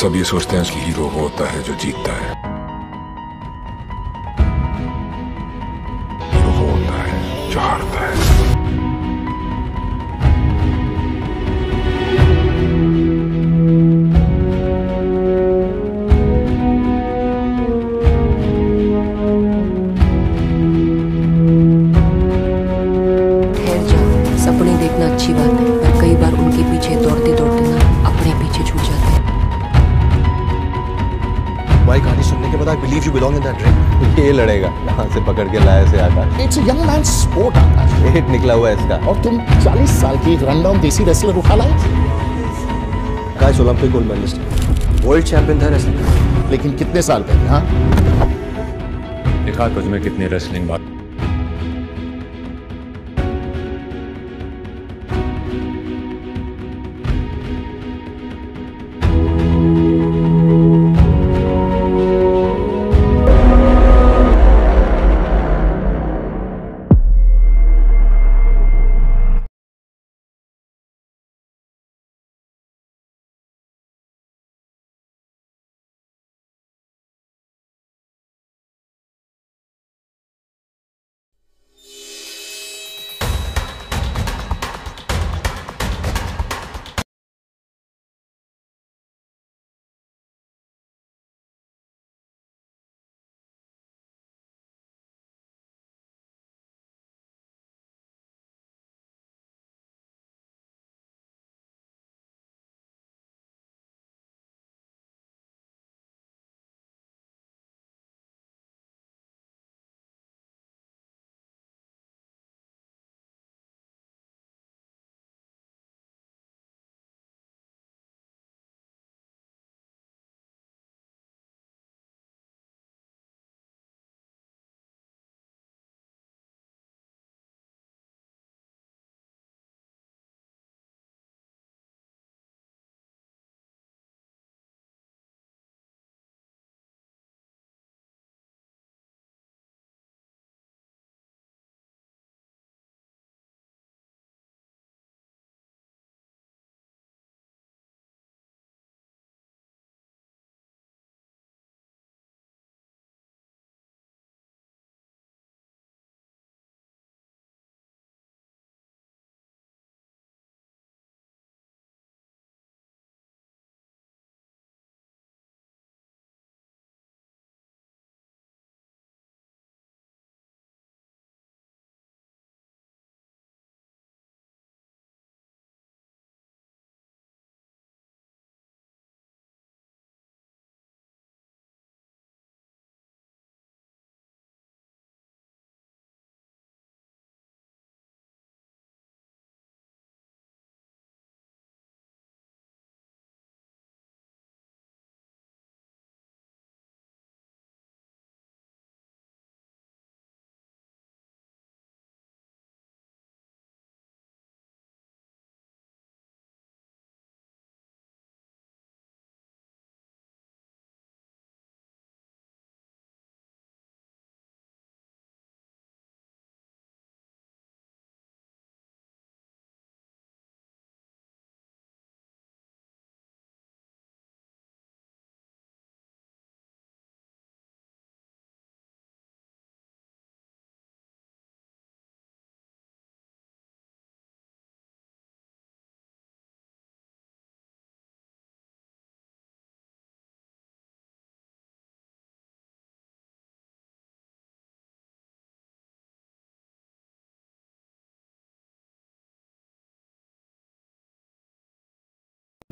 सब ये सोचते हैं कि हीरो वो होता है जो जीतता है हीरो वो होता है जो हारता I believe you belong in that ring. ये लड़ेगा यहाँ से पकड़ के लाया से Akash it's young man sport Akash hit निकला हुआ है इसका और तुम 40 साल की एक रनडाउन देसी रेसलर उठा लाए Akash Olympic gold medallist world champion था रेसलिंग लेकिन कितने साल पहले हाँ देखा तुझमें कितनी रेसलिंग बात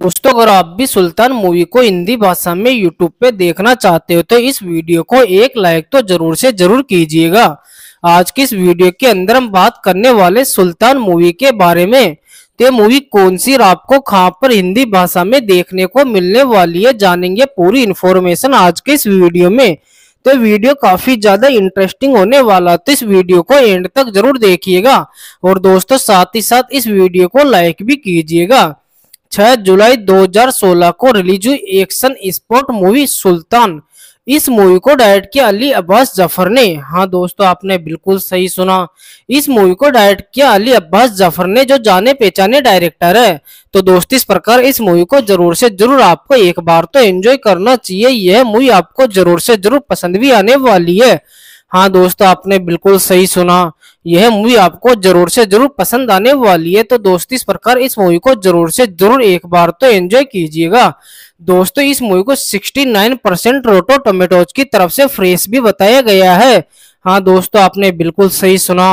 दोस्तों अगर आप भी सुल्तान मूवी को हिंदी भाषा में यूट्यूब पे देखना चाहते हो तो इस वीडियो को एक लाइक तो जरूर से जरूर कीजिएगा आज की इस वीडियो के अंदर हम बात करने वाले सुल्तान मूवी के बारे में तो मूवी कौन सी आपको कहाँ पर हिंदी भाषा में देखने को मिलने वाली है जानेंगे पूरी इन्फॉर्मेशन आज के इस वीडियो में तो वीडियो काफी ज्यादा इंटरेस्टिंग होने वाला तो इस वीडियो को एंड तक जरूर देखिएगा और दोस्तों साथ ही साथ इस वीडियो को लाइक भी कीजिएगा 6 जुलाई 2016 को रिलीज हुई एक्शन स्पोर्ट मूवी सुल्तान इस मूवी को डायरेक्ट किया अली अब्बास जफर ने हाँ दोस्तों आपने बिल्कुल सही सुना इस मूवी को डायरेक्ट किया अली अब्बास जफर ने जो जाने पहचाने डायरेक्टर है तो दोस्त इस प्रकार इस मूवी को जरूर से जरूर आपको एक बार तो एंजॉय करना चाहिए यह मूवी आपको जरूर से जरूर पसंद भी आने वाली है हाँ दोस्तों आपने बिल्कुल सही सुना यह मूवी आपको जरूर से जरूर पसंद आने वाली है तो दोस्तों इस प्रकार इस मूवी को जरूर से जरूर एक बार तो एंजॉय कीजिएगा दोस्तों इस मूवी को 69 परसेंट रोटो टोमेटोज की तरफ से फ्रेश भी बताया गया है हाँ दोस्तों आपने बिल्कुल सही सुना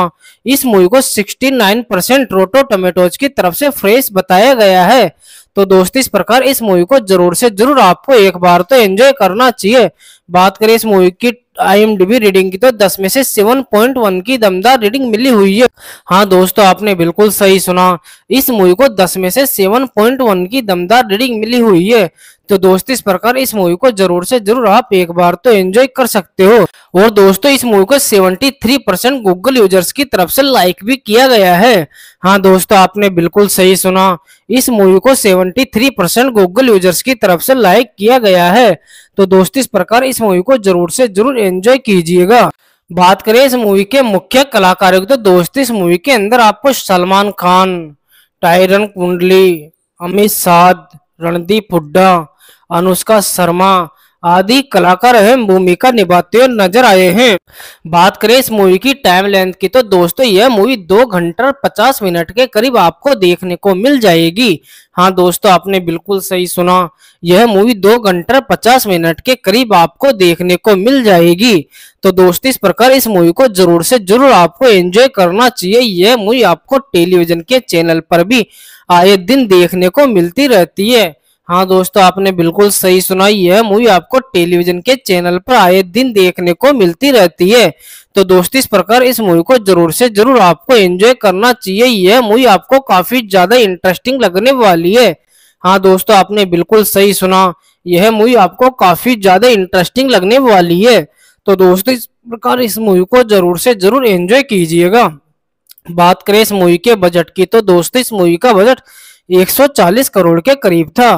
इस मूवी को 69 परसेंट रोटो टोमेटोज की तरफ से फ्रेश बताया गया है तो दोस्त इस प्रकार इस मूवी को जरूर से जरूर आपको एक बार तो एंजॉय करना चाहिए बात करें इस मूवी की आईएमडीबी रीडिंग की तो 10 में से 7.1 की दमदार रीडिंग मिली हुई है हाँ दोस्तों आपने बिल्कुल सही सुना इस मूवी को 10 में से 7.1 की दमदार रीडिंग मिली हुई है तो दोस्तों इस प्रकार इस मूवी को जरूर से जरूर आप एक बार तो एंजॉय कर सकते हो और दोस्तों इस मूवी को 73 परसेंट गूगल यूजर्स की तरफ से लाइक भी किया गया है हाँ दोस्तों आपने बिल्कुल सही सुना इस मूवी को 73 परसेंट गूगल यूजर्स की तरफ से लाइक किया गया है तो दोस्तों इस प्रकार इस मूवी को जरूर से जरूर एंजॉय कीजिएगा बात करें इस मूवी के मुख्य कलाकारों की तो दोस्त इस मूवी के अंदर आपको सलमान खान टायरन कुंडली अमित साध रणदीप हुड्डा अनुष्का शर्मा आदि कलाकार अहम भूमिका निभाते हुए नजर आए हैं बात करें इस मूवी की टाइम लेंथ की तो दोस्तों यह मूवी दो घंटा पचास मिनट के करीब आपको देखने को मिल जाएगी हाँ दोस्तों आपने बिल्कुल सही सुना यह मूवी दो घंटा पचास मिनट के करीब आपको देखने को मिल जाएगी तो दोस्तों इस प्रकार इस मूवी को जरूर से जरूर आपको एंजॉय करना चाहिए यह मूवी आपको टेलीविजन के चैनल पर भी आए दिन देखने को मिलती रहती है हाँ दोस्तों आपने बिल्कुल सही सुना यह मूवी आपको टेलीविजन के चैनल पर आए दिन देखने को मिलती रहती है तो दोस्त इस प्रकार इस मूवी को जरूर से जरूर आपको एंजॉय करना चाहिए यह मूवी आपको काफी ज्यादा इंटरेस्टिंग लगने वाली है हाँ दोस्तों आपने बिल्कुल सही सुना यह मूवी आपको काफी ज्यादा इंटरेस्टिंग लगने वाली है तो दोस्तों इस प्रकार इस मूवी को जरूर से जरूर एंजॉय कीजिएगा बात करें इस मूवी के बजट की तो दोस्तों इस मूवी का बजट 140 करोड़ के करीब था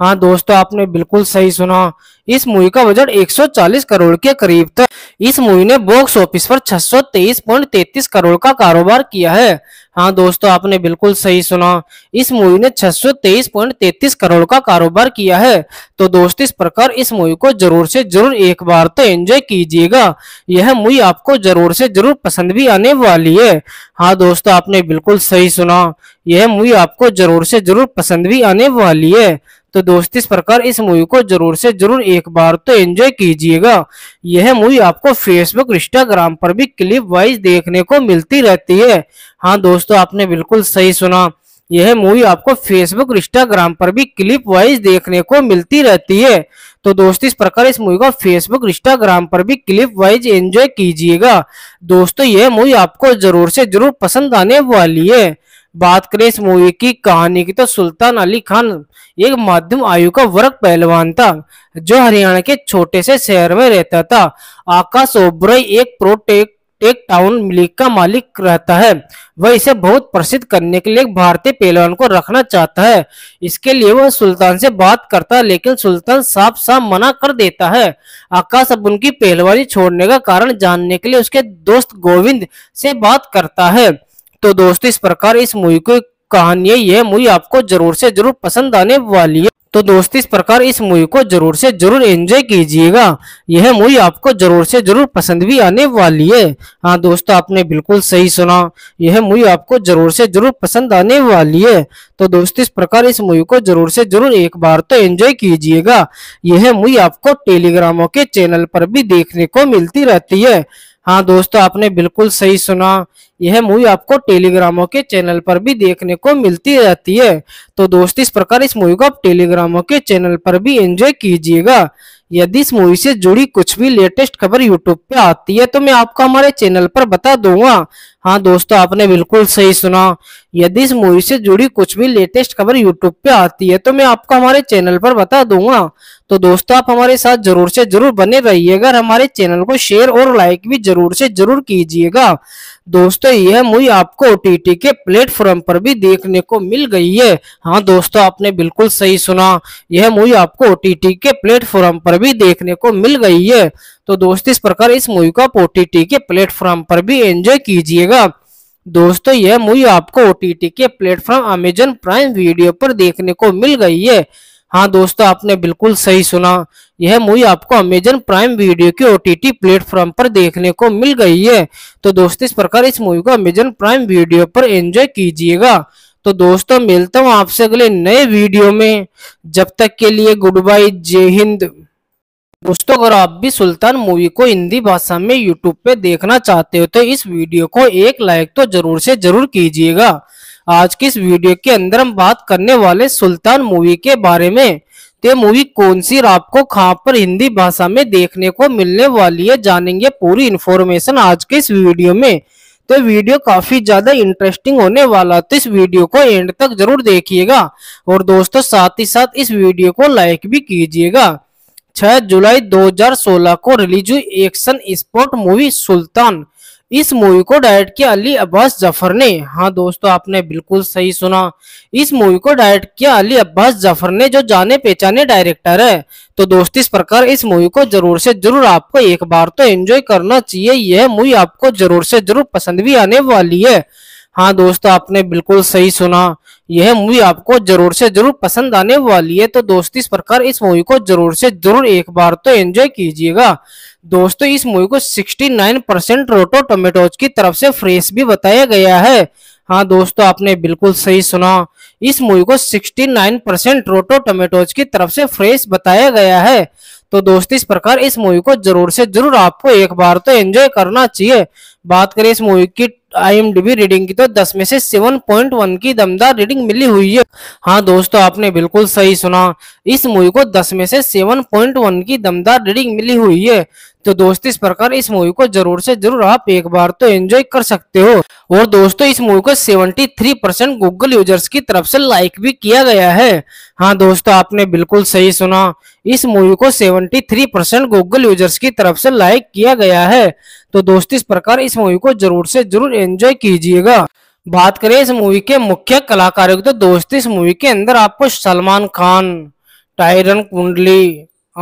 हाँ दोस्तों आपने बिल्कुल सही सुना इस मूवी का बजट 140 करोड़ के करीब था इस मूवी ने बॉक्स ऑफिस पर छह करोड़ का कारोबार किया है हाँ दोस्तों आपने बिल्कुल सही सुना इस मूवी ने छह करोड़ का कारोबार किया है तो दोस्त इस प्रकार इस मूवी को जरूर से जरूर एक बार तो एंजॉय कीजिएगा यह मूवी आपको जरूर से जरूर पसंद भी आने वाली है हाँ दोस्तों आपने बिल्कुल सही सुना यह मूवी आपको जरूर से जरूर पसंद भी आने वाली है तो दोस्त इस प्रकार इस मूवी को जरूर से जरूर एक बार तो एंजॉय कीजिएगा यह मूवी आपको फेसबुक इंस्टाग्राम पर भी क्लिप वाइज देखने को मिलती रहती है हाँ दोस्तों आपने बिल्कुल सही सुना यह मूवी आपको फेसबुक इंस्टाग्राम पर भी क्लिप वाइज देखने को मिलती रहती है तो दोस्त इस प्रकार इस मूवी को फेसबुक इंस्टाग्राम पर भी क्लिप वाइज एंजॉय कीजिएगा दोस्तों यह मूवी आपको जरूर से जरूर पसंद आने वाली है बात करें इस मूवी की कहानी की तो सुल्तान अली खान एक मध्यम आयु का वर्ग पहलवान था जो हरियाणा के छोटे से शहर में रहता था आकाश ओबरॉय एक प्रोटेक एक टाउन लीग का मालिक रहता है वह इसे बहुत प्रसिद्ध करने के लिए एक भारतीय पहलवान को रखना चाहता है इसके लिए वह सुल्तान से बात करता है लेकिन सुल्तान साफ साफ मना कर देता है आकाश अब उनकी पहलवानी छोड़ने का कारण जानने के लिए उसके दोस्त गोविंद से बात करता है तो दोस्तों इस प्रकार इस मूवी को कहानी है यह मूवी आपको जरूर से जरूर पसंद आने वाली है तो दोस्त इस प्रकार इस मूवी को जरूर से जरूर एंजॉय कीजिएगा यह मूवी आपको जरूर से जरूर पसंद भी आने वाली है हाँ दोस्तों आपने बिल्कुल सही सुना यह मूवी आपको जरूर से जरूर पसंद आने वाली है तो दोस्त इस प्रकार इस मूवी को जरूर से जरूर एक बार तो एंजॉय कीजिएगा यह मूवी आपको टेलीग्रामों के चैनल पर भी देखने को मिलती रहती है हाँ दोस्तों आपने बिल्कुल सही सुना यह मूवी आपको टेलीग्रामों के चैनल पर भी देखने को मिलती रहती है तो दोस्त इस प्रकार इस मूवी को आप टेलीग्रामों के चैनल पर भी एंजॉय कीजिएगा यदि इस मूवी से जुड़ी कुछ भी लेटेस्ट खबर यूट्यूब पे आती है तो मैं आपको हमारे चैनल पर बता दूंगा हाँ दोस्तों आपने बिल्कुल सही सुना यदि इस मूवी से जुड़ी कुछ भी लेटेस्ट खबर यूट्यूब पे आती है तो मैं आपको हमारे चैनल पर बता दूंगा तो दोस्तों आप हमारे साथ जरूर से जरूर बने रहिएगा हमारे चैनल को शेयर और लाइक भी जरूर से जरूर कीजिएगा दोस्तों यह मूवी आपको ओ के प्लेटफॉर्म पर भी देखने को मिल गई है हाँ दोस्तों आपने बिल्कुल सही सुना यह मूवी आपको ओ के प्लेटफॉर्म पर भी देखने को मिल गई है तो दोस्त इस प्रकार इस मूवी को आप ओटीटी के प्लेटफॉर्म पर भी एंजॉय कीजिएगा दोस्तों यह मूवी आपको ओटीटी के प्लेटफॉर्म अमेजन प्राइम वीडियो पर देखने को मिल गई है हाँ दोस्तों आपने बिल्कुल सही सुना यह मूवी आपको अमेजन प्राइम वीडियो के ओटीटी प्लेटफॉर्म पर देखने को मिल गई है तो दोस्तों इस प्रकार इस मूवी को अमेजन प्राइम वीडियो पर एंजॉय कीजिएगा तो दोस्तों मिलता हूँ आपसे अगले नए वीडियो में जब तक के लिए गुड बाय जय हिंद दोस्तों अगर आप भी सुल्तान मूवी को हिंदी भाषा में यूट्यूब पे देखना चाहते हो तो इस वीडियो को एक लाइक तो जरूर से जरूर कीजिएगा आज की इस वीडियो के अंदर हम बात करने वाले सुल्तान मूवी के बारे में तो मूवी कौन सी आपको कहाँ पर हिंदी भाषा में देखने को मिलने वाली है जानेंगे पूरी इन्फॉर्मेशन आज के इस वीडियो में तो वीडियो काफी ज्यादा इंटरेस्टिंग होने वाला तो इस वीडियो को एंड तक जरूर देखिएगा और दोस्तों साथ ही साथ इस वीडियो को लाइक भी कीजिएगा 6 जुलाई 2016 को रिलीज हुई एक्शन स्पोर्ट मूवी सुल्तान इस मूवी को डायरेक्ट किया अली अब्बास जफर ने हाँ दोस्तों आपने बिल्कुल सही सुना इस मूवी को डायरेक्ट किया अली अब्बास जफर ने जो जाने पहचाने डायरेक्टर है तो दोस्त इस प्रकार इस मूवी को जरूर से जरूर आपको एक बार तो एंजॉय करना चाहिए यह मूवी आपको जरूर से जरूर पसंद भी आने वाली है हाँ दोस्तों आपने बिल्कुल सही सुना यह मूवी आपको जरूर से जरूर पसंद आने वाली है तो दोस्तों इस प्रकार इस मूवी को जरूर से जरूर एक बार तो एंजॉय कीजिएगा दोस्तों इस मूवी को 69 परसेंट रोटो टोमेटोज की तरफ से फ्रेश भी बताया गया है हाँ दोस्तों आपने बिल्कुल सही सुना इस मूवी को 69 परसेंट रोटो टोमेटोज की तरफ से फ्रेश बताया गया है तो दोस्तों इस प्रकार इस मूवी को जरूर से जरूर आपको एक बार तो एंजॉय करना चाहिए बात करें इस मूवी की आईएमडीबी रीडिंग की तो 10 में से 7.1 की दमदार रीडिंग मिली हुई है हाँ दोस्तों आपने बिल्कुल सही सुना इस मूवी को 10 में से 7.1 की दमदार रीडिंग मिली हुई है तो दोस्त इस प्रकार इस मूवी को जरूर से जरूर आप एक बार तो एंजॉय कर सकते हो और दोस्तों इस मूवी को 73 परसेंट गूगल यूजर्स की तरफ से लाइक भी किया गया है हाँ दोस्तों आपने बिल्कुल सही सुना इस मूवी को 73 परसेंट गूगल यूजर्स की तरफ से लाइक किया गया है तो दोस्तों इस प्रकार इस मूवी को जरूर से जरूर एंजॉय कीजिएगा बात करें इस मूवी के मुख्य कलाकारों की तो दोस्त इस मूवी के अंदर आपको सलमान खान टायरन कुंडली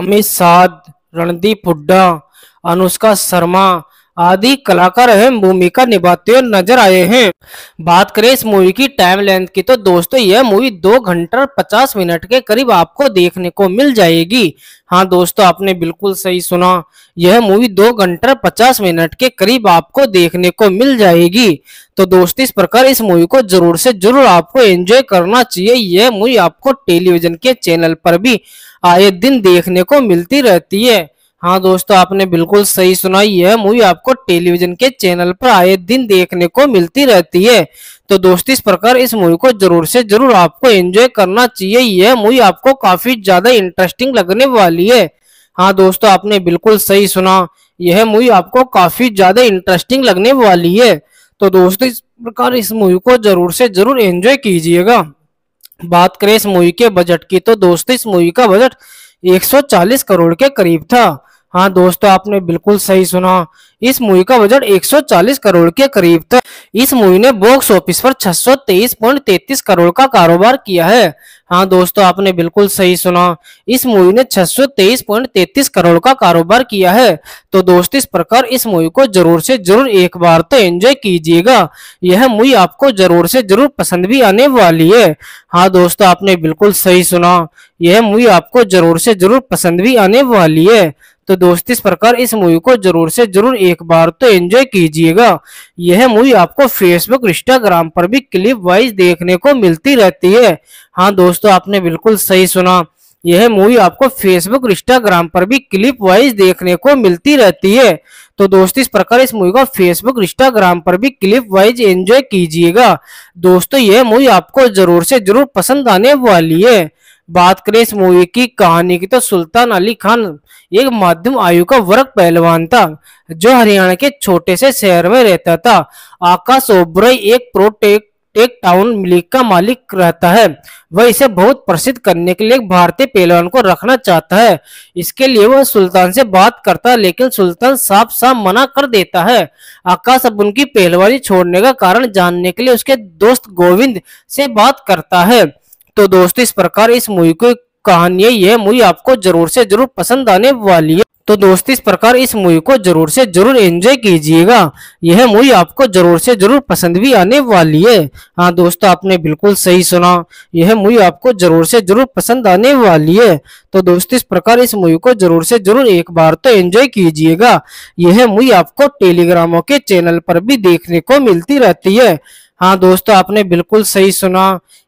अमित साध रणदीप हुड्डा अनुष्का शर्मा आदि कलाकार अहम भूमिका निभाते हुए नजर आए हैं बात करें इस मूवी की टाइम लेंथ की तो दोस्तों यह मूवी दो घंटा पचास मिनट के करीब आपको देखने को मिल जाएगी हाँ दोस्तों आपने बिल्कुल सही सुना यह मूवी दो घंटा पचास मिनट के करीब आपको देखने को मिल जाएगी तो दोस्त इस प्रकार इस मूवी को जरूर से जरूर आपको एंजॉय करना चाहिए यह मूवी आपको टेलीविजन के चैनल पर भी आए दिन देखने को मिलती रहती है हाँ दोस्तों आपने बिल्कुल सही सुना यह मूवी आपको टेलीविजन के चैनल पर आए दिन देखने को मिलती रहती है तो दोस्त इस प्रकार इस मूवी को जरूर से जरूर आपको एंजॉय करना चाहिए यह मूवी आपको काफी ज्यादा इंटरेस्टिंग लगने वाली है हाँ दोस्तों आपने बिल्कुल सही सुना यह मूवी आपको काफी ज्यादा इंटरेस्टिंग लगने वाली है तो दोस्तों इस प्रकार इस मूवी को जरूर से जरूर एंजॉय कीजिएगा बात करें इस मूवी के बजट की तो दोस्तों इस मूवी का बजट 140 करोड़ के करीब था हाँ दोस्तों आपने बिल्कुल सही सुना इस मूवी का बजट 140 करोड़ के करीब था इस मूवी ने बॉक्स ऑफिस पर 623.33 करोड़ का कारोबार किया है हाँ दोस्तों आपने बिल्कुल सही सुना इस मूवी ने 623.33 करोड़ का कारोबार किया है तो दोस्त इस प्रकार इस मूवी को जरूर से जरूर एक बार तो एंजॉय कीजिएगा यह मूवी आपको जरूर से जरूर पसंद भी आने वाली है हाँ दोस्तों आपने बिल्कुल सही सुना यह मूवी आपको जरूर से जरूर पसंद भी आने वाली है तो दोस्त इस प्रकार इस मूवी को जरूर से जरूर एक बार तो एंजॉय कीजिएगा यह मूवी आपको फेसबुक इंस्टाग्राम पर भी क्लिप वाइज देखने को मिलती रहती है हाँ दोस्तों आपने बिल्कुल सही सुना यह मूवी आपको फेसबुक इंस्टाग्राम पर भी क्लिप वाइज देखने को मिलती रहती है तो दोस्तों इस प्रकार इस मूवी को फेसबुक इंस्टाग्राम पर भी क्लिप वाइज एंजॉय कीजिएगा दोस्तों यह मूवी आपको जरूर से जरूर पसंद आने वाली है बात करें इस मूवी की कहानी की तो सुल्तान अली खान एक मध्यम आयु का वर्ग पहलवान था जो हरियाणा के छोटे से शहर में रहता था आकाश ओबरॉय एक प्रोटेक एक टाउन लीग का मालिक रहता है वह इसे बहुत प्रसिद्ध करने के लिए भारतीय पहलवान को रखना चाहता है इसके लिए वह सुल्तान से बात करता है लेकिन सुल्तान साफ साफ मना कर देता है आकाश अब उनकी पहलवानी छोड़ने का कारण जानने के लिए उसके दोस्त गोविंद से बात करता है तो दोस्तों इस प्रकार इस मूवी की कहानी यह मूवी आपको जरूर से जरूर पसंद आने वाली है तो दोस्तों इस प्रकार इस मूवी को जरूर से जरूर एंजॉय कीजिएगा यह मूवी आपको जरूर से जरूर पसंद भी आने वाली है हाँ दोस्तों आपने बिल्कुल सही सुना यह मूवी आपको जरूर से जरूर पसंद आने वाली है तो दोस्तों इस प्रकार इस मूवी को जरूर से जरूर एक बार तो एंजॉय कीजिएगा यह मूवी आपको टेलीग्रामों के चैनल पर भी देखने को मिलती रहती है हाँ दोस्तों आपने बिल्कुल सही सुना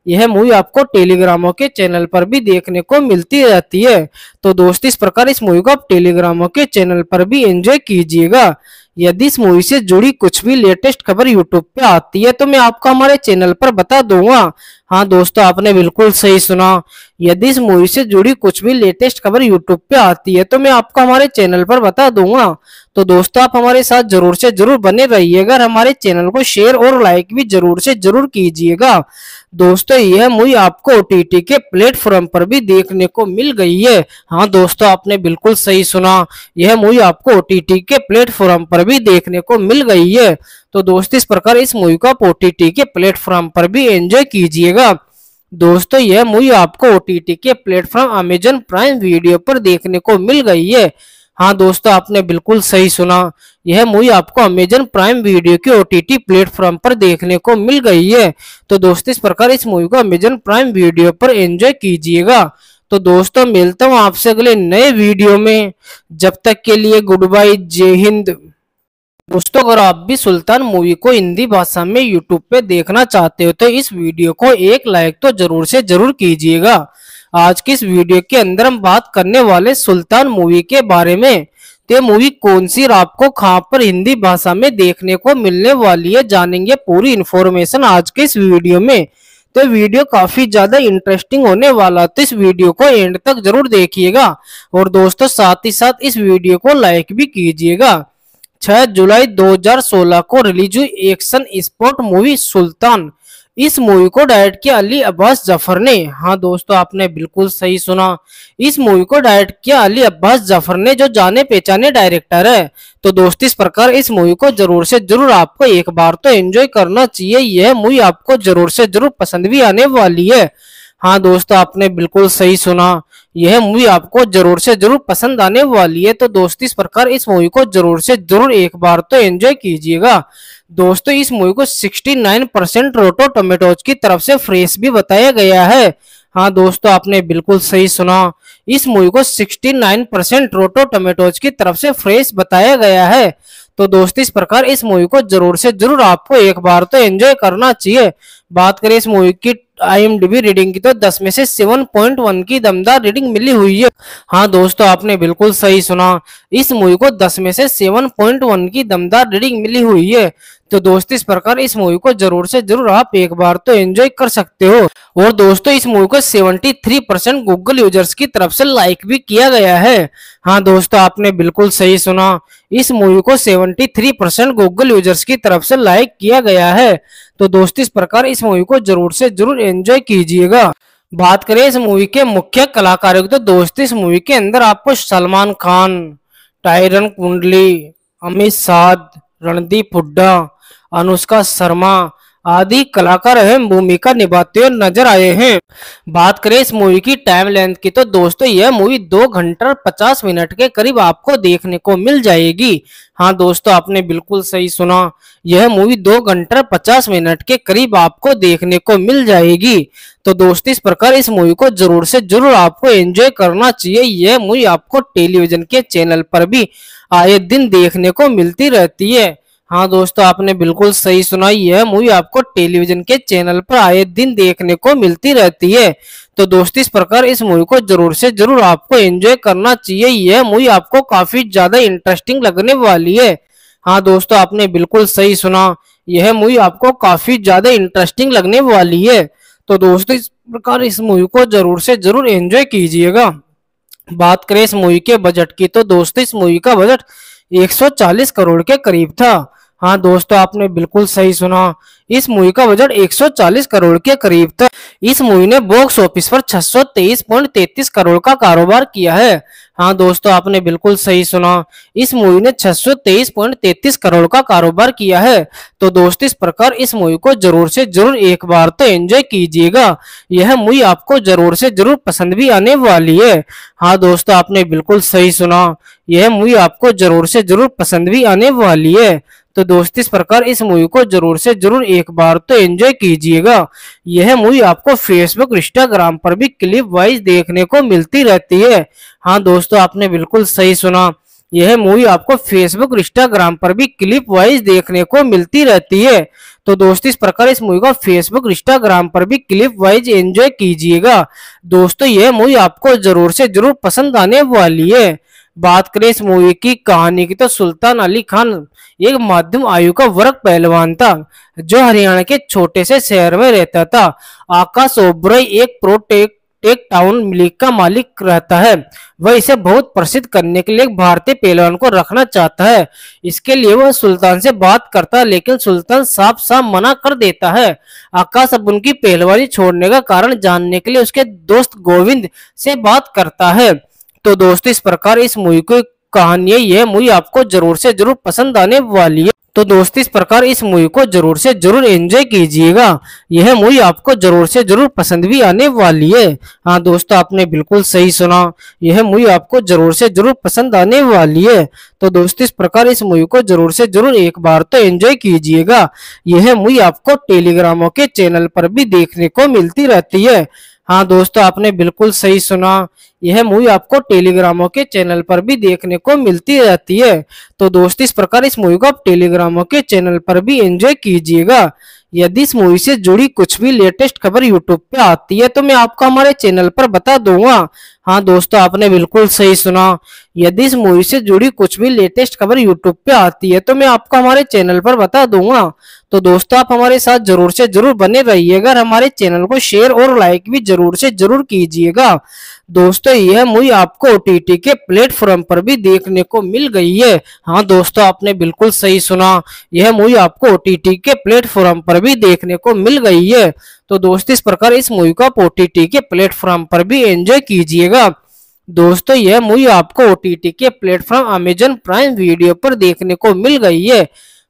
यह मूवी आपको टेलीग्रामों के चैनल पर भी देखने को मिलती रहती है तो दोस्त इस प्रकार इस मूवी को आप टेलीग्रामों के चैनल पर भी एंजॉय कीजिएगा यदि इस मूवी से जुड़ी कुछ भी लेटेस्ट खबर यूट्यूब पे आती है तो मैं आपको हमारे चैनल पर बता दूंगा हाँ दोस्तों आपने बिल्कुल सही सुना यदि इस मूवी से जुड़ी कुछ भी लेटेस्ट खबर यूट्यूब पे आती है तो मैं आपको हमारे चैनल पर बता दूंगा तो दोस्तों आप हमारे साथ जरूर से जरूर बने रहिएगा और हमारे चैनल को शेयर और लाइक भी जरूर से जरूर कीजिएगा दोस्तों यह मूवी आपको ओ के प्लेटफॉर्म पर भी देखने को मिल गई है हाँ दोस्तों आपने बिल्कुल सही सुना यह मूवी आपको ओ के प्लेटफॉर्म पर भी देखने को मिल गई है तो दोस्त इस प्रकार इस मूवी को आप ओ के प्लेटफॉर्म पर भी एंजॉय कीजिएगा दोस्तों यह मूवी आपको ओ के प्लेटफॉर्म अमेजन प्राइम वीडियो पर देखने को मिल गई है हाँ दोस्तों आपने बिल्कुल सही सुना यह मूवी आपको अमेजन प्राइम वीडियो के ओ टी प्लेटफॉर्म पर देखने को मिल गई है तो दोस्तों इस प्रकार इस मूवी को अमेजन प्राइम वीडियो पर एंजॉय कीजिएगा तो दोस्तों मिलता हूँ आपसे अगले नए वीडियो में जब तक के लिए गुड बाय जय हिंद दोस्तों अगर आप भी सुल्तान मूवी को हिंदी भाषा में यूट्यूब पे देखना चाहते हो तो इस वीडियो को एक लाइक तो जरूर से जरूर कीजिएगा आज की इस वीडियो के अंदर हम बात करने वाले सुल्तान मूवी के बारे में तो मूवी कौन सी आपको कहाँ पर हिंदी भाषा में देखने को मिलने वाली है जानेंगे पूरी इन्फॉर्मेशन आज के इस वीडियो में तो वीडियो काफी ज्यादा इंटरेस्टिंग होने वाला तो इस वीडियो को एंड तक जरूर देखिएगा और दोस्तों साथ ही साथ इस वीडियो को लाइक भी कीजिएगा 6 जुलाई 2016 को रिलीज हुई एक्शन स्पोर्ट मूवी सुल्तान इस मूवी को डायरेक्ट किया अली अब्बास जफर ने हाँ दोस्तों आपने बिल्कुल सही सुना इस मूवी को डायरेक्ट किया अली अब्बास जफर ने जो जाने पहचाने डायरेक्टर है तो दोस्त इस प्रकार इस मूवी को जरूर से जरूर आपको एक बार तो एंजॉय करना चाहिए यह मूवी आपको जरूर से जरूर पसंद भी आने वाली है हाँ दोस्तों आपने बिल्कुल सही सुना यह मूवी आपको जरूर से जरूर पसंद आने वाली है तो दोस्तों इस प्रकार इस मूवी को जरूर से जरूर एक बार तो एंजॉय कीजिएगा दोस्तों इस मूवी को 69 परसेंट रोटो टोमेटोज की तरफ से फ्रेश भी बताया गया है हाँ दोस्तों आपने बिल्कुल सही सुना इस मूवी को 69 परसेंट रोटो टोमेटोज की तरफ से फ्रेश बताया गया है तो दोस्तों इस प्रकार इस मूवी को जरूर से जरूर आपको एक बार तो एंजॉय करना चाहिए बात करें इस मूवी की आईएमडीबी रीडिंग की तो 10 में से 7.1 की दमदार रीडिंग मिली हुई है हाँ दोस्तों आपने बिल्कुल सही सुना इस मूवी को 10 में से 7.1 की दमदार रीडिंग मिली हुई है तो दोस्त इस प्रकार इस मूवी को जरूर से जरूर आप एक बार तो एंजॉय कर सकते हो और दोस्तों इस मूवी को 73 परसेंट गूगल यूजर्स की तरफ से लाइक भी किया गया है हाँ दोस्तों आपने बिल्कुल सही सुना इस मूवी को 73 परसेंट गूगल यूजर्स की तरफ से लाइक किया गया है तो दोस्त इस प्रकार इस मूवी को जरूर से जरूर एंजॉय कीजिएगा बात करें इस मूवी के मुख्य कलाकारों की तो दोस्त इस मूवी के अंदर आपको सलमान खान टायरन कुंडली अमित साध रणदीप हुड्डा अनुष्का शर्मा आदि कलाकार अहम भूमिका निभाते हुए नजर आए हैं बात करें इस मूवी की टाइम लेंथ की तो दोस्तों यह मूवी दो घंटा पचास मिनट के करीब आपको देखने को मिल जाएगी हाँ दोस्तों आपने बिल्कुल सही सुना यह मूवी दो घंटा पचास मिनट के करीब आपको देखने को मिल जाएगी तो दोस्तों इस प्रकार इस मूवी को जरूर से जरूर आपको एंजॉय करना चाहिए यह मूवी आपको टेलीविजन के चैनल पर भी आए दिन देखने को मिलती रहती है हाँ दोस्तों आपने बिल्कुल सही सुना यह मूवी आपको टेलीविजन के चैनल पर आए दिन देखने को मिलती रहती है तो दोस्त इस प्रकार इस मूवी को जरूर से जरूर आपको एंजॉय करना चाहिए यह मूवी आपको काफी ज्यादा इंटरेस्टिंग लगने वाली है हाँ दोस्तों आपने बिल्कुल सही सुना यह मूवी आपको काफी ज्यादा इंटरेस्टिंग लगने वाली है तो दोस्तों इस प्रकार इस मूवी को जरूर से जरूर एंजॉय कीजिएगा बात करें इस मूवी के बजट की तो दोस्तों इस मूवी का बजट 140 करोड़ के करीब था हाँ दोस्तों आपने बिल्कुल सही सुना इस मूवी का बजट 140 करोड़ के करीब था इस मूवी ने बॉक्स ऑफिस पर छह करोड़ का कारोबार किया है हाँ दोस्तों आपने बिल्कुल सही सुना इस मूवी ने 623.33 करोड़ का कारोबार किया है तो दोस्त इस प्रकार इस मूवी को जरूर से जरूर एक बार तो एंजॉय कीजिएगा यह मूवी आपको जरूर से जरूर पसंद भी आने वाली है हाँ दोस्तों आपने बिल्कुल सही सुना यह मूवी आपको जरूर से जरूर पसंद भी आने वाली है तो दोस्त इस प्रकार इस मूवी को जरूर से जरूर एक बार तो एंजॉय कीजिएगा यह मूवी आपको फेसबुक इंस्टाग्राम पर भी क्लिप वाइज देखने को मिलती रहती है हाँ दोस्तों आपने बिल्कुल सही सुना यह मूवी आपको फेसबुक इंस्टाग्राम पर भी क्लिप वाइज देखने को मिलती रहती है तो दोस्त इस प्रकार इस मूवी को फेसबुक इंस्टाग्राम पर भी क्लिप वाइज एंजॉय कीजिएगा दोस्तों यह मूवी आपको जरूर से जरूर पसंद आने वाली है बात करें इस मूवी की कहानी की तो सुल्तान अली खान एक मध्यम आयु का वर्ग पहलवान था जो हरियाणा के छोटे से शहर में रहता था आकाश ओबरॉय एक प्रोटेक एक टाउन लीग का मालिक रहता है वह इसे बहुत प्रसिद्ध करने के लिए एक भारतीय पहलवान को रखना चाहता है इसके लिए वह सुल्तान से बात करता है लेकिन सुल्तान साफ साफ मना कर देता है आकाश अब उनकी पहलवानी छोड़ने का कारण जानने के लिए उसके दोस्त गोविंद से बात करता है तो दोस्तों इस प्रकार इस मूवी को कहानी यह मूवी आपको जरूर से जरूर पसंद आने वाली है तो दोस्त इस प्रकार इस मूवी को जरूर से जरूर एंजॉय कीजिएगा यह मूवी आपको जरूर से जरूर पसंद भी आने वाली है हाँ दोस्तों आपने बिल्कुल सही सुना यह मूवी आपको जरूर से जरूर पसंद आने वाली है तो दोस्त इस प्रकार इस मूवी को जरूर से जरूर एक बार तो एंजॉय कीजिएगा यह मूवी आपको टेलीग्रामों के चैनल पर भी देखने को मिलती रहती है हाँ दोस्तों आपने बिल्कुल सही सुना यह मूवी आपको टेलीग्रामों के चैनल पर भी देखने को मिलती रहती है तो दोस्त इस प्रकार इस मूवी को आप टेलीग्रामों के चैनल पर भी एंजॉय कीजिएगा यदि इस मूवी से जुड़ी कुछ भी लेटेस्ट खबर यूट्यूब पे आती है तो मैं आपको हमारे चैनल पर बता दूंगा हाँ दोस्तों आपने बिल्कुल सही सुना यदि इस मूवी से जुड़ी कुछ भी लेटेस्ट खबर यूट्यूब पे आती है तो मैं आपको हमारे चैनल पर बता दूंगा तो दोस्तों आप हमारे साथ जरूर से जरूर बने रहिएगा और हमारे चैनल को शेयर और लाइक भी जरूर से जरूर कीजिएगा दोस्तों यह मूवी आपको ओ के प्लेटफॉर्म पर भी देखने को मिल गई है हाँ दोस्तों आपने बिल्कुल सही सुना यह मूवी आपको ओ के प्लेटफॉर्म पर भी देखने को मिल गई है तो दोस्तों इस प्रकार इस मूवी को आप ओटीटी के प्लेटफॉर्म पर भी एंजॉय कीजिएगा दोस्तों यह मूवी आपको ओटीटी के प्लेटफॉर्म अमेजन प्राइम वीडियो पर देखने को मिल गई है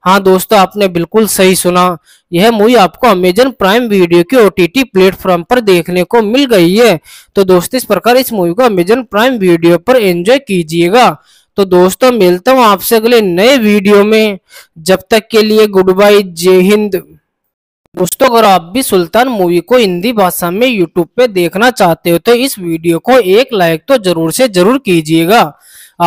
हाँ दोस्तों आपने बिल्कुल सही सुना यह मूवी आपको अमेजन प्राइम वीडियो के ओटीटी प्लेटफॉर्म पर देखने को मिल गई है तो दोस्तों इस प्रकार इस मूवी को अमेजन प्राइम वीडियो पर एंजॉय कीजिएगा तो दोस्तों मिलता हूँ आपसे अगले नए वीडियो में जब तक के लिए गुड बाय जय हिंद दोस्तों अगर आप भी सुल्तान मूवी को हिंदी भाषा में यूट्यूब पे देखना चाहते हो तो इस वीडियो को एक लाइक तो जरूर से जरूर कीजिएगा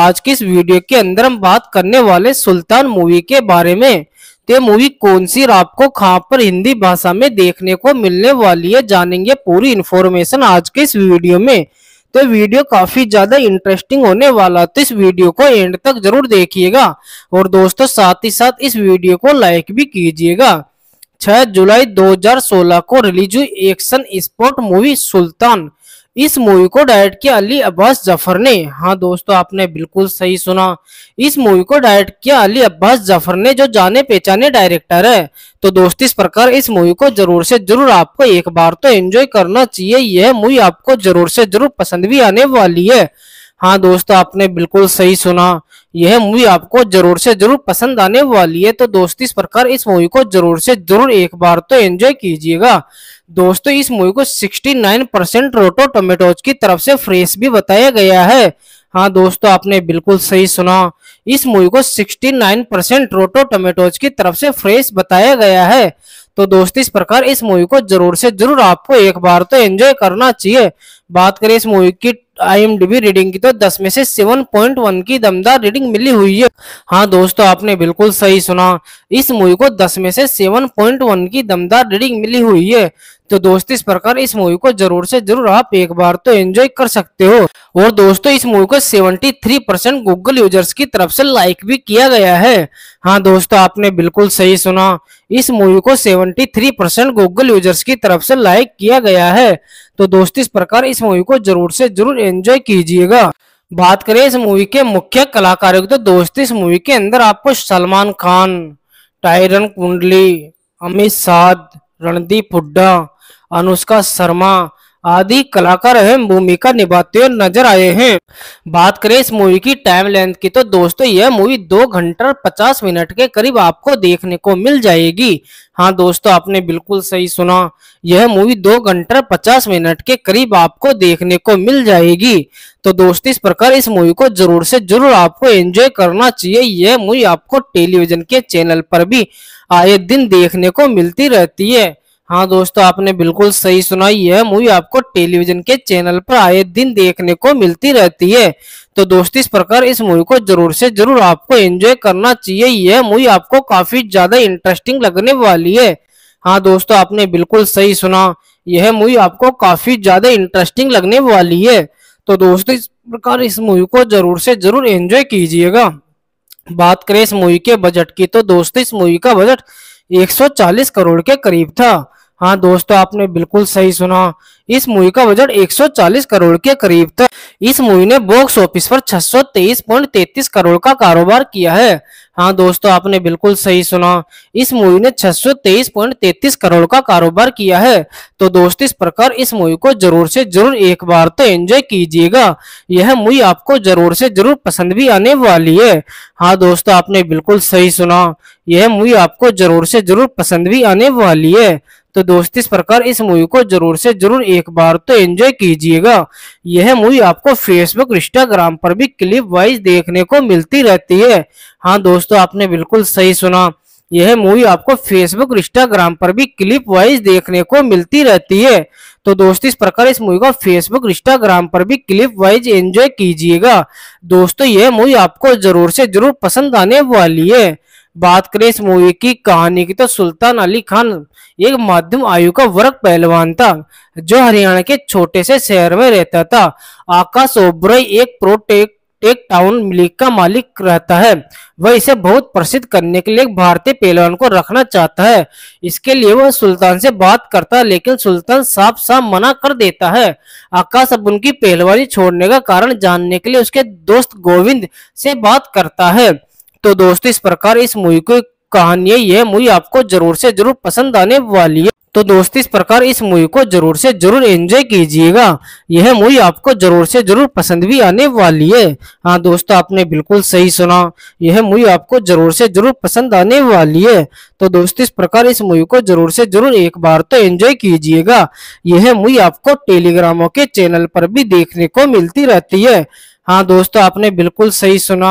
आज की इस वीडियो के अंदर हम बात करने वाले सुल्तान मूवी के बारे में तो मूवी कौन सी आपको खाप पर हिंदी भाषा में देखने को मिलने वाली है जानेंगे पूरी इन्फॉर्मेशन आज के इस वीडियो में तो वीडियो काफी ज्यादा इंटरेस्टिंग होने वाला तो इस वीडियो को एंड तक जरूर देखिएगा और दोस्तों साथ ही साथ इस वीडियो को लाइक भी कीजिएगा 6 जुलाई 2016 को रिलीज हुई एक्शन स्पोर्ट मूवी सुल्तान इस मूवी को डायरेक्ट किया अली अब्बास जफर ने हाँ दोस्तों आपने बिल्कुल सही सुना इस मूवी को डायरेक्ट किया अली अब्बास जफर ने जो जाने पहचाने डायरेक्टर है तो दोस्त इस प्रकार इस मूवी को जरूर से जरूर आपको एक बार तो एंजॉय करना चाहिए यह मूवी आपको जरूर से जरूर पसंद भी आने वाली है हाँ दोस्तों आपने बिल्कुल सही सुना यह मूवी आपको जरूर से जरूर पसंद आने वाली है तो दोस्त इस प्रकार इस मूवी को जरूर से जरूर एक बार तो एंजॉय कीजिएगा दोस्तों इस मूवी को 69 परसेंट रोटो टोमेटोज की तरफ से फ्रेश भी बताया गया है हाँ दोस्तों आपने बिल्कुल सही सुना इस मूवी को 69 परसेंट रोटो टोमेटोज की तरफ से फ्रेश बताया गया है तो दोस्त इस प्रकार इस मूवी को जरूर से जरूर आपको एक बार तो एंजॉय करना चाहिए बात करें इस मूवी की आईएमडीबी रीडिंग की तो 10 में से 7.1 की दमदार रीडिंग मिली हुई है हाँ दोस्तों आपने बिल्कुल सही सुना इस मूवी को 10 में से 7.1 की दमदार रीडिंग मिली हुई है तो दोस्त इस प्रकार इस मूवी को जरूर से जरूर आप एक बार तो एंजॉय कर सकते हो और दोस्तों इस मूवी को 73 परसेंट गूगल यूजर्स की तरफ से लाइक भी किया गया है हाँ दोस्तों आपने बिल्कुल सही सुना इस मूवी को 73 परसेंट गूगल यूजर्स की तरफ से लाइक किया गया है तो दोस्त इस प्रकार इस मूवी को जरूर से जरूर एंजॉय कीजिएगा बात करें इस मूवी के मुख्य कलाकारों की तो दोस्त इस मूवी के अंदर आपको सलमान खान टायरन कुंडली अमित साध रणदीप हुड्डा अनुष्का शर्मा आदि कलाकार अहम भूमिका निभाते हुए नजर आए हैं बात करें इस मूवी की टाइम लेंथ की तो दोस्तों यह मूवी दो घंटा पचास मिनट के करीब आपको देखने को मिल जाएगी हाँ दोस्तों आपने बिल्कुल सही सुना यह मूवी दो घंटा पचास मिनट के करीब आपको देखने को मिल जाएगी तो दोस्त इस प्रकार इस मूवी को जरूर से जरूर आपको एंजॉय करना चाहिए यह मूवी आपको टेलीविजन के चैनल पर भी आए दिन देखने को मिलती रहती है हाँ दोस्तों आपने बिल्कुल सही सुना यह मूवी आपको टेलीविजन के चैनल पर आए दिन देखने को मिलती रहती है तो दोस्त इस प्रकार इस मूवी को जरूर से जरूर आपको एंजॉय करना चाहिए यह मूवी आपको काफी ज्यादा इंटरेस्टिंग लगने वाली है हाँ दोस्तों आपने बिल्कुल सही सुना यह मूवी आपको काफी ज्यादा इंटरेस्टिंग लगने वाली है तो दोस्तों इस प्रकार इस मूवी को जरूर से जरूर एंजॉय कीजिएगा बात करें इस मूवी के बजट की तो दोस्तों इस मूवी का बजट 140 करोड़ के करीब था हाँ दोस्तों आपने बिल्कुल सही सुना इस मूवी का बजट 140 करोड़ के करीब था इस मूवी ने बॉक्स ऑफिस पर छह करोड़ का कारोबार किया है हाँ दोस्तों आपने बिल्कुल सही सुना इस मूवी ने छह करोड़ का कारोबार किया है तो दोस्त इस प्रकार इस मूवी को जरूर से जरूर एक बार तो एंजॉय कीजिएगा यह मूवी आपको जरूर से जरूर पसंद भी आने वाली है हाँ दोस्तों आपने बिल्कुल सही सुना यह मूवी आपको जरूर से जरूर पसंद भी आने वाली है तो दोस्त इस प्रकार इस मूवी को जरूर से जरूर एक बार तो एंजॉय कीजिएगा यह मूवी आपको फेसबुक इंस्टाग्राम पर भी क्लिप वाइज देखने को मिलती रहती है हाँ दोस्तों आपने बिल्कुल सही सुना यह मूवी आपको फेसबुक इंस्टाग्राम पर भी क्लिप वाइज देखने को मिलती रहती है तो दोस्तों इस प्रकार इस मूवी को फेसबुक इंस्टाग्राम पर भी क्लिप वाइज एंजॉय कीजिएगा दोस्तों यह मूवी आपको जरूर से जरूर पसंद आने वाली है बात करें इस मूवी की कहानी की तो सुल्तान अली खान एक मध्यम आयु का वर्ग पहलवान था जो हरियाणा के छोटे से शहर में रहता था आकाश ओबरॉय एक प्रोटेक एक टाउन लीग का मालिक रहता है वह इसे बहुत प्रसिद्ध करने के लिए एक भारतीय पहलवान को रखना चाहता है इसके लिए वह सुल्तान से बात करता है लेकिन सुल्तान साफ साफ मना कर देता है आकाश अब उनकी पहलवानी छोड़ने का कारण जानने के लिए उसके दोस्त गोविंद से बात करता है तो दोस्तों इस प्रकार इस मूवी को कहानियाँ यह मूवी आपको जरूर से जरूर पसंद आने वाली है तो दोस्त इस प्रकार इस मूवी को जरूर से जरूर एंजॉय कीजिएगा यह मूवी आपको जरूर से जरूर पसंद भी आने वाली है हाँ दोस्तों आपने बिल्कुल सही सुना यह मूवी आपको जरूर से जरूर पसंद आने वाली है तो दोस्त इस प्रकार इस मूवी को जरूर से जरूर एक बार तो एंजॉय कीजिएगा यह मूवी आपको टेलीग्रामों के चैनल पर भी देखने को मिलती रहती है हाँ दोस्तों आपने बिल्कुल सही सुना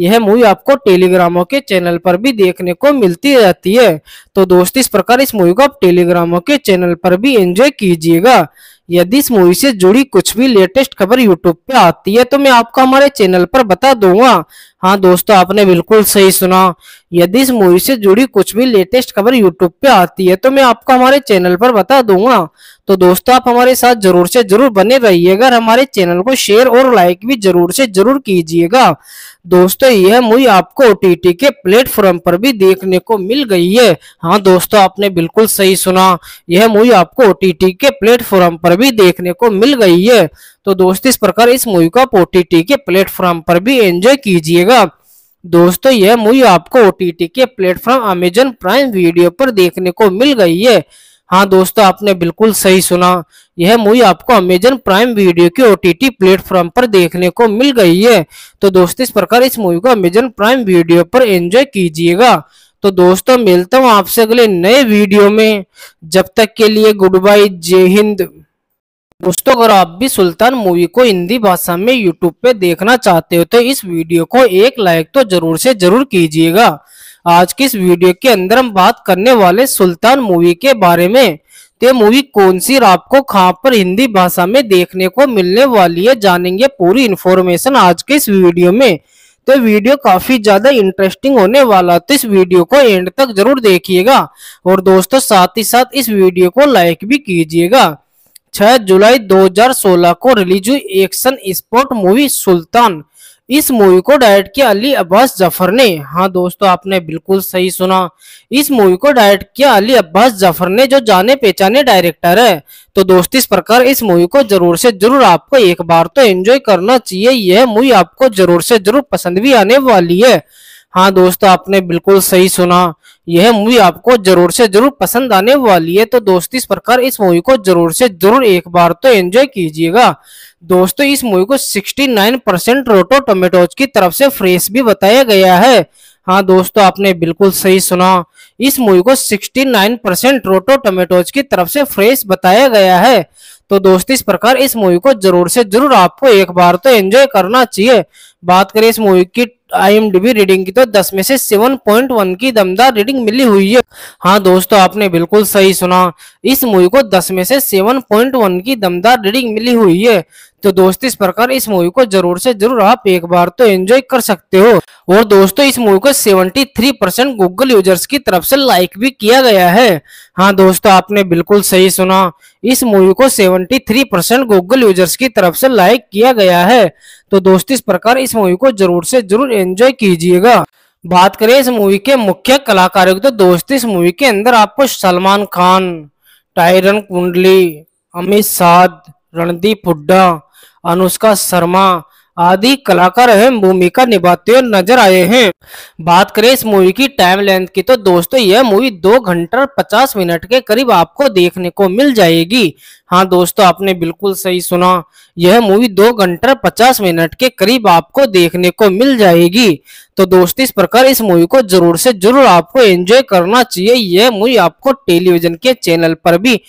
यह मूवी आपको टेलीग्रामो के चैनल पर भी देखने को मिलती रहती है तो दोस्त इस प्रकार इस मूवी को आप टेलीग्रामो के चैनल पर भी एंजॉय कीजिएगा यदि इस मूवी से जुड़ी कुछ भी लेटेस्ट खबर यूट्यूब पे आती है तो मैं आपको हमारे चैनल पर बता दूंगा हाँ दोस्तों आपने बिल्कुल सही सुना यदि इस मूवी से जुड़ी कुछ भी लेटेस्ट खबर यूट्यूब पे आती है तो मैं आपको हमारे चैनल पर बता दूंगा तो दोस्तों आप हमारे साथ जरूर से जरूर बने रहिएगा हमारे चैनल को शेयर और लाइक भी जरूर से जरूर कीजिएगा दोस्तों यह मूवी आपको ओ के प्लेटफॉर्म पर भी देखने को मिल गई है हाँ दोस्तों आपने बिल्कुल सही सुना यह मूवी आपको ओ के प्लेटफॉर्म पर भी देखने को मिल गई है तो दोस्त इस प्रकार इस मूवी को आप ओ के प्लेटफॉर्म पर भी एंजॉय कीजिएगा दोस्तों यह मूवी आपको ओ के प्लेटफॉर्म अमेजन प्राइम वीडियो पर देखने को मिल गई है हाँ दोस्तों आपने बिल्कुल सही सुना यह मूवी आपको अमेजन प्राइम वीडियो के टी प्लेटफॉर्म पर देखने को मिल गई है तो दोस्तों इस प्रकार इस मूवी को अमेजन प्राइम वीडियो पर एंजॉय कीजिएगा तो दोस्तों मिलता हूँ आपसे अगले नए वीडियो में जब तक के लिए गुड बाय जय हिंद दोस्तों अगर आप भी सुल्तान मूवी को हिंदी भाषा में यूट्यूब पे देखना चाहते हो तो इस वीडियो को एक लाइक तो जरूर से जरूर कीजिएगा आज के इस वीडियो के अंदर हम बात करने वाले सुल्तान मूवी के बारे में तो मूवी कौन सी आपको कहाँ पर हिंदी भाषा में देखने को मिलने वाली है जानेंगे पूरी इन्फॉर्मेशन आज के इस वीडियो में तो वीडियो काफी ज्यादा इंटरेस्टिंग होने वाला तो इस वीडियो को एंड तक जरूर देखिएगा और दोस्तों साथ ही साथ इस वीडियो को लाइक भी कीजिएगा 6 जुलाई 2016 को रिलीज हुई एक्शन स्पोर्ट मूवी सुल्तान इस मूवी को डायरेक्ट किया अली अब्बास जफर ने हाँ दोस्तों आपने बिल्कुल सही सुना इस मूवी को डायरेक्ट किया अली अब्बास जफर ने जो जाने पहचाने डायरेक्टर है तो दोस्त इस प्रकार इस मूवी को जरूर से जरूर आपको एक बार तो एंजॉय करना चाहिए यह मूवी आपको जरूर से जरूर पसंद भी आने वाली है हाँ दोस्तों आपने बिल्कुल सही सुना यह मूवी आपको जरूर से जरूर पसंद आने वाली है तो दोस्त इस प्रकार इस मूवी को जरूर से जरूर एक बार तो एंजॉय कीजिएगा दोस्तों इस मूवी को 69 परसेंट रोटो टोमेटोज की तरफ से फ्रेश भी बताया गया है हाँ दोस्तों आपने बिल्कुल सही सुना इस मूवी को 69 परसेंट रोटो टोमेटोज की तरफ से फ्रेश बताया गया है तो दोस्त इस प्रकार इस मूवी को जरूर से जरूर आपको एक बार तो एंजॉय करना चाहिए बात करें इस मूवी की आई रीडिंग की तो 10 में से 7.1 की दमदार रीडिंग मिली हुई है हाँ दोस्तों आपने बिल्कुल सही सुना इस मूवी को 10 में से 7.1 की दमदार रीडिंग मिली हुई है तो दोस्त इस प्रकार इस मूवी को जरूर से जरूर आप एक बार तो एंजॉय कर सकते हो और दोस्तों इस मूवी को 73 परसेंट गूगल यूजर्स की तरफ से लाइक भी किया गया है हाँ दोस्तों आपने बिल्कुल सही सुना इस मूवी को 73 परसेंट गूगल यूजर्स की तरफ से लाइक किया गया है तो दोस्त इस प्रकार इस मूवी को जरूर से जरूर एंजॉय कीजिएगा बात करें इस मूवी के मुख्य कलाकारों की तो दोस्त इस मूवी के अंदर आपको सलमान खान टायरन कुंडली अमित साध रणदीप हुड्डा अनुष्का शर्मा आदि कलाकार अहम भूमिका निभाते हुए नजर आए हैं बात करें इस मूवी की टाइम लेंथ की तो दोस्तों यह मूवी दो घंटा पचास मिनट के करीब आपको देखने को मिल जाएगी हाँ दोस्तों आपने बिल्कुल सही सुना यह मूवी दो घंटा पचास मिनट के करीब आपको देखने को मिल जाएगी तो दोस्तों इस प्रकार इस मूवी को जरूर से जरूर आपको एंजॉय करना चाहिए यह मूवी आपको टेलीविजन के चैनल पर भी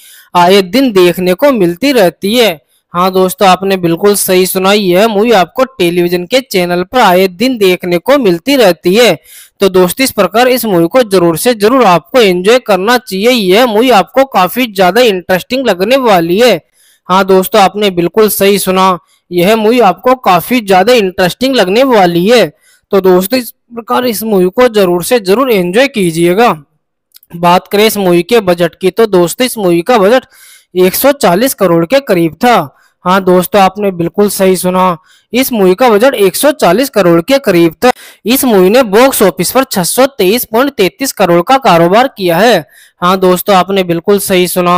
आए दिन देखने को मिलती रहती है हाँ दोस्तों आपने बिल्कुल सही सुना यह मूवी आपको टेलीविजन के चैनल पर आए दिन देखने को मिलती रहती है तो दोस्तों इस प्रकार इस मूवी को जरूर से जरूर आपको एंजॉय करना चाहिए यह मूवी आपको काफी ज्यादा इंटरेस्टिंग लगने वाली है हाँ दोस्तों आपने बिल्कुल सही सुना यह मूवी आपको काफी ज्यादा इंटरेस्टिंग लगने वाली है तो दोस्तों इस प्रकार इस मूवी को जरूर से जरूर एंजॉय कीजिएगा बात करें इस मूवी के बजट की तो दोस्तों इस मूवी का बजट 140 करोड़ के करीब था हाँ दोस्तों आपने बिल्कुल सही सुना इस मूवी का बजट 140 करोड़ के करीब था इस मूवी ने बॉक्स ऑफिस पर 623.33 करोड़ का कारोबार किया है हाँ दोस्तों आपने बिल्कुल सही सुना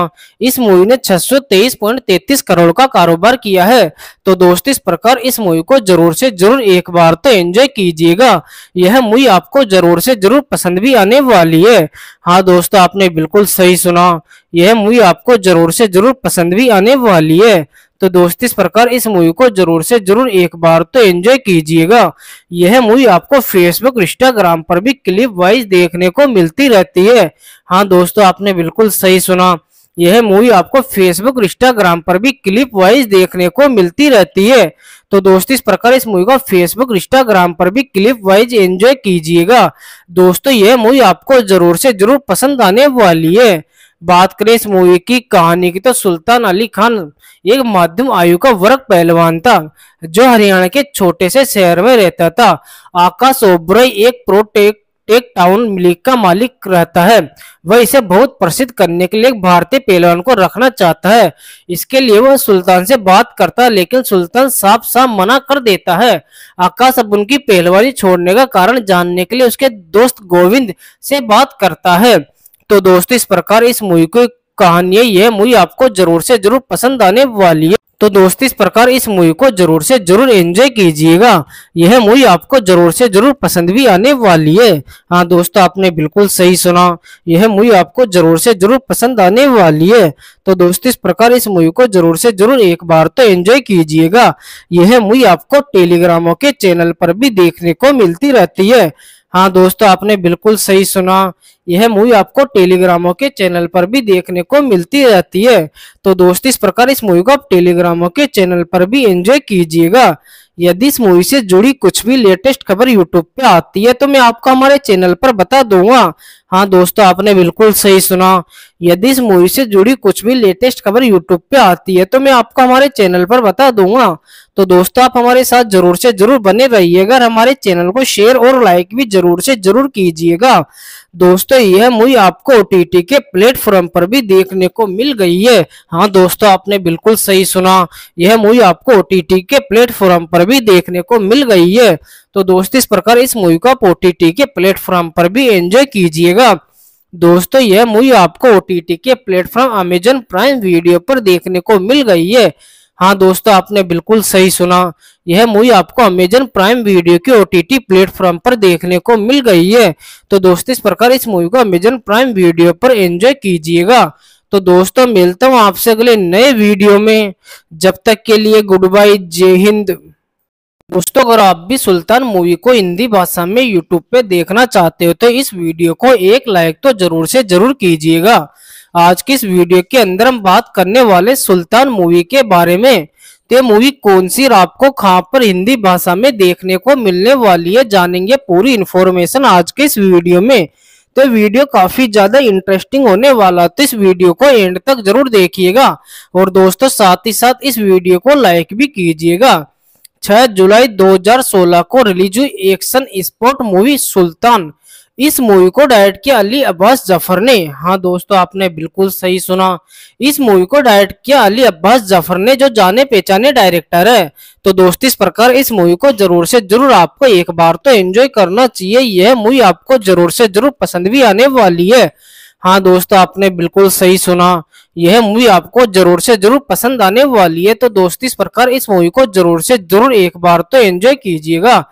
इस मूवी ने 623.33 करोड़ का कारोबार किया है तो दोस्त इस प्रकार इस मूवी को जरूर से जरूर एक बार तो एंजॉय कीजिएगा यह मूवी आपको जरूर से जरूर पसंद भी आने वाली है हाँ दोस्तों आपने बिल्कुल सही सुना यह मूवी आपको जरूर से जरूर पसंद भी आने वाली है तो दोस्त इस प्रकार इस मूवी को जरूर से जरूर एक बार तो एंजॉय कीजिएगा यह मूवी आपको फेसबुक इंस्टाग्राम पर भी क्लिप वाइज देखने को मिलती रहती है हाँ दोस्तों आपने बिल्कुल सही सुना यह मूवी आपको फेसबुक इंस्टाग्राम पर भी क्लिप वाइज देखने को मिलती रहती है तो दोस्तों इस प्रकार इस मूवी को फेसबुक इंस्टाग्राम पर भी क्लिप वाइज एंजॉय कीजिएगा दोस्तों यह मूवी आपको जरूर से जरूर पसंद आने वाली है बात करें इस मूवी की कहानी की तो सुल्तान अली खान एक मध्यम आयु का वर्ग पहलवान था जो हरियाणा के छोटे से शहर में रहता था आकाश ओबरॉय एक प्रोटेक एक टाउन लीग का मालिक रहता है वह इसे बहुत प्रसिद्ध करने के लिए भारतीय पहलवान को रखना चाहता है इसके लिए वह सुल्तान से बात करता है लेकिन सुल्तान साफ साफ मना कर देता है आकाश अब उनकी पहलवानी छोड़ने का कारण जानने के लिए उसके दोस्त गोविंद से बात करता है तो दोस्तों इस प्रकार इस मूवी की कहानी यह मूवी आपको जरूर से जरूर पसंद आने वाली है तो दोस्तों इस प्रकार इस मूवी को जरूर से जरूर एंजॉय कीजिएगा यह मूवी आपको जरूर से जरूर पसंद भी आने वाली है हाँ दोस्तों आपने बिल्कुल सही सुना यह मूवी आपको जरूर से जरूर पसंद आने वाली है तो दोस्तों इस प्रकार इस मूवी को जरूर से जरूर एक बार तो एंजॉय कीजिएगा यह मूवी आपको टेलीग्रामों के चैनल पर भी देखने को मिलती रहती है हाँ दोस्तों आपने बिल्कुल सही सुना यह मूवी आपको टेलीग्रामों के चैनल पर भी देखने को मिलती रहती है तो दोस्त इस प्रकार इस मूवी को आप टेलीग्रामों के चैनल पर भी एंजॉय कीजिएगा यदि इस मूवी से जुड़ी कुछ भी लेटेस्ट खबर यूट्यूब पे आती है तो मैं आपको हमारे चैनल पर बता दूंगा हाँ दोस्तों आपने बिल्कुल सही सुना यदि इस मूवी से जुड़ी कुछ भी लेटेस्ट खबर यूट्यूब पे आती है तो मैं आपको हमारे चैनल पर बता दूंगा तो दोस्तों आप हमारे साथ जरूर से जरूर बने रहिएगा हमारे चैनल को शेयर और लाइक भी जरूर से जरूर कीजिएगा दोस्तों यह मूवी आपको ओ के प्लेटफॉर्म पर भी देखने को मिल गई है हाँ दोस्तों आपने बिल्कुल सही सुना यह मूवी आपको ओ के प्लेटफॉर्म पर भी देखने को मिल गई है तो दोस्त इस प्रकार इस मूवी को आप ओटीटी के प्लेटफॉर्म पर भी एंजॉय कीजिएगा दोस्तों तो यह मूवी आपको ओटीटी के प्लेटफॉर्म अमेजन प्राइम वीडियो पर देखने को मिल गई है हाँ दोस्तों आपने बिल्कुल सही सुना यह मूवी आपको अमेजन प्राइम वीडियो के ओटीटी प्लेटफॉर्म पर देखने को मिल गई है तो दोस्तों इस प्रकार इस मूवी को अमेजन प्राइम वीडियो पर एंजॉय कीजिएगा तो दोस्तों मिलता हूँ आपसे अगले नए वीडियो में जब तक के लिए गुड बाय जय हिंद दोस्तों अगर आप भी सुल्तान मूवी को हिंदी भाषा में यूट्यूब पे देखना चाहते हो तो इस वीडियो को एक लाइक तो जरूर से जरूर कीजिएगा आज की इस वीडियो के अंदर हम बात करने वाले सुल्तान मूवी के बारे में तो मूवी कौन सी आपको कहाँ पर हिंदी भाषा में देखने को मिलने वाली है जानेंगे पूरी इन्फॉर्मेशन आज के इस वीडियो में तो वीडियो काफी ज्यादा इंटरेस्टिंग होने वाला तो इस वीडियो को एंड तक जरूर देखिएगा और दोस्तों साथ ही साथ इस वीडियो को लाइक भी कीजिएगा 6 जुलाई 2016 को रिलीज हुई एक्शन स्पोर्ट मूवी सुल्तान इस मूवी को डायरेक्ट किया अली अब्बास जफर ने हाँ दोस्तों आपने बिल्कुल सही सुना इस मूवी को डायरेक्ट किया अली अब्बास जफर ने जो जाने पहचाने डायरेक्टर है तो दोस्त इस प्रकार इस मूवी को जरूर से जरूर आपको एक बार तो एंजॉय करना चाहिए यह मूवी आपको जरूर से जरूर पसंद भी आने वाली है हाँ दोस्तों आपने बिल्कुल सही सुना यह मूवी आपको जरूर से जरूर पसंद आने वाली है तो दोस्तों इस प्रकार इस मूवी को जरूर से जरूर एक बार तो एंजॉय कीजिएगा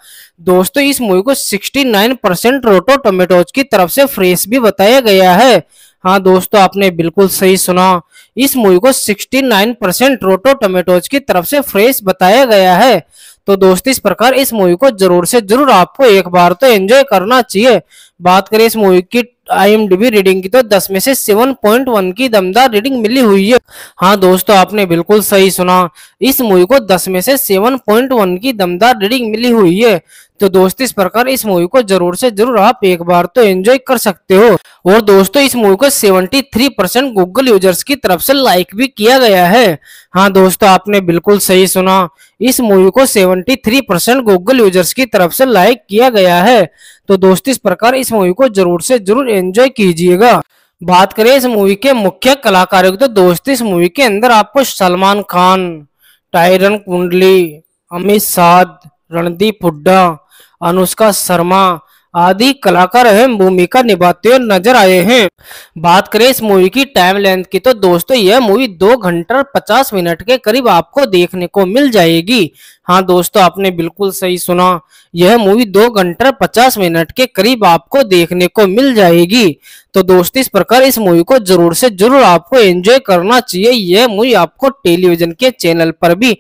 दोस्तों इस मूवी को 69 परसेंट रोटो टोमेटोज की तरफ से फ्रेश भी बताया गया है हाँ दोस्तों आपने बिल्कुल सही सुना इस मूवी को 69 परसेंट रोटो टोमेटोज की तरफ से फ्रेश बताया गया है तो दोस्तों इस प्रकार इस मूवी को जरूर से जरूर आपको एक बार तो एंजॉय करना चाहिए बात करें इस मूवी की आईएमडीबी रीडिंग की तो 10 में से 7.1 की दमदार रीडिंग मिली हुई है हाँ दोस्तों आपने बिल्कुल सही सुना इस मूवी को 10 में से 7.1 की दमदार रीडिंग मिली हुई है तो दोस्तों इस प्रकार इस मूवी को जरूर से जरूर आप एक बार तो एंजॉय कर सकते हो और दोस्तों इस मूवी को 73 परसेंट गूगल यूजर्स की तरफ से लाइक भी किया गया है हाँ दोस्तों आपने बिल्कुल सही सुना इस मूवी को 73 परसेंट गूगल यूजर्स की तरफ से लाइक किया गया है तो दोस्तों इस प्रकार इस मूवी को जरूर से जरूर एंजॉय कीजिएगा बात करें इस मूवी के मुख्य कलाकारों की तो दोस्त इस मूवी के अंदर आपको सलमान खान टायरन कुंडली अमित साध रणदीप हुड्डा अनुष्का शर्मा आदि कलाकार अहम भूमिका निभाते हुए नजर आए हैं बात करें इस मूवी की टाइम लेंथ की तो दोस्तों यह मूवी दो घंटा पचास मिनट के करीब आपको देखने को मिल जाएगी हाँ दोस्तों आपने बिल्कुल सही सुना यह मूवी दो घंटा पचास मिनट के करीब आपको देखने को मिल जाएगी तो दोस्तों इस प्रकार इस मूवी को जरूर से जरूर आपको एंजॉय करना चाहिए यह मूवी आपको टेलीविजन के चैनल पर भी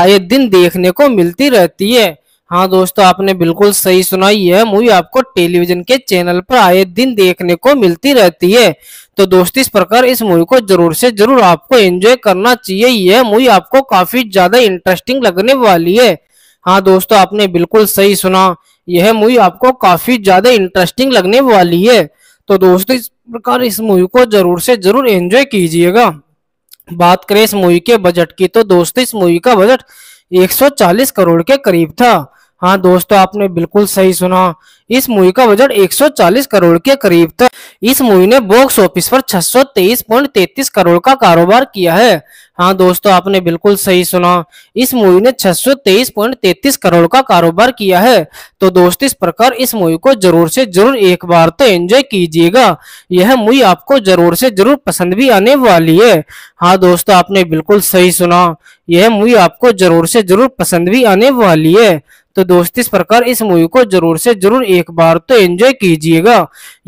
आए दिन देखने को मिलती रहती है हाँ दोस्तों आपने बिल्कुल सही सुना यह मूवी आपको टेलीविजन के चैनल पर आए दिन देखने को मिलती रहती है तो दोस्त इस प्रकार इस मूवी को जरूर से जरूर आपको एंजॉय करना चाहिए यह मूवी आपको काफी ज्यादा इंटरेस्टिंग लगने वाली है हाँ दोस्तों आपने बिल्कुल सही सुना यह मूवी आपको काफी ज्यादा इंटरेस्टिंग लगने वाली है तो दोस्तों इस प्रकार इस मूवी को जरूर से जरूर एंजॉय कीजिएगा बात करें इस मूवी के बजट की तो दोस्तों इस मूवी का बजट 140 करोड़ के करीब था हाँ दोस्तों आपने बिल्कुल सही सुना इस मूवी का बजट 140 करोड़ के करीब था इस मूवी ने बॉक्स ऑफिस पर छह करोड़ का कारोबार किया है हाँ दोस्तों आपने बिल्कुल सही सुना इस मूवी ने छह करोड़ का कारोबार किया है तो दोस्त इस प्रकार इस मूवी को जरूर से जरूर एक बार तो एंजॉय कीजिएगा यह मूवी आपको जरूर से जरूर पसंद भी आने वाली है हाँ दोस्तों आपने बिल्कुल सही सुना यह मूवी आपको जरूर से जरूर पसंद भी आने वाली है तो दोस्त इस प्रकार इस मूवी को जरूर से जरूर एक बार तो एंजॉय कीजिएगा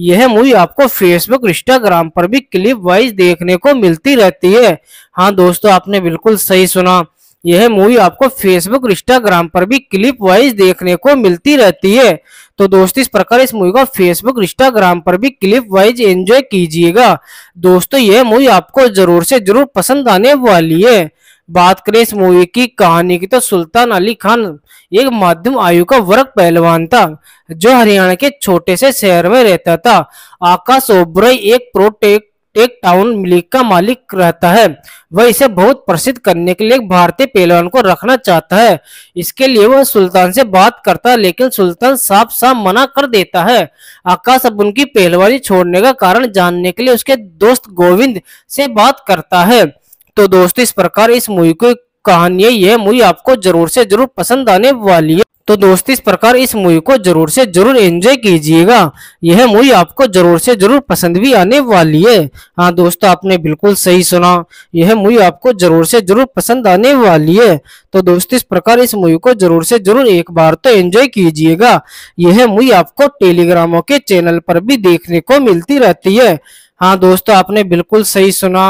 यह मूवी आपको फेसबुक इंस्टाग्राम पर भी क्लिप वाइज देखने को मिलती रहती है हाँ दोस्तों आपने बिल्कुल सही सुना यह मूवी आपको फेसबुक इंस्टाग्राम पर भी क्लिप वाइज देखने को मिलती रहती है तो दोस्त इस प्रकार इस मूवी को फेसबुक इंस्टाग्राम पर भी क्लिप वाइज एंजॉय कीजिएगा दोस्तों यह मूवी आपको जरूर से जरूर पसंद आने वाली है बात करें इस मूवी की कहानी की तो सुल्तान अली खान एक मध्यम आयु का वर्ग पहलवान था जो हरियाणा के छोटे से शहर में रहता था आकाश ओबरॉय एक प्रोटेक एक टाउन लीग का मालिक रहता है वह इसे बहुत प्रसिद्ध करने के लिए एक भारतीय पहलवान को रखना चाहता है इसके लिए वह सुल्तान से बात करता है लेकिन सुल्तान साफ साफ मना कर देता है आकाश अब उनकी पहलवानी छोड़ने का कारण जानने के लिए उसके दोस्त गोविंद से बात करता है तो दोस्तों इस प्रकार इस मूवी को कहानी यह मूवी आपको जरूर से जरूर पसंद आने वाली है तो दोस्त इस प्रकार इस मूवी को जरूर से जरूर एंजॉय कीजिएगा यह मूवी आपको जरूर से जरूर पसंद भी आने वाली है हाँ दोस्तों आपने बिल्कुल सही सुना यह मूवी आपको जरूर से जरूर पसंद आने वाली है तो दोस्त इस प्रकार इस मूवी को जरूर से जरूर एक बार तो एंजॉय कीजिएगा यह मूवी आपको टेलीग्रामों के चैनल पर भी देखने को मिलती रहती है हाँ दोस्तों आपने बिल्कुल सही सुना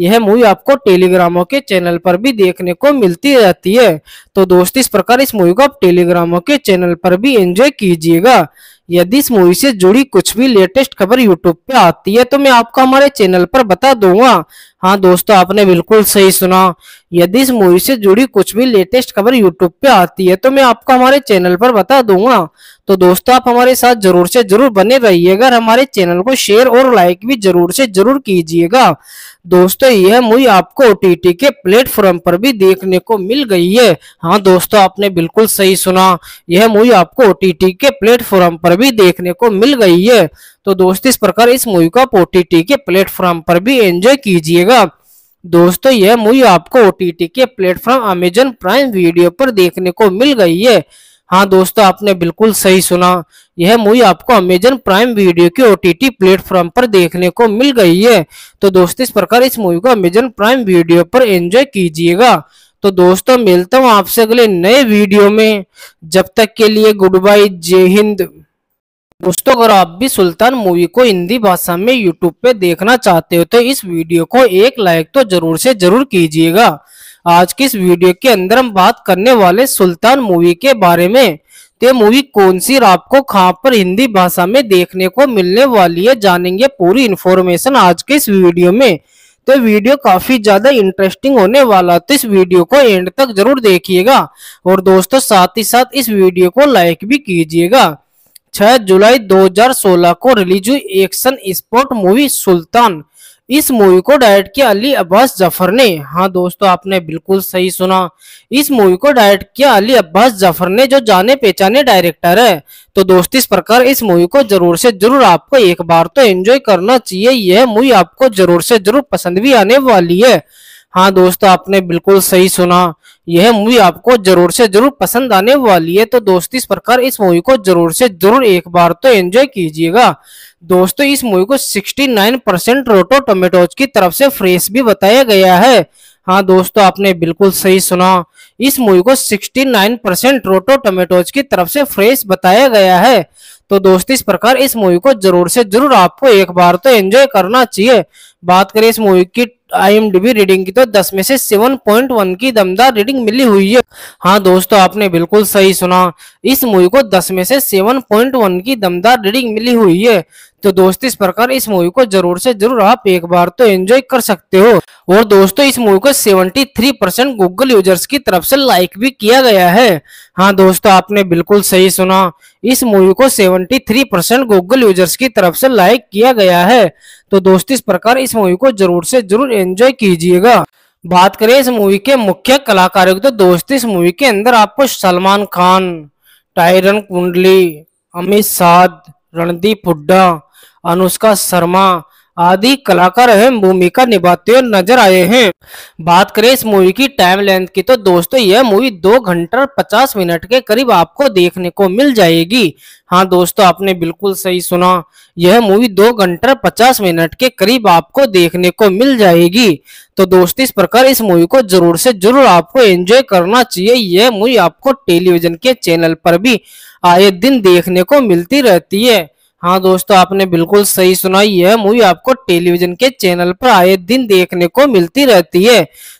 यह मूवी आपको टेलीग्रामों के चैनल पर भी देखने को मिलती रहती है तो दोस्त इस प्रकार इस मूवी को आप टेलीग्रामों के चैनल पर भी एंजॉय कीजिएगा यदि इस मूवी से जुड़ी कुछ भी लेटेस्ट खबर यूट्यूब पे आती है तो मैं आपको हमारे चैनल पर बता दूंगा हाँ दोस्तों आपने बिल्कुल सही सुना यदि इस मूवी से जुड़ी कुछ भी लेटेस्ट खबर यूट्यूब पे आती है तो मैं आपको हमारे चैनल पर बता दूंगा तो दोस्तों आप हमारे साथ जरूर से जरूर बने रहिएगा और हमारे चैनल को शेयर और लाइक भी जरूर से जरूर कीजिएगा दोस्तों यह मूवी आपको ओ के प्लेटफॉर्म पर भी देखने को मिल गई है हाँ दोस्तों आपने बिल्कुल सही सुना यह मूवी आपको ओ के प्लेटफॉर्म पर भी देखने को मिल गई है तो दोस्तों इस प्रकार इस मूवी को आप ओ के प्लेटफॉर्म पर भी एंजॉय कीजिएगा दोस्तों यह मूवी आपको ओ के प्लेटफॉर्म अमेजन प्राइम वीडियो पर देखने को मिल गई है हाँ दोस्तों आपने बिल्कुल सही सुना यह मूवी आपको अमेजन प्राइम वीडियो के ओ प्लेटफॉर्म पर देखने को मिल गई है तो दोस्तों इस प्रकार इस मूवी को अमेजन प्राइम वीडियो पर एंजॉय कीजिएगा तो दोस्तों मिलता हूँ आपसे अगले नए वीडियो में जब तक के लिए गुड बाय जय हिंद दोस्तों अगर आप भी सुल्तान मूवी को हिंदी भाषा में यूट्यूब पे देखना चाहते हो तो इस वीडियो को एक लाइक तो जरूर से जरूर कीजिएगा आज की इस वीडियो के अंदर हम बात करने वाले सुल्तान मूवी के बारे में तो मूवी कौन सी आपको कहाँ पर हिंदी भाषा में देखने को मिलने वाली है जानेंगे पूरी इन्फॉर्मेशन आज के इस वीडियो में तो वीडियो काफी ज्यादा इंटरेस्टिंग होने वाला तो इस वीडियो को एंड तक जरूर देखिएगा और दोस्तों साथ ही साथ इस वीडियो को लाइक भी कीजिएगा 6 जुलाई 2016 को रिलीज हुई एक्शन स्पोर्ट मूवी सुल्तान इस मूवी को डायरेक्ट किया अली अब्बास जफर ने हाँ दोस्तों आपने बिल्कुल सही सुना इस मूवी को डायरेक्ट किया अली अब्बास जफर ने जो जाने पहचाने डायरेक्टर है तो दोस्त इस प्रकार इस मूवी को जरूर से जरूर आपको एक बार तो एंजॉय करना चाहिए यह मूवी आपको जरूर से जरूर पसंद भी आने वाली है हाँ दोस्तों आपने बिल्कुल सही सुना यह मूवी आपको जरूर से जरूर पसंद आने वाली है तो दोस्तों इस प्रकार इस मूवी को जरूर से जरूर एक बार तो एंजॉय कीजिएगा दोस्तों इस मूवी को 69 परसेंट रोटो टोमेटोज की तरफ से फ्रेश भी बताया गया है हाँ दोस्तों आपने बिल्कुल सही सुना इस मूवी को 69 परसेंट रोटो टोमेटोज की तरफ से फ्रेश बताया गया है तो दोस्तों इस प्रकार इस मूवी को जरूर से जरूर आपको एक बार तो एंजॉय करना चाहिए बात करें इस मूवी की आईएमडीबी रीडिंग की तो 10 में से 7.1 की दमदार रीडिंग मिली हुई है हाँ दोस्तों आपने बिल्कुल सही सुना इस मूवी को 10 में से 7.1 की दमदार रीडिंग मिली हुई है तो दोस्त इस प्रकार इस मूवी को जरूर से जरूर आप एक बार तो एंजॉय कर सकते हो और दोस्तों इस मूवी को 73 परसेंट गूगल यूजर्स की तरफ से लाइक भी किया गया है हाँ दोस्तों आपने बिल्कुल सही सुना इस मूवी को 73 परसेंट गूगल यूजर्स की तरफ से लाइक किया गया है तो दोस्त इस प्रकार इस मूवी को जरूर से जरूर एंजॉय कीजिएगा बात करें इस मूवी के मुख्य कलाकारों की तो दोस्त इस मूवी के अंदर आपको सलमान खान टायरन कुंडली अमित साध रणदीप हुड्डा अनुष्का शर्मा आदि कलाकार अहम भूमिका निभाते हुए नजर आए हैं बात करें इस मूवी की टाइम लेंथ की तो दोस्तों यह मूवी दो घंटा पचास मिनट के करीब आपको देखने को मिल जाएगी हाँ दोस्तों आपने बिल्कुल सही सुना यह मूवी दो घंटा पचास मिनट के करीब आपको देखने को मिल जाएगी तो दोस्तों इस प्रकार इस मूवी को जरूर से जरूर आपको एंजॉय करना चाहिए यह मूवी आपको टेलीविजन के चैनल पर भी आए दिन देखने को मिलती रहती है हाँ दोस्तों आपने बिल्कुल सही सुना यह मूवी आपको टेलीविजन के चैनल पर आए दिन देखने को मिलती रहती है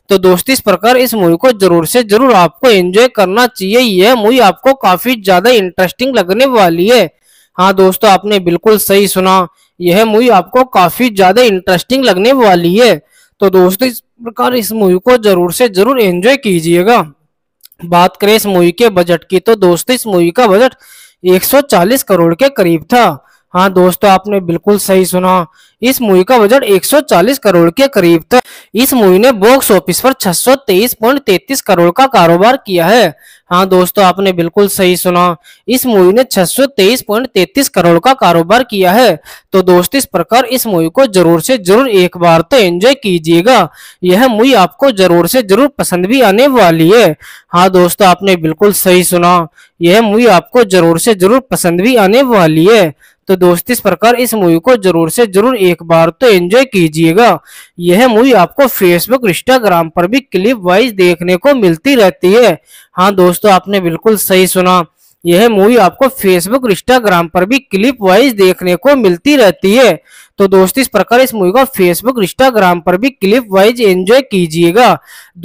तो दोस्त इस प्रकार इस मूवी को जरूर से जरूर आपको एंजॉय करना चाहिए यह मूवी आपको काफी ज्यादा इंटरेस्टिंग लगने वाली है हाँ दोस्तों आपने बिल्कुल सही सुना यह मूवी आपको काफी ज्यादा इंटरेस्टिंग लगने वाली है तो दोस्तों इस प्रकार इस मूवी को जरूर से जरूर एंजॉय कीजिएगा बात करें इस मूवी के बजट की तो दोस्तों इस मूवी का बजट 140 करोड़ के करीब था हाँ दोस्तों आपने बिल्कुल सही सुना इस मूवी का बजट 140 करोड़ के करीब था इस मूवी ने बॉक्स ऑफिस पर 623.33 करोड़ का कारोबार किया है हाँ दोस्तों आपने बिल्कुल सही सुना इस मूवी ने 623.33 करोड़ का कारोबार किया है तो दोस्त इस प्रकार इस मूवी को जरूर से जरूर एक बार तो एंजॉय कीजिएगा यह मूवी आपको जरूर से जरूर पसंद भी आने वाली है हाँ दोस्तों आपने बिल्कुल सही सुना यह मूवी आपको जरूर से जरूर पसंद भी आने वाली है तो दोस्त इस प्रकार इस मूवी को जरूर से जरूर एक बार तो एंजॉय कीजिएगा यह मूवी आपको फेसबुक इंस्टाग्राम पर भी क्लिप वाइज देखने को मिलती रहती है हाँ दोस्तों आपने बिल्कुल सही सुना यह मूवी आपको फेसबुक इंस्टाग्राम पर भी क्लिप वाइज देखने को मिलती रहती है तो दोस्तों इस प्रकार इस मूवी को फेसबुक इंस्टाग्राम पर भी क्लिप वाइज एंजॉय कीजिएगा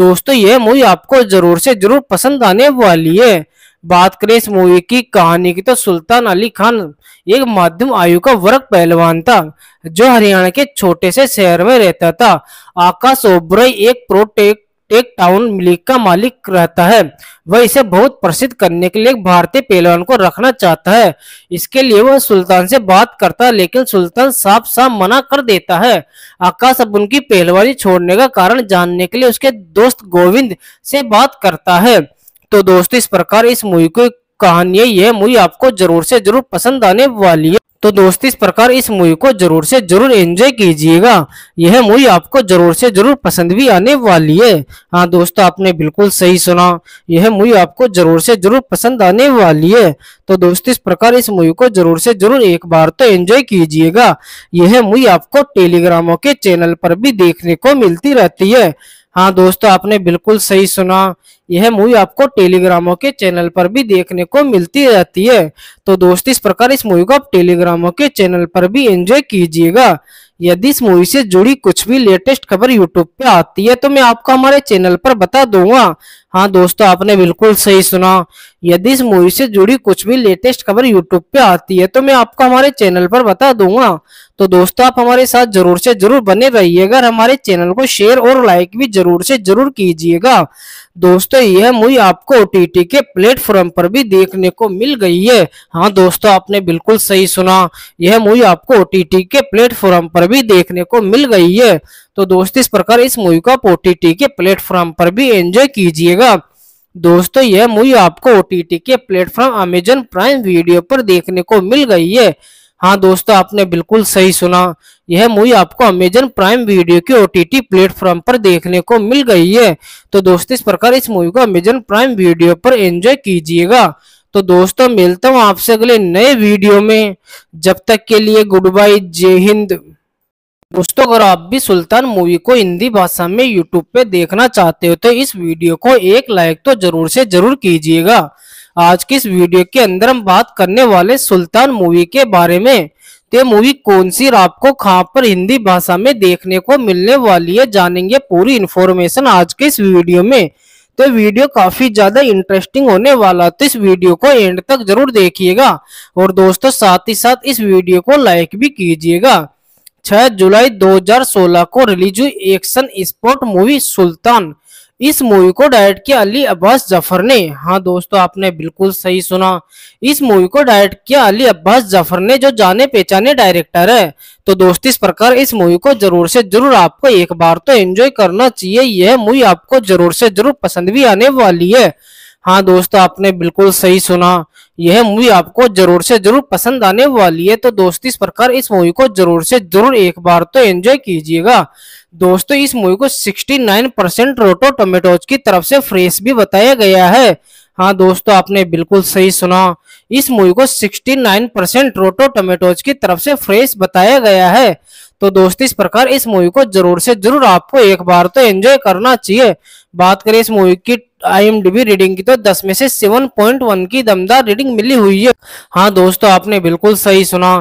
दोस्तों यह मूवी आपको जरूर से जरूर पसंद आने वाली है बात करें इस मूवी की कहानी की तो सुल्तान अली खान एक मध्यम आयु का वर्ग पहलवान था जो हरियाणा के छोटे से शहर में रहता था आकाश ओबरॉय एक प्रोटेक एक टाउन लीग का मालिक रहता है वह इसे बहुत प्रसिद्ध करने के लिए भारतीय पहलवान को रखना चाहता है इसके लिए वह सुल्तान से बात करता है लेकिन सुल्तान साफ साफ मना कर देता है आकाश अब उनकी पहलवानी छोड़ने का कारण जानने के लिए उसके दोस्त गोविंद से बात करता है तो दोस्तों इस प्रकार इस मूवी की कहानी यह मूवी आपको जरूर से जरूर पसंद आने वाली है तो दोस्तों इस प्रकार इस मूवी को जरूर से जरूर एंजॉय कीजिएगा यह मूवी आपको जरूर से जरूर पसंद भी आने वाली है हाँ दोस्तों आपने बिल्कुल सही सुना यह मूवी आपको जरूर से जरूर पसंद आने वाली है तो दोस्तों इस प्रकार इस मूवी को जरूर से जरूर एक बार तो एंजॉय कीजिएगा यह मूवी आपको टेलीग्रामों के चैनल पर भी देखने को मिलती रहती है हाँ दोस्तों आपने बिल्कुल सही सुना यह मूवी आपको टेलीग्रामों के चैनल पर भी देखने को मिलती रहती है तो दोस्त इस प्रकार इस मूवी को आप टेलीग्रामों के चैनल पर भी एंजॉय कीजिएगा यदि इस मूवी से जुड़ी कुछ भी लेटेस्ट खबर यूट्यूब पे आती है तो मैं आपको हमारे चैनल पर बता दूंगा हाँ दोस्तों आपने बिल्कुल सही सुना यदि इस मूवी से जुड़ी कुछ भी लेटेस्ट खबर यूट्यूब पे आती है तो मैं आपको हमारे चैनल पर बता दूंगा तो दोस्तों आप हमारे साथ जरूर से जरूर बने रहिएगा और हमारे चैनल को शेयर और लाइक भी जरूर से जरूर कीजिएगा दोस्तों यह मूवी आपको ओ के प्लेटफॉर्म पर भी देखने को मिल गई है हाँ दोस्तों आपने बिल्कुल सही सुना यह मूवी आपको ओ के प्लेटफॉर्म पर भी देखने को मिल गई है तो दोस्त इस प्रकार इस मूवी को आप ओ के प्लेटफॉर्म पर भी एंजॉय कीजिएगा दोस्तों यह मूवी आपको ओ के प्लेटफॉर्म अमेजन प्राइम वीडियो पर देखने को मिल गई है हाँ दोस्तों आपने बिल्कुल सही सुना यह मूवी आपको अमेजन प्राइम वीडियो के ओ प्लेटफॉर्म पर देखने को मिल गई है तो दोस्तों इस प्रकार इस मूवी को अमेजन प्राइम वीडियो पर एंजॉय कीजिएगा तो दोस्तों मिलता हूँ आपसे अगले नए वीडियो में जब तक के लिए गुड बाय जय हिंद दोस्तों अगर आप भी सुल्तान मूवी को हिंदी भाषा में यूट्यूब पे देखना चाहते हो तो इस वीडियो को एक लाइक तो जरूर से जरूर कीजिएगा आज की इस वीडियो के अंदर हम बात करने वाले सुल्तान मूवी के बारे में तो मूवी कौन सी आपको कहाँ पर हिंदी भाषा में देखने को मिलने वाली है जानेंगे पूरी इन्फॉर्मेशन आज के इस वीडियो में तो वीडियो काफी ज्यादा इंटरेस्टिंग होने वाला तो इस वीडियो को एंड तक जरूर देखिएगा और दोस्तों साथ ही साथ इस वीडियो को लाइक भी कीजिएगा 6 जुलाई 2016 को रिलीज हुई एक्शन स्पोर्ट मूवी सुल्तान इस मूवी को डायरेक्ट किया अली अब्बास जफर ने हाँ दोस्तों आपने बिल्कुल सही सुना इस मूवी को डायरेक्ट किया अली अब्बास जफर ने जो जाने पहचाने डायरेक्टर है तो दोस्त इस प्रकार इस मूवी को जरूर से जरूर आपको एक बार तो एंजॉय करना चाहिए यह मूवी आपको जरूर से जरूर पसंद भी आने वाली है हाँ दोस्तों आपने बिल्कुल सही सुना यह मूवी आपको जरूर से जरूर पसंद आने वाली है तो दोस्त इस प्रकार इस मूवी को जरूर से जरूर एक बार तो एंजॉय कीजिएगा दोस्तों इस मूवी को 69 परसेंट रोटो टोमेटोज की तरफ से फ्रेश भी बताया गया है हाँ दोस्तों आपने बिल्कुल सही सुना इस मूवी को 69 परसेंट रोटो टोमेटोज की तरफ से फ्रेश बताया गया है तो दोस्त इस प्रकार इस मूवी को जरूर से जरूर आपको एक बार तो एंजॉय करना चाहिए बात करें इस मूवी की आईएमडीबी रीडिंग की तो 10 में से 7.1 की दमदार रीडिंग मिली हुई है हाँ दोस्तों आपने बिल्कुल सही सुना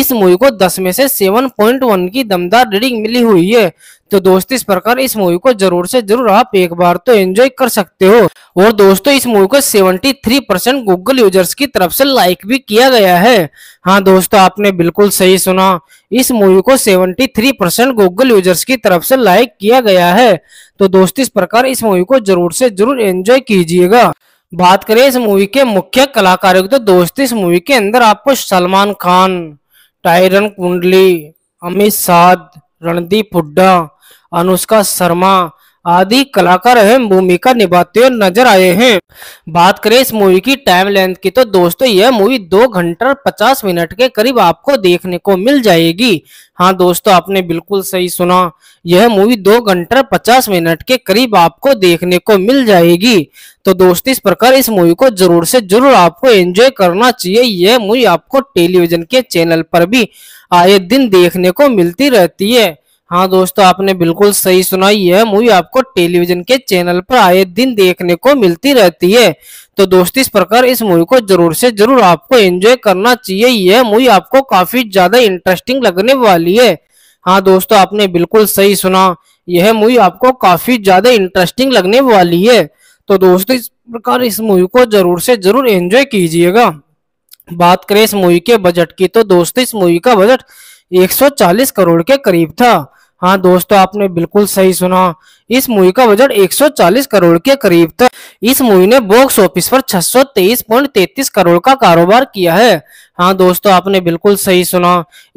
इस मूवी को 10 में से 7.1 की दमदार रीडिंग मिली हुई है तो दोस्त इस प्रकार इस मूवी को जरूर से जरूर आप एक बार तो एंजॉय कर सकते हो और दोस्तों इस मूवी को 73 परसेंट गूगल यूजर्स की तरफ से लाइक भी किया गया है हाँ दोस्तों आपने बिल्कुल सही सुना इस मूवी को 73 परसेंट गूगल यूजर्स की तरफ से लाइक किया गया है तो दोस्त इस प्रकार इस मूवी को जरूर से जरूर एंजॉय कीजिएगा बात करें इस मूवी के मुख्य कलाकारों की तो दोस्त इस मूवी के अंदर आपको सलमान खान टायरन कुंडली अमित साध रणदीप हुड्डा अनुष्का शर्मा आदि कलाकार अहम भूमिका निभाते हुए नजर आए हैं बात करें इस मूवी की टाइम लेंथ की तो दोस्तों यह मूवी दो घंटा पचास मिनट के करीब आपको देखने को मिल जाएगी हाँ दोस्तों आपने बिल्कुल सही सुना यह मूवी दो घंटा पचास मिनट के करीब आपको देखने को मिल जाएगी तो दोस्तों इस प्रकार इस मूवी को जरूर से जरूर आपको एंजॉय करना चाहिए यह मूवी आपको टेलीविजन के चैनल पर भी आए दिन देखने को मिलती रहती है हाँ दोस्तों आपने बिल्कुल सही सुना यह मूवी आपको टेलीविजन के चैनल पर आए दिन देखने को मिलती रहती है तो दोस्त इस प्रकार इस मूवी को जरूर से जरूर आपको एंजॉय करना चाहिए यह मूवी आपको काफी ज्यादा इंटरेस्टिंग लगने वाली है हाँ दोस्तों आपने बिल्कुल सही सुना यह मूवी आपको काफी ज्यादा इंटरेस्टिंग लगने वाली है तो दोस्तों इस प्रकार इस मूवी को जरूर से जरूर एंजॉय कीजिएगा बात करें इस मूवी के बजट की तो दोस्तों इस मूवी का बजट 140 करोड़ के करीब था हाँ दोस्तों आपने बिल्कुल सही सुना इस मूवी का बजट 140 करोड़ के करीब था इस मूवी ने बॉक्स ऑफिस पर छह करोड़ का कारोबार किया है हाँ दोस्तों आपने बिल्कुल सही सुना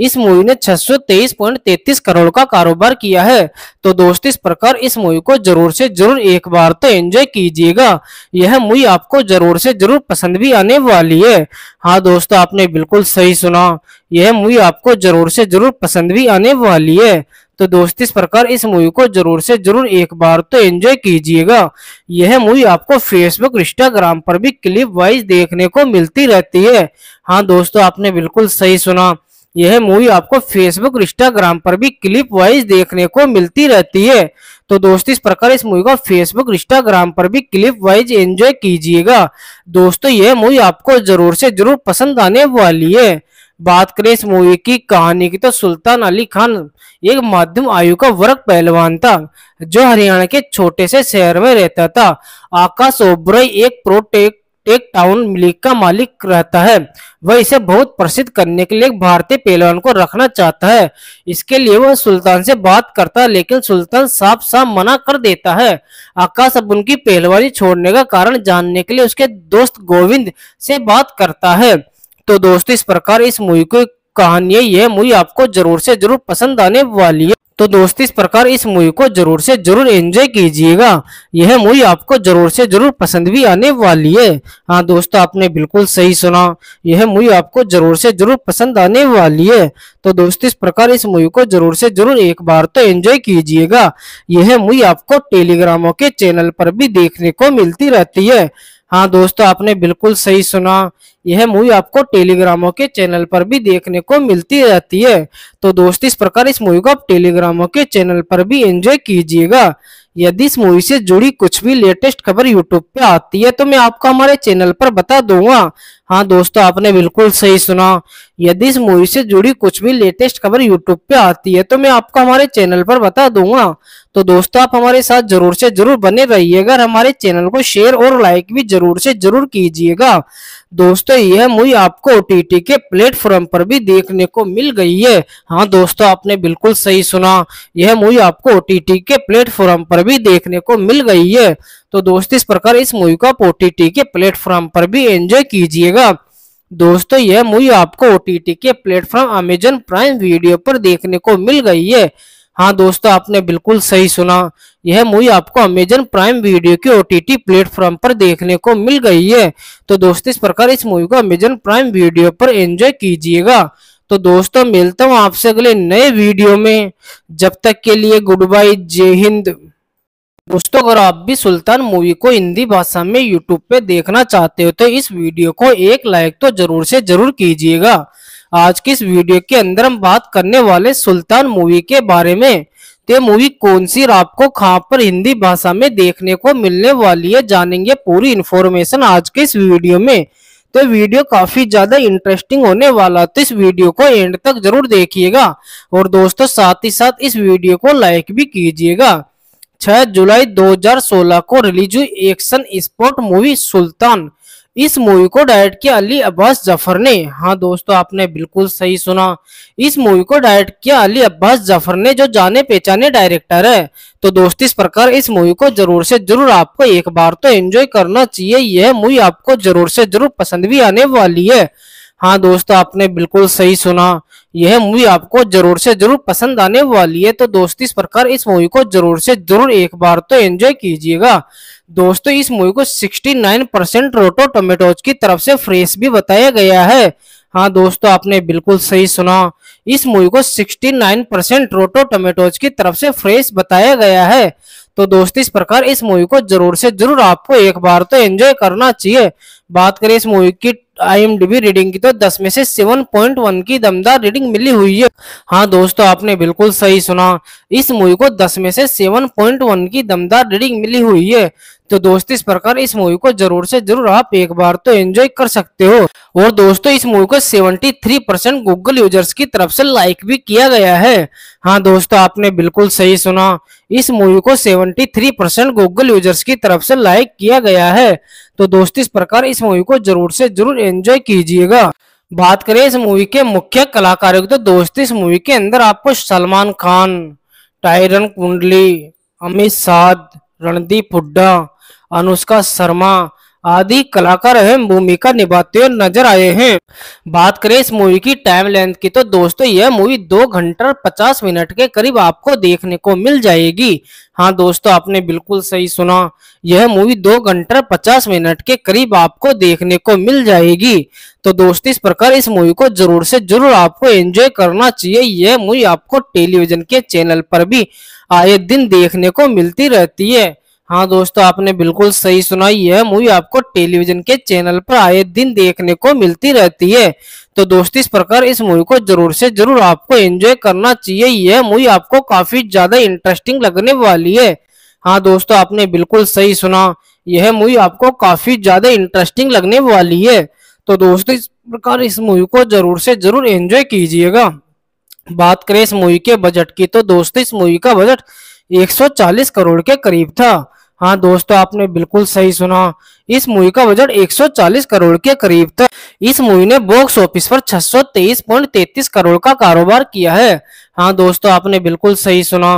इस मूवी ने छह करोड़ का कारोबार किया है तो दोस्त इस प्रकार इस मूवी को जरूर से जरूर एक बार तो एंजॉय कीजिएगा यह मूवी आपको जरूर से जरूर पसंद भी आने वाली है हाँ दोस्तों आपने बिल्कुल सही सुना यह मूवी आपको जरूर से जरूर पसंद भी आने वाली है तो दोस्त इस प्रकार इस मूवी को जरूर से जरूर एक बार तो एंजॉय कीजिएगा यह मूवी आपको फेसबुक इंस्टाग्राम पर भी क्लिप वाइज देखने को मिलती रहती है हाँ दोस्तों आपने बिल्कुल सही सुना यह मूवी आपको फेसबुक इंस्टाग्राम पर भी क्लिप वाइज देखने को मिलती रहती है तो दोस्त इस प्रकार इस मूवी को फेसबुक इंस्टाग्राम पर भी क्लिप वाइज एंजॉय कीजिएगा दोस्तों यह मूवी आपको जरूर से जरूर पसंद आने वाली है बात करें इस मूवी की कहानी की तो सुल्तान अली खान एक मध्यम आयु का वर्ग पहलवान था जो हरियाणा के छोटे से शहर में रहता था आकाश ओबरॉय एक प्रोटेक एक टाउन लीग का मालिक रहता है वह इसे बहुत प्रसिद्ध करने के लिए एक भारतीय पहलवान को रखना चाहता है इसके लिए वह सुल्तान से बात करता है लेकिन सुल्तान साफ साफ मना कर देता है आकाश अब उनकी पहलवानी छोड़ने का कारण जानने के लिए उसके दोस्त गोविंद से बात करता है तो दोस्तों इस प्रकार इस मूवी को है यह मूवी आपको जरूर से जरूर पसंद आने वाली है तो दोस्त इस प्रकार इस मूवी को जरूर से जरूर एंजॉय कीजिएगा यह मूवी आपको जरूर से जरूर पसंद भी आने वाली है हाँ दोस्तों आपने बिल्कुल सही सुना यह मूवी आपको जरूर से जरूर पसंद आने वाली है तो दोस्त इस प्रकार इस मूवी को जरूर से जरूर एक बार तो एंजॉय कीजिएगा यह मूवी आपको टेलीग्रामों के चैनल पर भी देखने को मिलती रहती है हाँ दोस्तों आपने बिल्कुल सही सुना यह मूवी आपको टेलीग्रामों के चैनल पर भी देखने को मिलती रहती है तो दोस्त इस प्रकार इस मूवी को आप टेलीग्रामों के चैनल पर भी एंजॉय कीजिएगा यदि इस मूवी से जुड़ी कुछ भी लेटेस्ट खबर यूट्यूब पे आती है तो मैं आपको हमारे चैनल पर बता दूंगा हाँ दोस्तों आपने बिल्कुल सही सुना यदि इस मूवी से जुड़ी कुछ भी लेटेस्ट खबर यूट्यूब पे आती है तो मैं आपको हमारे चैनल पर बता दूंगा तो दोस्तों आप हमारे साथ जरूर से जरूर बने रहिएगा और हमारे चैनल को शेयर और लाइक भी जरूर से जरूर कीजिएगा दोस्तों यह मूवी आपको टी के प्लेटफॉर्म पर भी देखने को मिल गई है हाँ दोस्तों आपने बिल्कुल सही सुना यह मूवी आपको टी के प्लेटफॉर्म पर भी देखने को मिल गई है तो दोस्तों इस प्रकार इस मूवी को आप के प्लेटफॉर्म पर भी एंजॉय कीजिएगा दोस्तों यह मूवी आपको ओ के प्लेटफॉर्म अमेजन प्राइम वीडियो पर देखने को मिल गई है हाँ दोस्तों आपने बिल्कुल सही सुना यह मूवी आपको अमेजन प्राइम वीडियो के ओ टी प्लेटफॉर्म पर देखने को मिल गई है तो दोस्तों इस प्रकार इस मूवी को अमेजन प्राइम वीडियो पर एंजॉय कीजिएगा तो दोस्तों मिलता हूँ आपसे अगले नए वीडियो में जब तक के लिए गुड बाय जय हिंद दोस्तों अगर आप भी सुल्तान मूवी को हिंदी भाषा में यूट्यूब पे देखना चाहते हो तो इस वीडियो को एक लाइक तो जरूर से जरूर कीजिएगा आज के इस वीडियो के अंदर हम बात करने वाले सुल्तान मूवी के बारे में तो ये मूवी कौन सी आपको कहाँ पर हिंदी भाषा में देखने को मिलने वाली है जानेंगे पूरी इन्फॉर्मेशन आज के इस वीडियो में तो वीडियो काफी ज्यादा इंटरेस्टिंग होने वाला तो इस वीडियो को एंड तक जरूर देखिएगा और दोस्तों साथ ही साथ इस वीडियो को लाइक भी कीजिएगा 6 जुलाई 2016 को रिलीज हुई एक्शन स्पोर्ट मूवी सुल्तान इस मूवी को डायरेक्ट किया अली अब्बास जफर ने हाँ दोस्तों आपने बिल्कुल सही सुना इस मूवी को डायरेक्ट किया अली अब्बास जफर ने जो जाने पहचाने डायरेक्टर है तो दोस्त इस प्रकार इस मूवी को जरूर से जरूर आपको एक बार तो एंजॉय करना चाहिए यह मूवी आपको जरूर से जरूर पसंद भी आने वाली है हाँ दोस्तों आपने बिल्कुल सही सुना यह मूवी आपको जरूर से जरूर पसंद आने वाली है तो दोस्त इस प्रकार इस मूवी को जरूर से जरूर एक बार तो एंजॉय कीजिएगा दोस्तों इस मूवी को 69 परसेंट रोटो टोमेटोज की तरफ से फ्रेश भी बताया गया है हाँ दोस्तों आपने बिल्कुल सही सुना इस मूवी को 69 परसेंट रोटो टोमेटोज की तरफ से फ्रेश बताया गया है तो दोस्त इस प्रकार इस मूवी को जरूर से जरूर आपको एक बार तो एंजॉय करना चाहिए बात करें इस मूवी की आईएमडीबी रीडिंग की तो 10 में से 7.1 की दमदार रीडिंग मिली हुई है हाँ दोस्तों आपने बिल्कुल सही सुना इस मूवी को 10 में से 7.1 की दमदार रीडिंग मिली हुई है तो दोस्त इस प्रकार इस मूवी को जरूर से जरूर आप एक बार तो एंजॉय कर सकते हो और दोस्तों इस मूवी को 73 परसेंट गूगल यूजर्स की तरफ से लाइक भी किया गया है हाँ दोस्तों आपने बिल्कुल सही सुना इस मूवी को 73 परसेंट गूगल यूजर्स की तरफ से लाइक किया गया है तो दोस्त इस प्रकार इस मूवी को जरूर से जरूर एंजॉय कीजिएगा बात करें इस मूवी के मुख्य कलाकारों की तो दोस्त इस मूवी के अंदर आपको सलमान खान टायरन कुंडली अमित साध रणदीप हुड्डा अनुष्का शर्मा आदि कलाकार अहम भूमिका निभाते हुए नजर आए हैं बात करें इस मूवी की टाइम लेंथ की तो दोस्तों यह मूवी दो घंटा पचास मिनट के करीब आपको देखने को मिल जाएगी हाँ दोस्तों आपने बिल्कुल सही सुना यह मूवी दो घंटा पचास मिनट के करीब आपको देखने को मिल जाएगी तो दोस्तों इस प्रकार इस मूवी को जरूर से जरूर आपको एंजॉय करना चाहिए यह मूवी आपको टेलीविजन के चैनल पर भी आए दिन देखने को मिलती रहती है हाँ दोस्तों आपने बिल्कुल सही सुना यह मूवी आपको टेलीविजन के चैनल पर आए दिन देखने को मिलती रहती है तो दोस्त इस प्रकार इस मूवी को जरूर से जरूर आपको एंजॉय करना चाहिए यह मूवी आपको काफी ज्यादा इंटरेस्टिंग लगने वाली है हाँ दोस्तों आपने बिल्कुल सही सुना यह मूवी आपको काफी ज्यादा इंटरेस्टिंग लगने वाली है तो दोस्तों इस प्रकार इस मूवी को जरूर से जरूर एंजॉय कीजिएगा बात करें इस मूवी के बजट की तो दोस्तों इस मूवी का बजट 140 करोड़ के करीब था हाँ दोस्तों आपने बिल्कुल सही सुना इस मूवी का बजट 140 करोड़ के करीब था इस मूवी ने बॉक्स ऑफिस पर छह करोड़ का कारोबार किया है हाँ दोस्तों आपने बिल्कुल सही सुना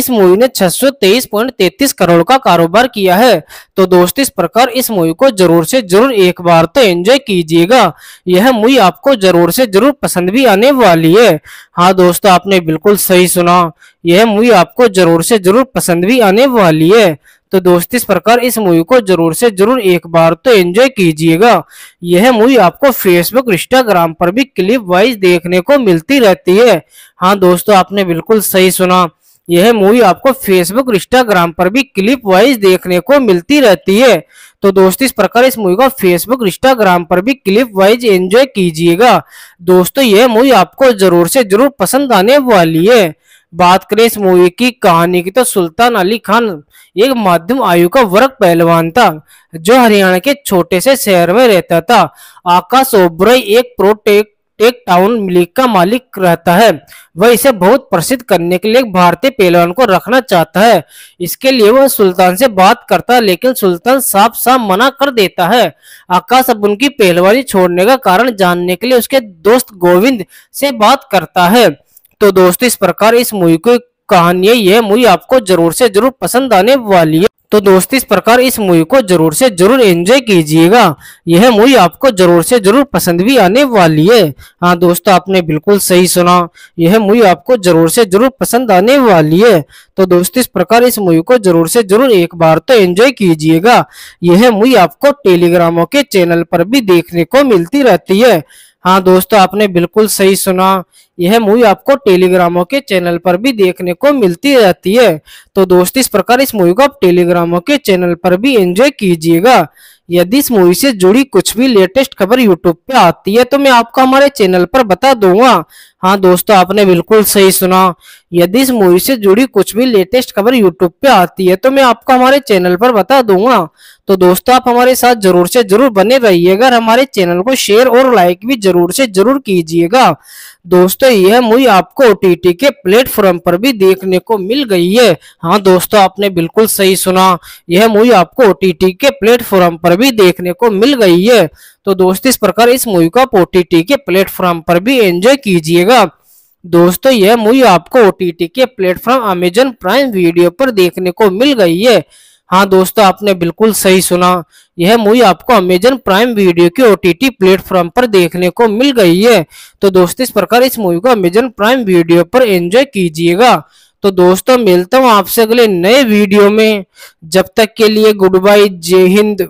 इस मूवी ने छह करोड़ का कारोबार किया है तो दोस्त इस प्रकार इस मूवी को जरूर से जरूर एक बार तो एंजॉय कीजिएगा यह मूवी आपको जरूर से जरूर पसंद भी आने वाली है हाँ दोस्तों आपने बिल्कुल सही सुना यह मूवी आपको जरूर से जरूर पसंद भी आने वाली है तो दोस्त इस प्रकार इस मूवी को जरूर से जरूर एक बार तो एंजॉय कीजिएगा यह मूवी आपको फेसबुक इंस्टाग्राम पर भी क्लिप वाइज देखने को मिलती रहती है हाँ दोस्तों आपने बिल्कुल सही सुना यह मूवी आपको फेसबुक इंस्टाग्राम पर भी क्लिप वाइज देखने को मिलती रहती है तो दोस्तों इस प्रकार इस मूवी को फेसबुक इंस्टाग्राम पर भी क्लिप वाइज एंजॉय कीजिएगा दोस्तों यह मूवी आपको जरूर से जरूर पसंद आने वाली है बात करें इस मूवी की कहानी की तो सुल्तान अली खान एक मध्यम आयु का वर्ग पहलवान था जो हरियाणा के छोटे से शहर में रहता था आकाश ओबरॉय एक प्रोटेक एक टाउन लीग का मालिक रहता है वह इसे बहुत प्रसिद्ध करने के लिए एक भारतीय पहलवान को रखना चाहता है इसके लिए वह सुल्तान से बात करता है लेकिन सुल्तान साफ साफ मना कर देता है आकाश अब उनकी पहलवानी छोड़ने का कारण जानने के लिए उसके दोस्त गोविंद से बात करता है तो दोस्तों इस प्रकार इस मूवी को कहानी यह मूवी आपको जरूर से जरूर पसंद आने वाली है तो दोस्त इस प्रकार इस मूवी को जरूर से जरूर एंजॉय कीजिएगा यह मूवी आपको जरूर से जरूर पसंद भी आने वाली है हाँ दोस्तों आपने बिल्कुल सही सुना यह मूवी आपको जरूर से जरूर पसंद आने वाली है तो दोस्त इस प्रकार इस मूवी को जरूर से जरूर एक बार तो एंजॉय कीजिएगा यह मूवी आपको टेलीग्रामों के चैनल पर भी देखने को मिलती रहती है हाँ दोस्तों आपने बिल्कुल सही सुना यह मूवी आपको टेलीग्रामो के चैनल पर भी देखने को मिलती रहती है तो दोस्त इस प्रकार इस मूवी को आप टेलीग्रामो के चैनल पर भी एंजॉय कीजिएगा यदि इस मूवी से जुड़ी कुछ भी लेटेस्ट खबर यूट्यूब पे आती है तो मैं आपको हमारे चैनल पर बता दूंगा हाँ दोस्तों आपने बिल्कुल सही सुना यदि इस मूवी से जुड़ी कुछ भी लेटेस्ट खबर यूट्यूब पे आती है तो मैं आपको हमारे चैनल पर बता दूंगा तो दोस्तों आप हमारे साथ जरूर से जरूर बने रहिएगा हमारे चैनल को शेयर और लाइक भी जरूर से जरूर कीजिएगा दोस्तों यह मूवी आपको ओ के प्लेटफॉर्म पर भी देखने को मिल गई है हाँ दोस्तों आपने बिल्कुल सही सुना यह मूवी आपको ओ के प्लेटफॉर्म पर भी देखने को मिल गई है तो दोस्त इस प्रकार इस मूवी को आप ओटीटी के प्लेटफॉर्म पर भी एंजॉय कीजिएगा दोस्तों यह मूवी आपको ओ के प्लेटफॉर्म अमेजन प्राइम वीडियो पर देखने को मिल गई है हाँ दोस्तों आपने बिल्कुल सही सुना यह मूवी आपको अमेजन प्राइम वीडियो के ओ प्लेटफॉर्म पर देखने को मिल गई है तो दोस्तों इस प्रकार इस मूवी को अमेजन प्राइम वीडियो पर एंजॉय कीजिएगा तो दोस्तों मिलता हूँ आपसे अगले नए वीडियो में जब तक के लिए गुड बाय जय हिंद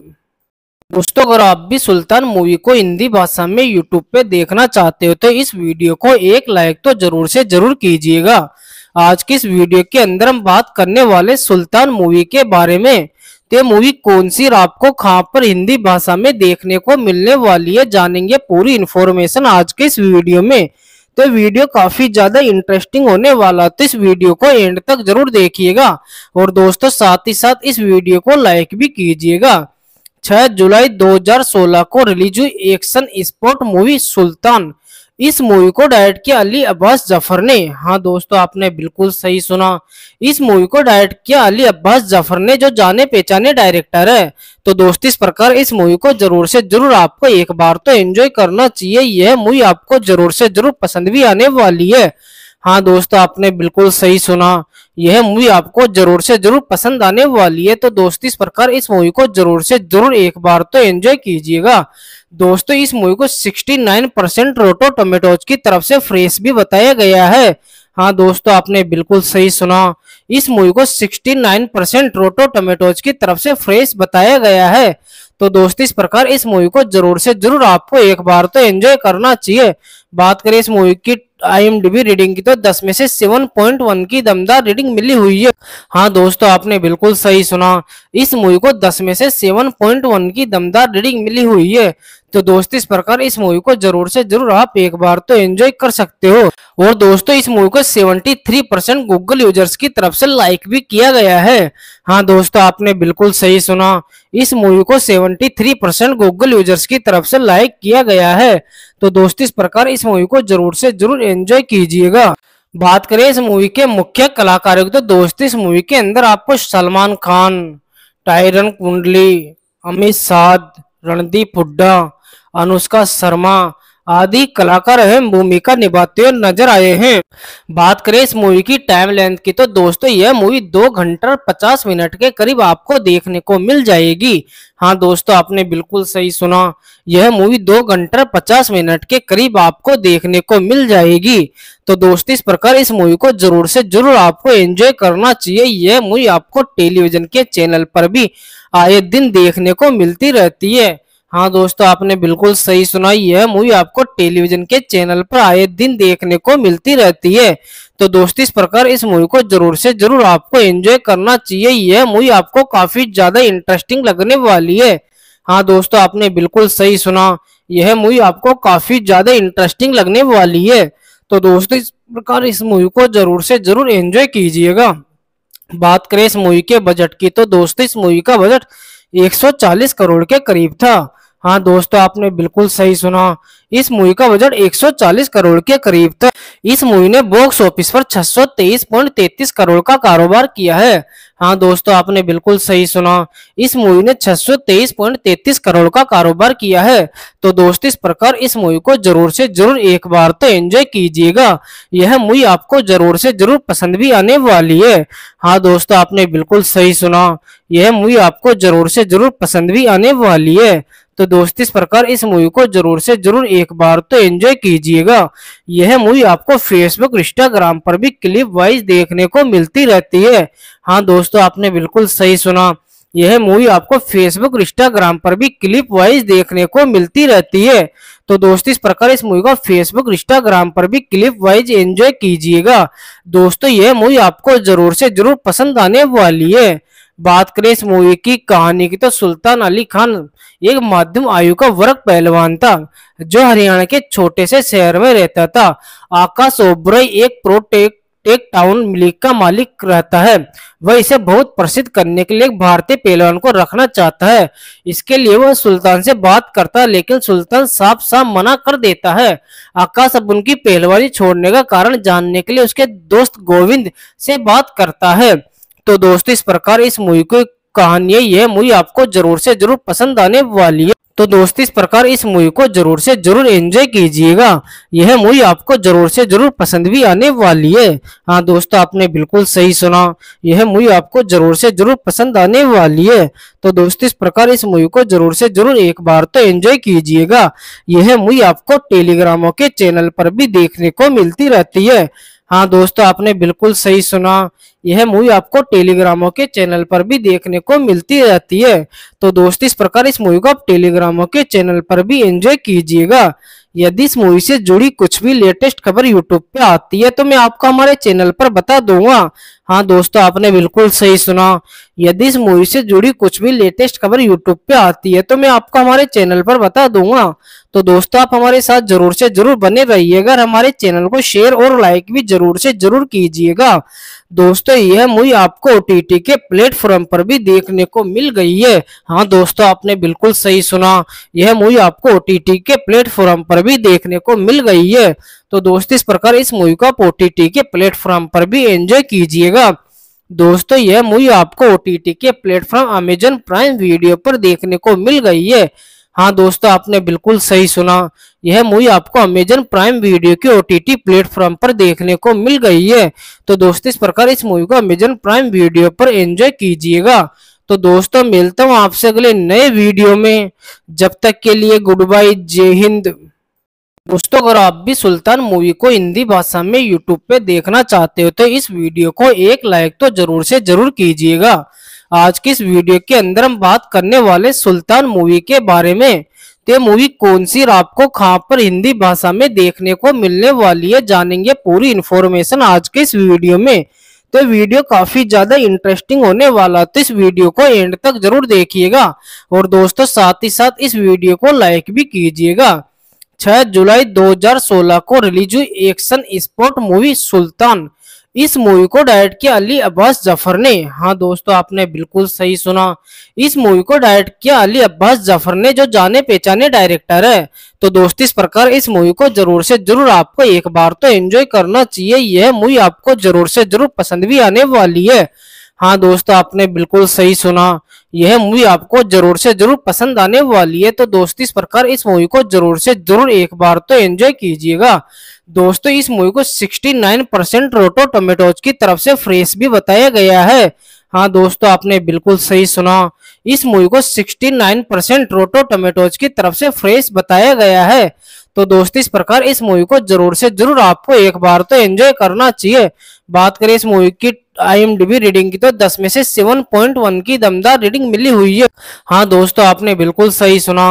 दोस्तों अगर आप भी सुल्तान मूवी को हिंदी भाषा में यूट्यूब पे देखना चाहते हो तो इस वीडियो को एक लाइक तो जरूर से जरूर कीजिएगा आज की इस वीडियो के अंदर हम बात करने वाले सुल्तान मूवी के बारे में तो मूवी कौन सी आपको कहाँ पर हिंदी भाषा में देखने को मिलने वाली है जानेंगे पूरी इन्फॉर्मेशन आज के इस वीडियो में तो वीडियो काफी ज्यादा इंटरेस्टिंग होने वाला तो इस वीडियो को एंड तक जरूर देखिएगा और दोस्तों साथ ही साथ इस वीडियो को लाइक भी कीजिएगा 6 जुलाई 2016 को रिलीज हुई एक्शन स्पोर्ट मूवी सुल्तान इस मूवी को डायरेक्ट किया अली अब्बास जफर ने हाँ दोस्तों आपने बिल्कुल सही सुना इस मूवी को डायरेक्ट किया अली अब्बास जफर ने जो जाने पहचाने डायरेक्टर है तो दोस्त इस प्रकार इस मूवी को जरूर से जरूर आपको एक बार तो एंजॉय करना चाहिए यह मूवी आपको जरूर से जरूर पसंद भी आने वाली है हाँ दोस्तों आपने बिल्कुल सही सुना यह मूवी आपको जरूर से जरूर पसंद आने वाली है तो दोस्त इस प्रकार इस मूवी को जरूर से जरूर एक बार तो एंजॉय कीजिएगा दोस्तों इस मूवी को 69 परसेंट रोटो टोमेटोज की तरफ से फ्रेश भी बताया गया है हाँ दोस्तों आपने बिल्कुल सही सुना इस मूवी को 69 परसेंट रोटो टोमेटोज की तरफ से फ्रेश बताया गया है तो दोस्तों इस प्रकार इस मूवी को जरूर से जरूर आपको एक बार तो एंजॉय करना चाहिए बात करें इस मूवी की आईएमडीबी रीडिंग की तो 10 में से 7.1 की दमदार रीडिंग मिली हुई है हाँ दोस्तों आपने बिल्कुल सही सुना इस मूवी को 10 में से 7.1 की दमदार रीडिंग मिली हुई है तो दोस्त इस प्रकार इस मूवी को जरूर से जरूर आप एक बार तो एंजॉय कर सकते हो और दोस्तों इस मूवी को 73 परसेंट गूगल यूजर्स की तरफ से लाइक भी किया गया है हाँ दोस्तों आपने बिल्कुल सही सुना इस मूवी को 73 परसेंट गूगल यूजर्स की तरफ से लाइक किया गया है तो दोस्त इस प्रकार इस मूवी को जरूर से जरूर एंजॉय कीजिएगा बात करें इस मूवी के मुख्य कलाकारों की तो दोस्त इस मूवी के अंदर आपको सलमान खान टायरन कुंडली अमित साध रणदीप हुड्डा अनुष्का शर्मा आदि कलाकार अहम भूमिका निभाते हुए नजर आए हैं बात करें इस मूवी की टाइम लेंथ की तो दोस्तों यह मूवी दो घंटा पचास मिनट के करीब आपको देखने को मिल जाएगी हाँ दोस्तों आपने बिल्कुल सही सुना यह मूवी दो घंटा पचास मिनट के करीब आपको देखने को मिल जाएगी तो दोस्तों इस प्रकार इस मूवी को जरूर से जरूर आपको एंजॉय करना चाहिए यह मूवी आपको टेलीविजन के चैनल पर भी आए दिन देखने को मिलती रहती है हाँ दोस्तों आपने बिल्कुल सही सुना यह मूवी आपको टेलीविजन के चैनल पर आए दिन देखने को मिलती रहती है तो दोस्त इस प्रकार इस मूवी को जरूर से जरूर आपको एंजॉय करना चाहिए यह मूवी आपको काफी ज्यादा इंटरेस्टिंग लगने वाली है हाँ दोस्तों आपने बिल्कुल सही सुना यह मूवी आपको काफी ज्यादा इंटरेस्टिंग लगने वाली है तो दोस्तों इस प्रकार इस मूवी को जरूर से जरूर एंजॉय कीजिएगा बात करें इस मूवी के बजट की तो दोस्तों इस मूवी का बजट 140 करोड़ के करीब था हाँ दोस्तों आपने बिल्कुल सही सुना इस मूवी का बजट 140 करोड़ के करीब था इस मूवी ने बॉक्स ऑफिस पर 623.33 करोड़ का कारोबार किया है हाँ दोस्तों आपने बिल्कुल सही सुना इस मूवी ने 623.33 करोड़ का कारोबार किया है तो दोस्त इस प्रकार इस मूवी को जरूर से जरूर एक बार तो एंजॉय कीजिएगा यह मूवी आपको जरूर से जरूर पसंद भी आने वाली है हाँ दोस्तों आपने बिल्कुल सही सुना यह मूवी आपको जरूर से जरूर पसंद भी आने वाली है तो दोस्त इस प्रकार इस मूवी को जरूर से जरूर एक बार तो एंजॉय कीजिएगा यह मूवी आपको फेसबुक इंस्टाग्राम पर भी क्लिप वाइज देखने को मिलती रहती है हाँ दोस्तों आपने बिल्कुल सही सुना यह मूवी आपको फेसबुक इंस्टाग्राम पर भी क्लिप वाइज देखने को मिलती रहती है तो दोस्तों इस प्रकार इस मूवी को फेसबुक इंस्टाग्राम पर भी क्लिप वाइज एंजॉय कीजिएगा दोस्तों यह मूवी आपको जरूर से जरूर पसंद आने वाली है बात करें इस मूवी की कहानी की तो सुल्तान अली खान एक मध्यम आयु का वर्ग पहलवान था जो हरियाणा के छोटे से शहर में रहता था आकाश ओबरॉय एक प्रोटेक एक टाउन लीग का मालिक रहता है वह इसे बहुत प्रसिद्ध करने के लिए भारतीय पहलवान को रखना चाहता है इसके लिए वह सुल्तान से बात करता है लेकिन सुल्तान साफ साफ मना कर देता है आकाश अब उनकी पहलवानी छोड़ने का कारण जानने के लिए उसके दोस्त गोविंद से बात करता है तो दोस्तों इस प्रकार इस मूवी की कहानी यह मूवी आपको जरूर से जरूर पसंद आने वाली है तो दोस्तों इस प्रकार इस मूवी को जरूर से जरूर एंजॉय कीजिएगा यह मूवी आपको जरूर से जरूर पसंद भी आने वाली है हाँ दोस्तों आपने बिल्कुल सही सुना यह मूवी आपको जरूर से जरूर पसंद आने वाली है तो दोस्तों इस प्रकार इस मूवी को जरूर से जरूर एक बार तो एंजॉय कीजिएगा यह मूवी आपको टेलीग्रामों के चैनल पर भी देखने को मिलती रहती है हाँ दोस्तों आपने बिल्कुल सही सुना यह मूवी आपको टेलीग्रामों के चैनल पर भी देखने को मिलती रहती है तो दोस्त इस प्रकार इस मूवी को आप टेलीग्रामों के चैनल पर भी एंजॉय कीजिएगा यदि इस मूवी से जुड़ी कुछ भी लेटेस्ट खबर यूट्यूब पे आती है तो मैं आपको हमारे चैनल पर बता दूंगा हाँ दोस्तों आपने बिल्कुल सही सुना यदि इस मूवी से जुड़ी कुछ भी लेटेस्ट खबर यूट्यूब पे आती है तो मैं आपको हमारे चैनल पर बता दूंगा तो दोस्तों आप हमारे साथ जरूर से जरूर बने रहिएगा और हमारे चैनल को शेयर और लाइक भी जरूर से जरूर कीजिएगा दोस्तों यह मूवी आपको ओ के प्लेटफॉर्म पर भी देखने को मिल गई है हाँ दोस्तों आपने बिल्कुल सही सुना यह मूवी आपको ओ के प्लेटफॉर्म पर भी देखने को मिल गई है तो दोस्तों इस प्रकार इस मूवी को आप ओ के प्लेटफॉर्म पर भी एंजॉय कीजिएगा दोस्तों यह मूवी आपको ओ के प्लेटफॉर्म अमेजन प्राइम वीडियो पर देखने को मिल गई है हाँ दोस्तों आपने बिल्कुल सही सुना यह मूवी आपको अमेजन प्राइम वीडियो के ओ प्लेटफॉर्म पर देखने को मिल गई है तो दोस्तों इस प्रकार इस मूवी को अमेजन प्राइम वीडियो पर एंजॉय कीजिएगा तो दोस्तों मिलता हूँ आपसे अगले नए वीडियो में जब तक के लिए गुड बाय जय हिंद दोस्तों अगर आप भी सुल्तान मूवी को हिंदी भाषा में यूट्यूब पे देखना चाहते हो तो इस वीडियो को एक लाइक तो जरूर से जरूर कीजिएगा आज की इस वीडियो के अंदर हम बात करने वाले सुल्तान मूवी के बारे में तो मूवी कौन सी आपको कहाँ पर हिंदी भाषा में देखने को मिलने वाली है जानेंगे पूरी इन्फॉर्मेशन आज के इस वीडियो में तो वीडियो काफी ज्यादा इंटरेस्टिंग होने वाला तो इस वीडियो को एंड तक जरूर देखिएगा और दोस्तों साथ ही साथ इस वीडियो को लाइक भी कीजिएगा 6 जुलाई 2016 को रिलीज हुई एक्शन स्पोर्ट मूवी सुल्तान इस मूवी को डायरेक्ट किया अली अब्बास जफर ने हाँ दोस्तों आपने बिल्कुल सही सुना इस मूवी को डायरेक्ट किया अली अब्बास जफर ने जो जाने पहचाने डायरेक्टर है तो दोस्त इस प्रकार इस मूवी को जरूर से जरूर आपको एक बार तो एंजॉय करना चाहिए यह मूवी आपको जरूर से जरूर पसंद भी आने वाली है हाँ दोस्तों आपने बिल्कुल सही सुना यह मूवी आपको जरूर से जरूर पसंद आने वाली है तो दोस्तों इस प्रकार इस मूवी को जरूर से जरूर एक बार तो एंजॉय कीजिएगा दोस्तों इस मूवी को 69 परसेंट रोटो टोमेटोज की तरफ से फ्रेश भी बताया गया है हाँ दोस्तों आपने बिल्कुल सही सुना इस मूवी को 69 परसेंट रोटो टोमेटोज की तरफ से फ्रेश बताया गया है तो दोस्त इस प्रकार इस मूवी को जरूर से जरूर आपको एक बार तो एंजॉय करना चाहिए बात करें इस मूवी की आईएमडीबी रीडिंग की तो 10 में से 7.1 की दमदार रीडिंग मिली हुई है हाँ दोस्तों आपने बिल्कुल सही सुना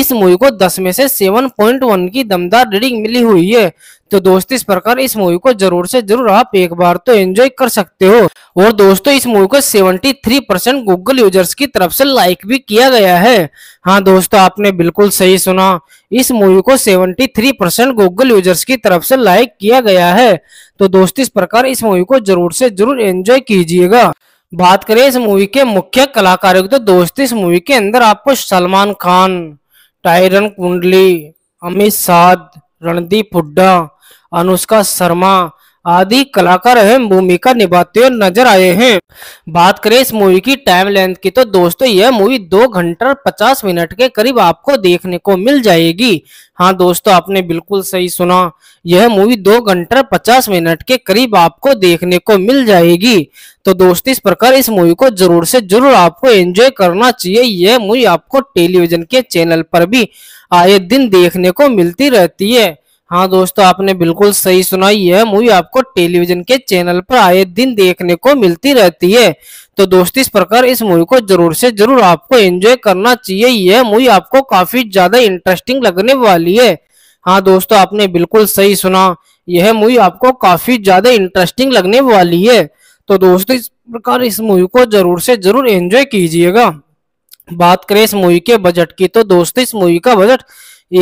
इस मूवी को 10 में से 7.1 की दमदार रीडिंग मिली हुई है तो दोस्त इस प्रकार इस मूवी को जरूर से जरूर आप एक बार तो एंजॉय कर सकते हो और दोस्तों इस मूवी को 73 परसेंट गूगल यूजर्स की तरफ से लाइक भी किया गया है हाँ दोस्तों आपने बिल्कुल सही सुना इस मूवी को 73 परसेंट गूगल यूजर्स की तरफ से लाइक किया गया है तो दोस्त इस प्रकार इस मूवी को जरूर से जरूर एंजॉय कीजिएगा बात करें इस मूवी के मुख्य कलाकारों की तो दोस्त इस मूवी के अंदर आपको सलमान खान टायरन कुंडली अमित साध रणदीप हुड्डा अनुष्का शर्मा आदि कलाकार अहम भूमिका निभाते हुए नजर आए हैं बात करें इस मूवी की टाइम लेंथ की तो दोस्तों यह मूवी दो घंटा पचास मिनट के करीब आपको देखने को मिल जाएगी हाँ दोस्तों आपने बिल्कुल सही सुना यह मूवी दो घंटा पचास मिनट के करीब आपको देखने को मिल जाएगी तो दोस्त इस प्रकार इस मूवी को जरूर से जरूर आपको एंजॉय करना चाहिए यह मूवी आपको टेलीविजन के चैनल पर भी आए दिन देखने को मिलती रहती है हाँ दोस्तों आपने बिल्कुल सही सुना यह मूवी आपको टेलीविजन के चैनल पर आए दिन देखने को मिलती रहती है तो दोस्त इस प्रकार इस मूवी को जरूर से जरूर आपको एंजॉय करना चाहिए यह मूवी आपको काफी ज्यादा इंटरेस्टिंग लगने वाली है हाँ दोस्तों आपने बिल्कुल सही सुना यह मूवी आपको काफी ज्यादा इंटरेस्टिंग लगने वाली है तो दोस्तों इस प्रकार इस मूवी को जरूर से जरूर एंजॉय कीजिएगा बात करें इस मूवी के बजट की तो दोस्तों इस मूवी का बजट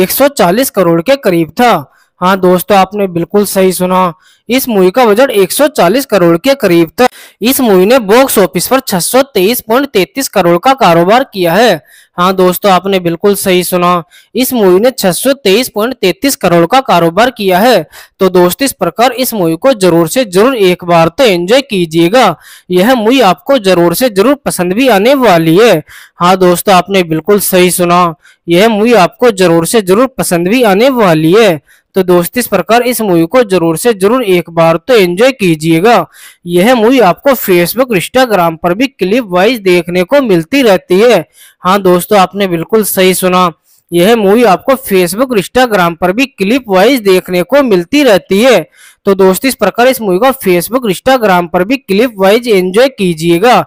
140 करोड़ के करीब था हाँ दोस्तों आपने बिल्कुल सही सुना इस मूवी का बजट 140 करोड़ के करीब था इस मूवी ने बॉक्स ऑफिस पर छह करोड़ का कारोबार किया है हाँ दोस्तों आपने बिल्कुल सही सुना इस मूवी ने छह करोड़ का कारोबार किया है तो दोस्त इस प्रकार इस मूवी को जरूर से जरूर एक बार तो एंजॉय कीजिएगा यह मूवी आपको जरूर से जरूर पसंद भी आने वाली है हाँ दोस्तों आपने बिल्कुल सही सुना यह मूवी आपको जरूर से जरूर पसंद भी आने वाली है तो दोस्त इस प्रकार इस मूवी को जरूर से जरूर एक बार तो एंजॉय कीजिएगा यह मूवी आपको फेसबुक इंस्टाग्राम पर भी क्लिप वाइज देखने को मिलती रहती है हाँ दोस्तों आपने बिल्कुल सही सुना यह मूवी आपको फेसबुक इंस्टाग्राम पर भी क्लिप वाइज देखने को मिलती रहती है तो दोस्त इस प्रकार इस मूवी को फेसबुक इंस्टाग्राम पर भी क्लिप वाइज एंजॉय कीजिएगा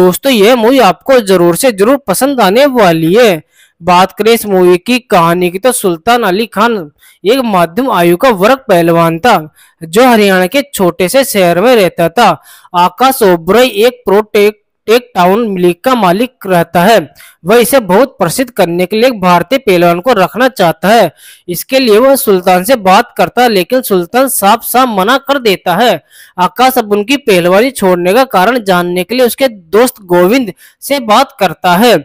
दोस्तों यह मूवी आपको जरूर से जरूर पसंद आने वाली है बात करें इस मूवी की कहानी की तो सुल्तान अली खान एक मध्यम आयु का वर्ग पहलवान था जो हरियाणा के छोटे से शहर में रहता था आकाश ओबरॉय एक प्रोटेक एक टाउन लीग का मालिक रहता है वह इसे बहुत प्रसिद्ध करने के लिए एक भारतीय पहलवान को रखना चाहता है इसके लिए वह सुल्तान से बात करता है लेकिन सुल्तान साफ साफ मना कर देता है आकाश अब उनकी पहलवानी छोड़ने का कारण जानने के लिए उसके दोस्त गोविंद से बात करता है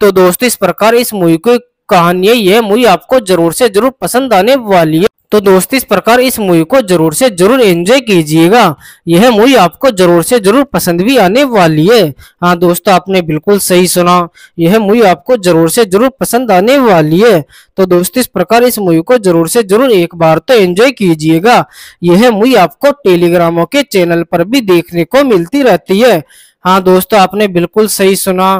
तो दोस्तों इस प्रकार इस मूवी को कहानी है यह मूवी आपको जरूर से जरूर पसंद आने वाली है तो दोस्त इस प्रकार इस मूवी को जरूर से जरूर एंजॉय कीजिएगा यह मूवी आपको जरूर से जरूर पसंद भी आने वाली है हाँ दोस्तों आपने बिल्कुल सही सुना यह मूवी आपको जरूर से जरूर पसंद आने वाली है तो दोस्त इस प्रकार इस मूवी को जरूर से जरूर एक बार तो एंजॉय कीजिएगा यह मूवी आपको टेलीग्रामो के चैनल पर भी देखने को मिलती रहती है हाँ दोस्तों आपने बिल्कुल सही सुना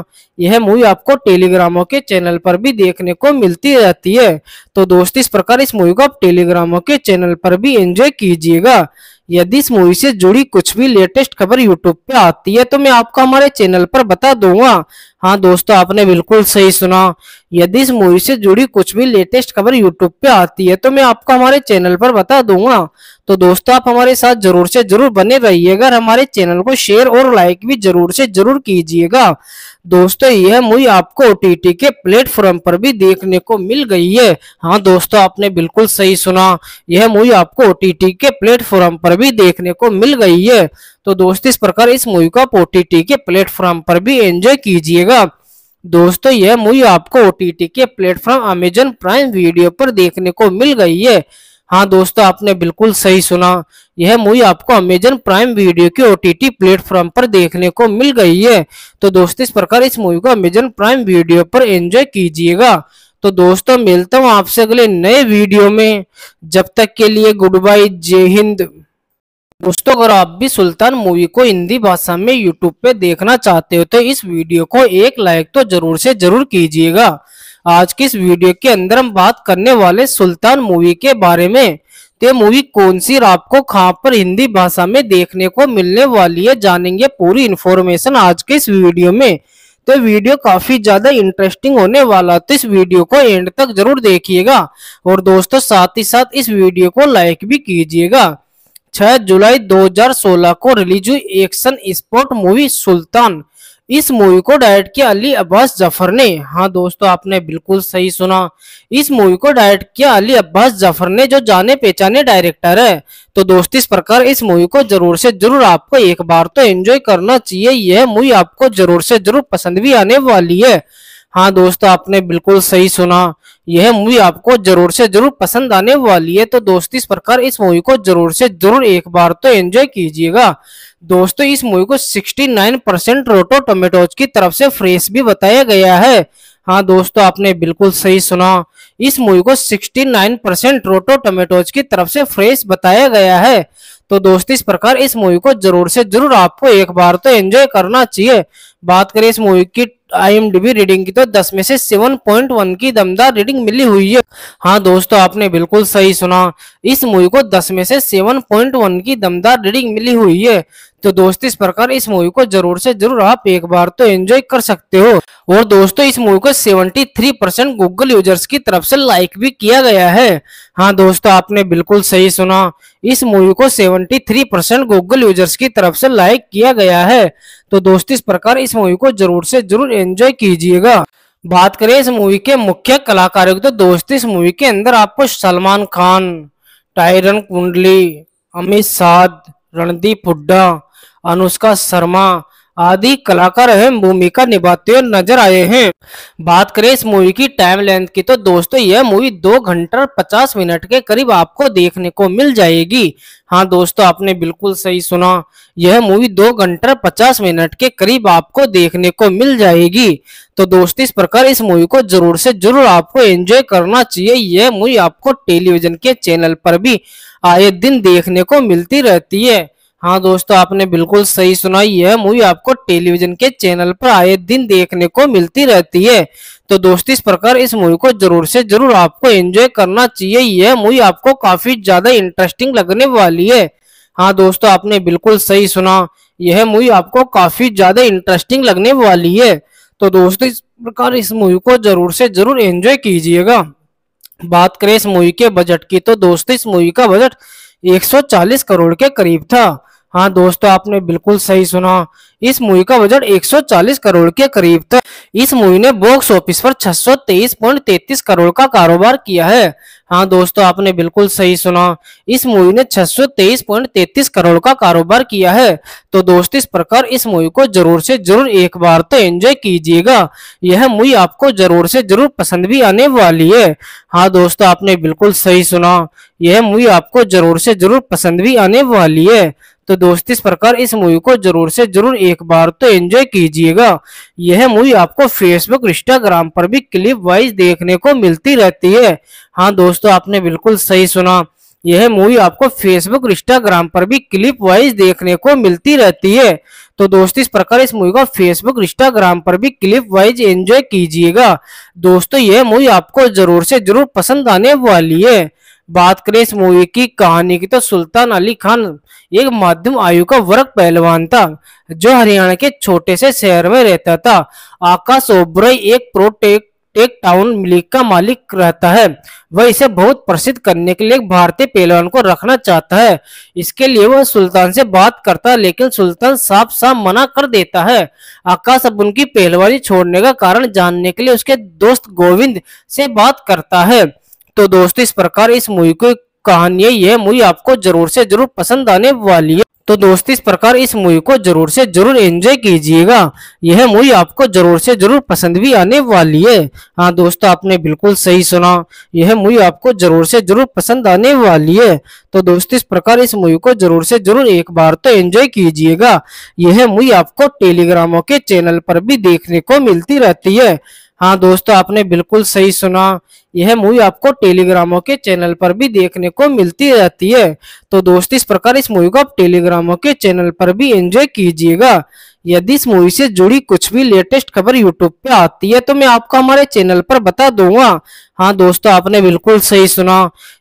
यह मूवी आपको टेलीग्रामों के चैनल पर भी देखने को मिलती रहती है तो दोस्त इस प्रकार इस मूवी को आप टेलीग्रामों के चैनल पर भी एंजॉय कीजिएगा यदि इस मूवी से जुड़ी कुछ भी लेटेस्ट खबर यूट्यूब पे आती है तो मैं आपको हमारे चैनल पर बता दूंगा हाँ दोस्तों आपने बिल्कुल सही सुना यदि इस मूवी से जुड़ी कुछ भी लेटेस्ट खबर यूट्यूब पे आती है तो मैं आपको हमारे चैनल पर बता दूंगा तो दोस्तों आप हमारे साथ जरूर से जरूर बने रहिएगा हमारे चैनल को शेयर और लाइक भी जरूर से जरूर कीजिएगा दोस्तों यह मूवी आपको ओ के प्लेटफॉर्म पर भी देखने को मिल गई है हाँ दोस्तों आपने बिल्कुल सही सुना यह मूवी आपको ओ के प्लेटफॉर्म पर भी देखने को मिल गई है तो दोस्त इस प्रकार इस मूवी को आप ओटीटी के प्लेटफॉर्म पर भी एंजॉय कीजिएगा दोस्तों यह मूवी आपको ओटीटी के प्लेटफॉर्म अमेजन प्राइम वीडियो पर देखने को मिल गई है हाँ दोस्तों आपने बिल्कुल सही सुना यह मूवी आपको अमेजन प्राइम वीडियो के ओटीटी प्लेटफॉर्म पर देखने को मिल गई है तो दोस्तों इस प्रकार इस मूवी को अमेजन प्राइम वीडियो पर एंजॉय कीजिएगा तो दोस्तों मिलता हूँ आपसे अगले नए वीडियो में जब तक के लिए गुड बाय जय हिंद दोस्तों अगर आप भी सुल्तान मूवी को हिंदी भाषा में यूट्यूब पे देखना चाहते हो तो इस वीडियो को एक लाइक तो जरूर से जरूर कीजिएगा आज की इस वीडियो के अंदर हम बात करने वाले सुल्तान मूवी के बारे में तो मूवी कौन सी आपको कहाँ पर हिंदी भाषा में देखने को मिलने वाली है जानेंगे पूरी इन्फॉर्मेशन आज के इस वीडियो में तो वीडियो काफी ज्यादा इंटरेस्टिंग होने वाला तो इस वीडियो को एंड तक जरूर देखिएगा और दोस्तों साथ ही साथ इस वीडियो को लाइक भी कीजिएगा 6 जुलाई 2016 को रिलीज हुई एक्शन स्पोर्ट मूवी सुल्तान इस मूवी को डायरेक्ट किया अली अब्बास जफर ने हाँ दोस्तों आपने बिल्कुल सही सुना इस मूवी को डायरेक्ट किया अली अब्बास जफर ने जो जाने पहचाने डायरेक्टर है तो दोस्त इस प्रकार इस मूवी को जरूर से जरूर आपको एक बार तो एंजॉय करना चाहिए यह मूवी आपको जरूर से जरूर पसंद भी आने वाली है हाँ दोस्तों आपने बिल्कुल सही सुना यह मूवी आपको जरूर से जरूर पसंद आने वाली है तो दोस्त इस प्रकार इस मूवी को जरूर से जरूर एक बार तो एंजॉय कीजिएगा दोस्तों इस मूवी को 69 परसेंट रोटो टोमेटोज की तरफ से फ्रेश भी बताया गया है हाँ दोस्तों आपने बिल्कुल सही सुना इस मूवी को 69 परसेंट रोटो टोमेटोज की तरफ से फ्रेश बताया गया है तो दोस्तों इस प्रकार इस मूवी को जरूर से जरूर आपको एक बार तो एंजॉय करना चाहिए बात करें इस मूवी की आईएमडीबी रीडिंग की तो 10 में से 7.1 की दमदार रीडिंग मिली हुई है हाँ दोस्तों आपने बिल्कुल सही सुना इस मूवी को 10 में से 7.1 की दमदार रीडिंग मिली हुई है तो दोस्त इस प्रकार इस मूवी को जरूर से जरूर आप एक बार तो एंजॉय कर सकते हो और दोस्तों इस मूवी को 73 परसेंट गूगल यूजर्स की तरफ से लाइक भी किया गया है हाँ दोस्तों आपने बिल्कुल सही सुना इस मूवी को 73 परसेंट गूगल यूजर्स की तरफ से लाइक किया गया है तो दोस्त इस प्रकार इस मूवी को जरूर से जरूर एंजॉय कीजिएगा बात करें इस मूवी के मुख्य कलाकारों की तो दोस्त इस मूवी के अंदर आपको सलमान खान टायरन कुंडली अमित साध रणदीप हुड्डा अनुष्का शर्मा आदि कलाकार अहम भूमिका निभाते हुए नजर आए हैं बात करें इस मूवी की टाइम लेंथ की तो दोस्तों यह मूवी दो घंटा पचास मिनट के करीब आपको देखने को मिल जाएगी हाँ दोस्तों आपने बिल्कुल सही सुना यह मूवी दो घंटा पचास मिनट के करीब आपको देखने को मिल जाएगी तो दोस्तों इस प्रकार इस मूवी को जरूर से जरूर आपको एंजॉय करना चाहिए यह मूवी आपको टेलीविजन के चैनल पर भी आए दिन देखने को मिलती रहती है हाँ दोस्तों आपने बिल्कुल सही सुना यह मूवी आपको टेलीविजन के चैनल पर आए दिन देखने को मिलती रहती है तो दोस्त इस प्रकार इस मूवी को जरूर से जरूर आपको एंजॉय करना चाहिए यह मूवी आपको काफी ज्यादा इंटरेस्टिंग लगने वाली है हाँ दोस्तों आपने बिल्कुल सही सुना यह मूवी आपको काफी ज्यादा इंटरेस्टिंग लगने वाली है तो दोस्तों इस प्रकार इस मूवी को जरूर से जरूर एंजॉय कीजिएगा बात करें इस मूवी के बजट की तो दोस्तों इस मूवी का बजट 140 करोड़ के करीब था हाँ दोस्तों आपने बिल्कुल सही सुना इस मूवी का बजट 140 करोड़ के करीब था इस मूवी ने बॉक्स ऑफिस पर 623.33 करोड़ का कारोबार किया है हाँ दोस्तों आपने बिल्कुल सही सुना इस मूवी ने 623.33 करोड़ का कारोबार किया है तो दोस्त इस प्रकार इस मूवी को जरूर से जरूर एक बार तो एंजॉय कीजिएगा यह मूवी आपको जरूर से जरूर पसंद भी आने वाली है हाँ दोस्तों आपने बिल्कुल सही सुना यह मूवी आपको जरूर से जरूर पसंद भी आने वाली है तो दोस्त इस प्रकार इस मूवी को जरूर से जरूर एक बार तो एंजॉय कीजिएगा यह मूवी आपको फेसबुक इंस्टाग्राम पर भी क्लिप वाइज देखने को मिलती रहती है हाँ दोस्तों आपने बिल्कुल सही सुना यह मूवी आपको फेसबुक इंस्टाग्राम पर भी क्लिप वाइज देखने को मिलती रहती है तो दोस्तों इस प्रकार इस मूवी को फेसबुक इंस्टाग्राम पर भी क्लिप वाइज एंजॉय कीजिएगा दोस्तों यह मूवी आपको जरूर से जरूर पसंद आने वाली है बात करें इस मूवी की कहानी की तो सुल्तान अली खान एक मध्यम आयु का वर्ग पहलवान था जो हरियाणा के छोटे से शहर में रहता था आकाश ओबरॉय एक प्रोटेक एक टाउन लीग का मालिक रहता है वह इसे बहुत प्रसिद्ध करने के लिए भारतीय पहलवान को रखना चाहता है इसके लिए वह सुल्तान से बात करता है लेकिन सुल्तान साफ साफ मना कर देता है आकाश अब उनकी पहलवानी छोड़ने का कारण जानने के लिए उसके दोस्त गोविंद से बात करता है तो दोस्तों इस प्रकार इस मूवी को कहानियाँ यह मूवी आपको जरूर से जरूर पसंद आने वाली है तो दोस्त इस प्रकार इस मूवी को जरूर से जरूर एंजॉय कीजिएगा यह मूवी आपको जरूर से जरूर पसंद भी आने वाली है हाँ दोस्तों आपने बिल्कुल सही सुना यह मूवी आपको जरूर से जरूर पसंद आने वाली है तो दोस्त इस प्रकार इस मूवी को जरूर से जरूर एक बार तो एंजॉय कीजिएगा यह मूवी आपको टेलीग्रामों के चैनल पर भी देखने को मिलती रहती है हाँ दोस्तों आपने बिल्कुल सही सुना यह मूवी आपको टेलीग्रामों के चैनल पर भी देखने को मिलती रहती है तो दोस्त इस प्रकार इस मूवी को आप टेलीग्रामों के चैनल पर भी एंजॉय कीजिएगा यदि इस मूवी से जुड़ी कुछ भी लेटेस्ट खबर यूट्यूब पे आती है तो मैं आपको हमारे चैनल पर बता दूंगा हाँ दोस्तों आपने बिल्कुल सही सुना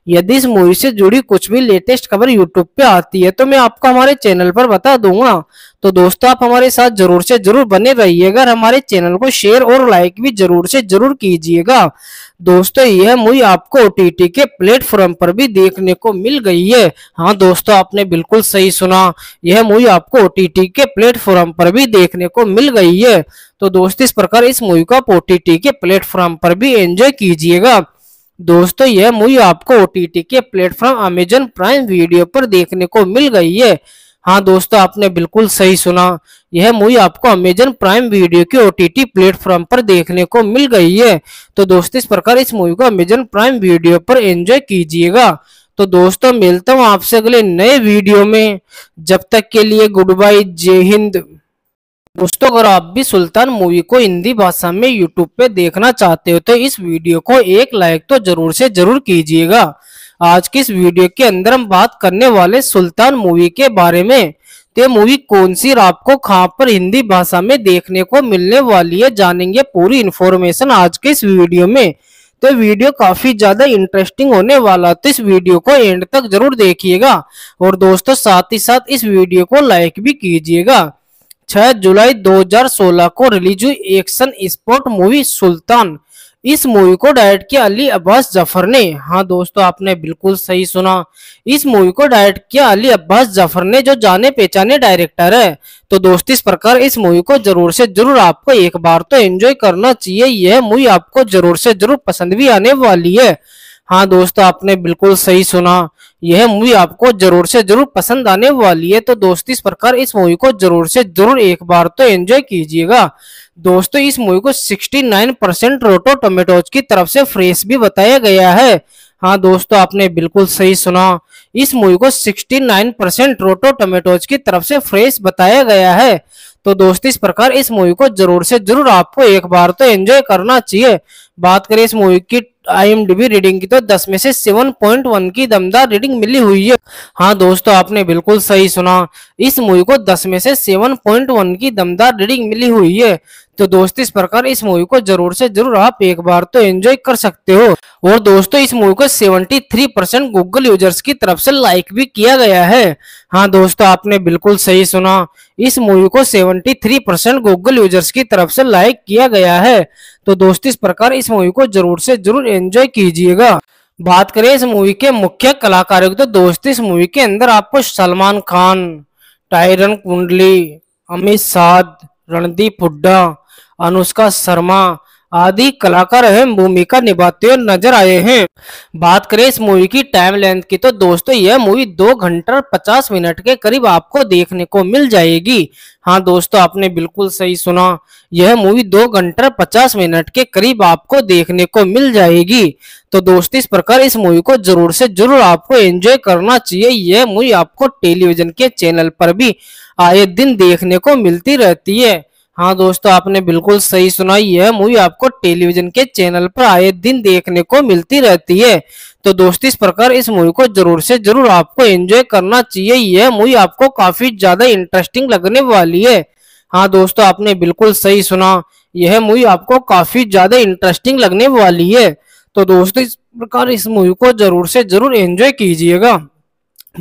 यदि इस मूवी से जुड़ी कुछ भी लेटेस्ट खबर यूट्यूब पे आती है तो मैं आपको हमारे चैनल पर बता दूंगा तो दोस्तों आप हमारे साथ जरूर से जरूर बने रहिएगा और हमारे चैनल को शेयर और लाइक भी जरूर से जरूर कीजिएगा दोस्तों यह मूवी आपको ओ के प्लेटफॉर्म पर भी देखने को मिल गई है हाँ दोस्तों आपने बिल्कुल सही सुना यह मूवी आपको ओ के प्लेटफॉर्म पर भी देखने को मिल गई है तो दोस्त इस प्रकार इस मूवी को आप ओ के प्लेटफॉर्म पर भी एंजॉय कीजिएगा दोस्तों यह मूवी आपको ओ के प्लेटफॉर्म अमेजन प्राइम वीडियो पर देखने को मिल गई है हाँ दोस्तों आपने बिल्कुल सही सुना यह मूवी आपको अमेजन प्राइम वीडियो के टी प्लेटफॉर्म पर देखने को मिल गई है तो दोस्तों इस प्रकार इस मूवी को अमेजन प्राइम वीडियो पर एंजॉय कीजिएगा तो दोस्तों मिलता हूँ आपसे अगले नए वीडियो में जब तक के लिए गुड बाई जय हिंद दोस्तों अगर आप भी सुल्तान मूवी को हिंदी भाषा में यूट्यूब पे देखना चाहते हो तो इस वीडियो को एक लाइक तो जरूर से जरूर कीजिएगा आज के इस वीडियो के अंदर हम बात करने वाले सुल्तान मूवी के बारे में तो मूवी कौन सी और आपको खाप पर हिंदी भाषा में देखने को मिलने वाली है जानेंगे पूरी इन्फॉर्मेशन आज के इस वीडियो में तो वीडियो काफी ज्यादा इंटरेस्टिंग होने वाला तो इस वीडियो को एंड तक जरूर देखिएगा और दोस्तों साथ ही साथ इस वीडियो को लाइक भी कीजिएगा 6 जुलाई 2016 को रिलीज हुई एक्शन स्पोर्ट मूवी सुल्तान इस मूवी को डायरेक्ट किया अली अब्बास जफर ने हाँ दोस्तों आपने बिल्कुल सही सुना इस मूवी को डायरेक्ट किया अली अब्बास जफर ने जो जाने पहचाने डायरेक्टर है तो दोस्त इस प्रकार इस मूवी को जरूर से जरूर आपको एक बार तो एंजॉय करना चाहिए यह मूवी आपको जरूर से जरूर पसंद भी आने वाली है हाँ दोस्तों आपने बिल्कुल सही सुना यह मूवी आपको जरूर से जरूर पसंद आने वाली है तो दोस्त इस प्रकार इस मूवी को जरूर से जरूर एक बार तो एंजॉय कीजिएगा दोस्तों इस मूवी को 69 परसेंट रोटो टोमेटोज की तरफ से फ्रेश भी बताया गया है हाँ दोस्तों आपने बिल्कुल सही सुना इस मूवी को 69 परसेंट रोटो टोमेटोज की तरफ से फ्रेश बताया गया है तो दोस्त इस प्रकार इस मूवी को जरूर से जरूर आपको एक बार तो एंजॉय करना चाहिए बात करें इस मूवी की आई रीडिंग की तो 10 में से 7.1 की दमदार रीडिंग मिली हुई है हाँ दोस्तों आपने बिल्कुल सही सुना इस मूवी को 10 में से 7.1 की दमदार रीडिंग मिली हुई है तो दोस्त इस प्रकार इस मूवी को जरूर से जरूर आप एक बार तो एंजॉय कर सकते हो और दोस्तों इस मूवी को 73 परसेंट गूगल यूजर्स की तरफ से लाइक भी किया गया है हाँ दोस्तों आपने बिल्कुल सही सुना इस मूवी को 73 परसेंट गूगल यूजर्स की तरफ से लाइक किया गया है तो दोस्तों इस प्रकार इस मूवी को जरूर से जरूर एंजॉय कीजिएगा बात करें इस मूवी के मुख्य कलाकारों की तो दोस्त इस मूवी के अंदर आपको सलमान खान टायरन कुंडली अमित साध रणदीप हुड्डा अनुष्का शर्मा आदि कलाकार अहम भूमिका निभाते हुए नजर आए हैं बात करें इस मूवी की टाइम लेंथ की तो दोस्तों यह मूवी दो घंटा पचास मिनट के करीब आपको देखने को मिल जाएगी हाँ दोस्तों आपने बिल्कुल सही सुना यह मूवी दो घंटा पचास मिनट के करीब आपको देखने को मिल जाएगी तो दोस्तों इस प्रकार इस मूवी को जरूर से जरूर आपको एंजॉय करना चाहिए यह मूवी आपको टेलीविजन के चैनल पर भी आए दिन देखने को मिलती रहती है हाँ दोस्तों आपने बिल्कुल सही सुना यह मूवी आपको टेलीविजन के चैनल पर आए दिन देखने को मिलती रहती है तो दोस्त इस प्रकार इस मूवी को जरूर से जरूर आपको एंजॉय करना चाहिए यह मूवी आपको काफी ज्यादा इंटरेस्टिंग लगने वाली है हाँ दोस्तों आपने बिल्कुल सही सुना यह मूवी आपको काफी ज्यादा इंटरेस्टिंग लगने वाली है तो दोस्तों इस प्रकार इस मूवी को जरूर से जरूर एंजॉय कीजिएगा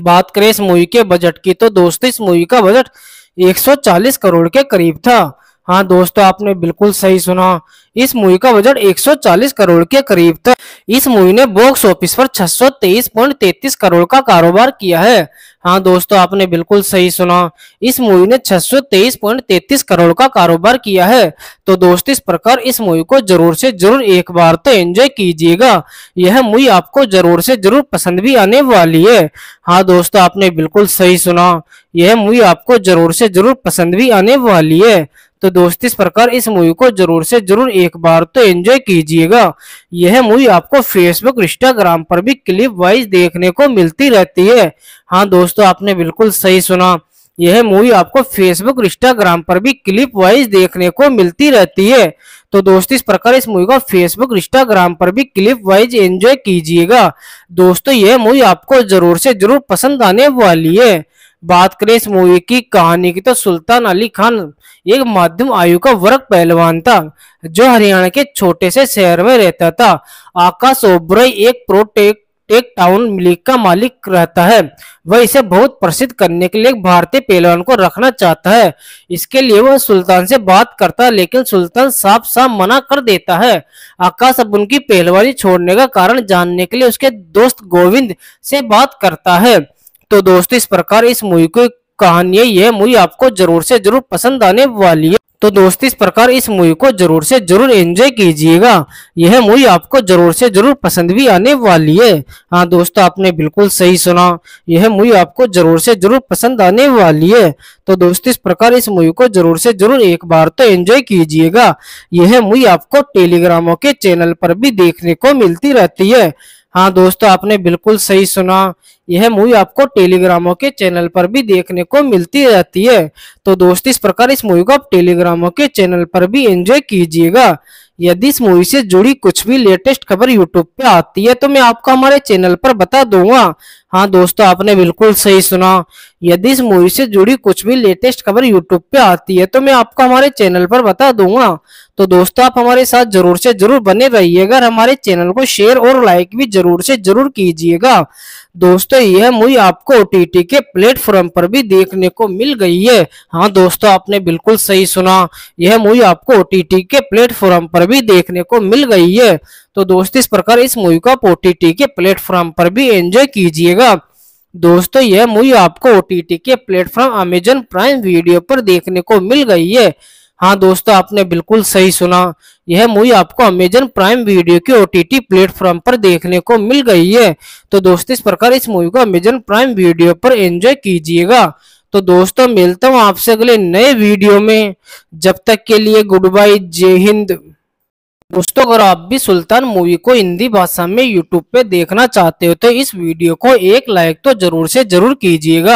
बात करें इस मूवी के बजट की तो दोस्तों इस मूवी का बजट 140 करोड़ के करीब था हाँ दोस्तों आपने बिल्कुल सही सुना इस मूवी का बजट 140 करोड़ के करीब था इस मूवी ने बॉक्स ऑफिस पर छह करोड़ का कारोबार किया है हाँ दोस्तों आपने बिल्कुल सही सुना इस मूवी ने छह करोड़ का कारोबार किया है तो दोस्त इस प्रकार इस मूवी को जरूर से जरूर एक बार तो एंजॉय कीजिएगा यह मूवी आपको जरूर से जरूर पसंद भी आने वाली है हाँ दोस्तों आपने बिल्कुल सही सुना यह मूवी आपको जरूर से जरूर पसंद भी आने वाली है तो दोस्त इस प्रकार इस मूवी को जरूर से जरूर एक बार तो एंजॉय कीजिएगा यह मूवी आपको फेसबुक इंस्टाग्राम पर भी क्लिप वाइज देखने को मिलती रहती है हाँ दोस्तों आपने बिल्कुल सही सुना यह मूवी आपको फेसबुक इंस्टाग्राम पर भी क्लिप वाइज देखने को मिलती रहती है तो दोस्त इस प्रकार इस मूवी को फेसबुक इंस्टाग्राम पर भी क्लिप वाइज एंजॉय कीजिएगा दोस्तों यह मूवी आपको जरूर से जरूर पसंद आने वाली है बात करें इस मूवी की कहानी की तो सुल्तान अली खान एक मध्यम आयु का वर्ग पहलवान था जो हरियाणा के छोटे से शहर में रहता था आकाश ओबरॉय एक प्रोटेक एक टाउन लीग का मालिक रहता है वह इसे बहुत प्रसिद्ध करने के लिए एक भारतीय पहलवान को रखना चाहता है इसके लिए वह सुल्तान से बात करता है लेकिन सुल्तान साफ साफ मना कर देता है आकाश अब उनकी पहलवानी छोड़ने का कारण जानने के लिए उसके दोस्त गोविंद से बात करता है तो दोस्तों इस प्रकार इस मूवी की कहानी है यह मूवी आपको जरूर से जरूर पसंद आने वाली है तो दोस्त इस प्रकार इस मूवी को जरूर से जरूर एंजॉय कीजिएगा यह मूवी आपको जरूर से जरूर पसंद भी आने वाली है हाँ दोस्तों आपने बिल्कुल सही सुना यह मूवी आपको जरूर से जरूर पसंद आने वाली है तो दोस्त इस प्रकार इस मूवी को जरूर से जरूर एक बार तो एंजॉय कीजिएगा यह मूवी आपको टेलीग्रामों के चैनल पर भी देखने को मिलती रहती है हाँ दोस्तों आपने बिल्कुल सही सुना यह मूवी आपको टेलीग्रामों के चैनल पर भी देखने को मिलती रहती है तो दोस्त इस प्रकार इस मूवी को आप टेलीग्रामों के चैनल पर भी एंजॉय कीजिएगा यदि इस मूवी से जुड़ी कुछ भी लेटेस्ट खबर यूट्यूब पे आती है तो मैं आपको हमारे चैनल पर बता दूंगा हाँ दोस्तों आपने बिल्कुल सही सुना यदि इस मूवी से जुड़ी कुछ भी लेटेस्ट खबर यूट्यूब पे आती है तो मैं आपको हमारे चैनल पर बता दूंगा तो दोस्तों आप हमारे साथ जरूर से जरूर बने रहिएगा और हमारे चैनल को शेयर और लाइक भी जरूर से जरूर कीजिएगा दोस्तों यह मूवी आपको ओ के प्लेटफॉर्म पर भी देखने को मिल गई है हाँ दोस्तों आपने बिल्कुल सही सुना यह मूवी आपको ओ के प्लेटफॉर्म पर भी देखने को मिल गई है तो दोस्तों इस प्रकार इस मूवी को आप ओटीटी के प्लेटफॉर्म पर भी एंजॉय कीजिएगा दोस्तों यह मूवी आपको ओटीटी के प्लेटफॉर्म अमेजन प्राइम वीडियो पर देखने को मिल गई है हाँ दोस्तों आपने बिल्कुल सही सुना यह मूवी आपको अमेजन प्राइम वीडियो के ओटीटी प्लेटफॉर्म पर देखने को मिल गई है तो दोस्तों इस प्रकार इस मूवी को अमेजन प्राइम वीडियो पर एंजॉय कीजिएगा तो दोस्तों मिलता हूँ आपसे अगले नए वीडियो में जब तक के लिए गुड बाय जय हिंद दोस्तों अगर आप भी सुल्तान मूवी को हिंदी भाषा में यूट्यूब पे देखना चाहते हो तो इस वीडियो को एक लाइक तो जरूर से जरूर कीजिएगा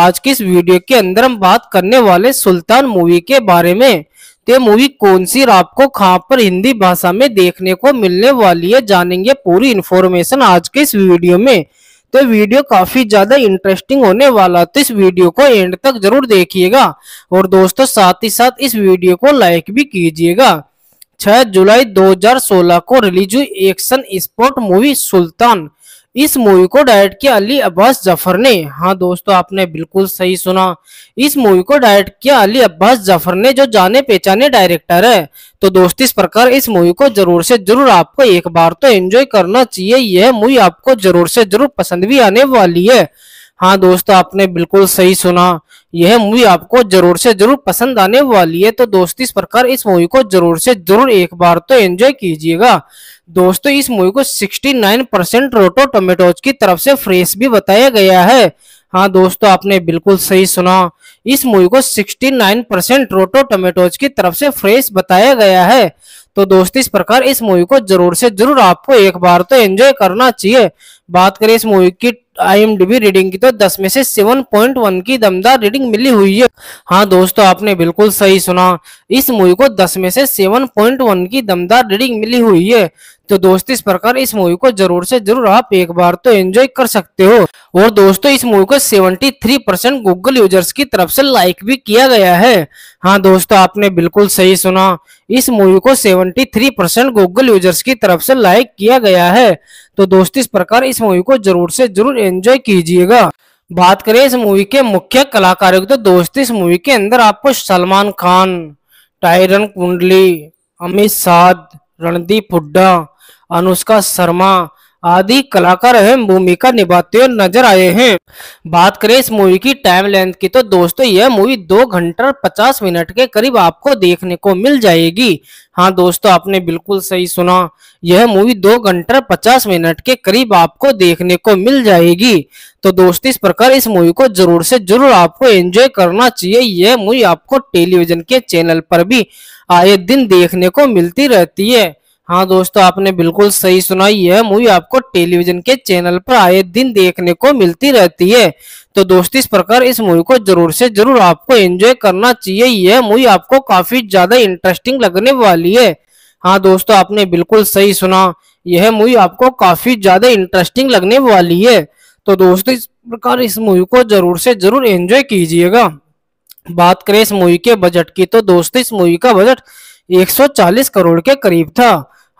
आज की इस वीडियो के अंदर हम बात करने वाले सुल्तान मूवी के बारे में तो ये मूवी कौन सी आपको कहाँ पर हिंदी भाषा में देखने को मिलने वाली है जानेंगे पूरी इन्फॉर्मेशन आज के इस वीडियो में तो वीडियो काफी ज्यादा इंटरेस्टिंग होने वाला तो इस वीडियो को एंड तक जरूर देखिएगा और दोस्तों साथ ही साथ इस वीडियो को लाइक भी कीजिएगा 6 जुलाई 2016 को रिलीज हुई एक्शन स्पोर्ट मूवी सुल्तान इस मूवी को डायरेक्ट किया अली अब्बास जफर ने हाँ दोस्तों आपने बिल्कुल सही सुना इस मूवी को डायरेक्ट किया अली अब्बास जफर ने जो जाने पहचाने डायरेक्टर है तो दोस्त इस प्रकार इस मूवी को जरूर से जरूर आपको एक बार तो एंजॉय करना चाहिए यह मूवी आपको जरूर से जरूर पसंद भी आने वाली है हाँ दोस्तों आपने बिल्कुल सही सुना यह मूवी आपको जरूर से जरूर पसंद आने वाली है तो दोस्तों इस प्रकार इस मूवी को जरूर से जरूर एक बार तो एंजॉय कीजिएगा दोस्तों इस मूवी को 69 परसेंट रोटो टोमेटोज की तरफ से फ्रेश भी बताया गया है हाँ दोस्तों आपने बिल्कुल सही सुना इस मूवी को 69 परसेंट रोटो टोमेटोज की तरफ से फ्रेश बताया गया है तो दोस्तों इस प्रकार इस मूवी को जरूर से जरूर आपको एक बार तो एंजॉय करना चाहिए बात करें इस मूवी की आईएमडीबी रीडिंग की तो 10 में से 7.1 की दमदार रीडिंग मिली हुई है हाँ दोस्तों आपने बिल्कुल सही सुना इस मूवी को 10 में से 7.1 की दमदार रीडिंग मिली हुई है तो दोस्त इस प्रकार इस मूवी को जरूर से जरूर आप एक बार तो एंजॉय कर सकते हो और दोस्तों इस मूवी को 73 परसेंट गूगल यूजर्स की तरफ से लाइक भी किया गया है हाँ दोस्तों आपने बिल्कुल सही सुना इस मूवी को 73 परसेंट गूगल यूजर्स की तरफ से लाइक किया गया है तो दोस्त इस प्रकार इस मूवी को जरूर से जरूर एंजॉय कीजिएगा बात करें इस मूवी के मुख्य कलाकारों की तो दोस्त इस मूवी के अंदर आपको सलमान खान टायरन कुंडली अमित साध रणदीप हुड्डा अनुष्का शर्मा आदि कलाकार अहम भूमिका निभाते हुए नजर आए हैं बात करें इस मूवी की टाइम लेंथ की तो दोस्तों यह मूवी दो घंटा पचास मिनट के करीब आपको देखने को मिल जाएगी हाँ दोस्तों आपने बिल्कुल सही सुना यह मूवी दो घंटा पचास मिनट के करीब आपको देखने को मिल जाएगी तो दोस्तों इस प्रकार इस मूवी को जरूर से जरूर आपको एंजॉय करना चाहिए यह मूवी आपको टेलीविजन के चैनल पर भी आए दिन देखने को मिलती रहती है हाँ दोस्तों आपने बिल्कुल सही सुना यह मूवी आपको टेलीविजन के चैनल पर आए दिन देखने को मिलती रहती है तो दोस्त इस प्रकार इस मूवी को जरूर से जरूर आपको एंजॉय करना चाहिए यह मूवी आपको काफी ज्यादा इंटरेस्टिंग लगने वाली है हाँ दोस्तों आपने बिल्कुल सही सुना यह मूवी आपको काफी ज्यादा इंटरेस्टिंग लगने वाली है तो दोस्तों इस प्रकार इस मूवी को जरूर से जरूर एंजॉय कीजिएगा बात करें इस मूवी के बजट की तो दोस्तों इस मूवी का बजट 140 करोड़ के करीब था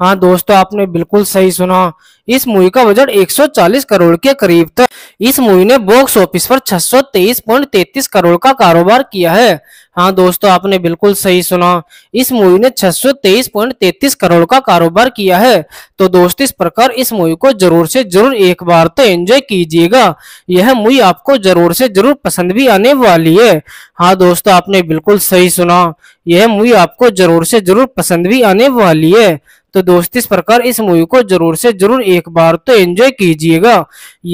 हाँ दोस्तों आपने बिल्कुल सही सुना इस मूवी का बजट 140 करोड़ के करीब था इस मूवी ने बॉक्स ऑफिस पर छह करोड़ का कारोबार किया है हाँ दोस्तों आपने बिल्कुल सही सुना इस मूवी ने छह करोड़ का कारोबार किया है तो दोस्त इस प्रकार इस मूवी को जरूर से जरूर एक बार तो एंजॉय कीजिएगा यह मूवी आपको जरूर से जरूर पसंद भी आने वाली है हाँ दोस्तों आपने बिल्कुल सही सुना यह मूवी आपको जरूर से जरूर पसंद भी आने वाली है तो दोस्त इस प्रकार इस मूवी को जरूर से जरूर एक बार तो एंजॉय कीजिएगा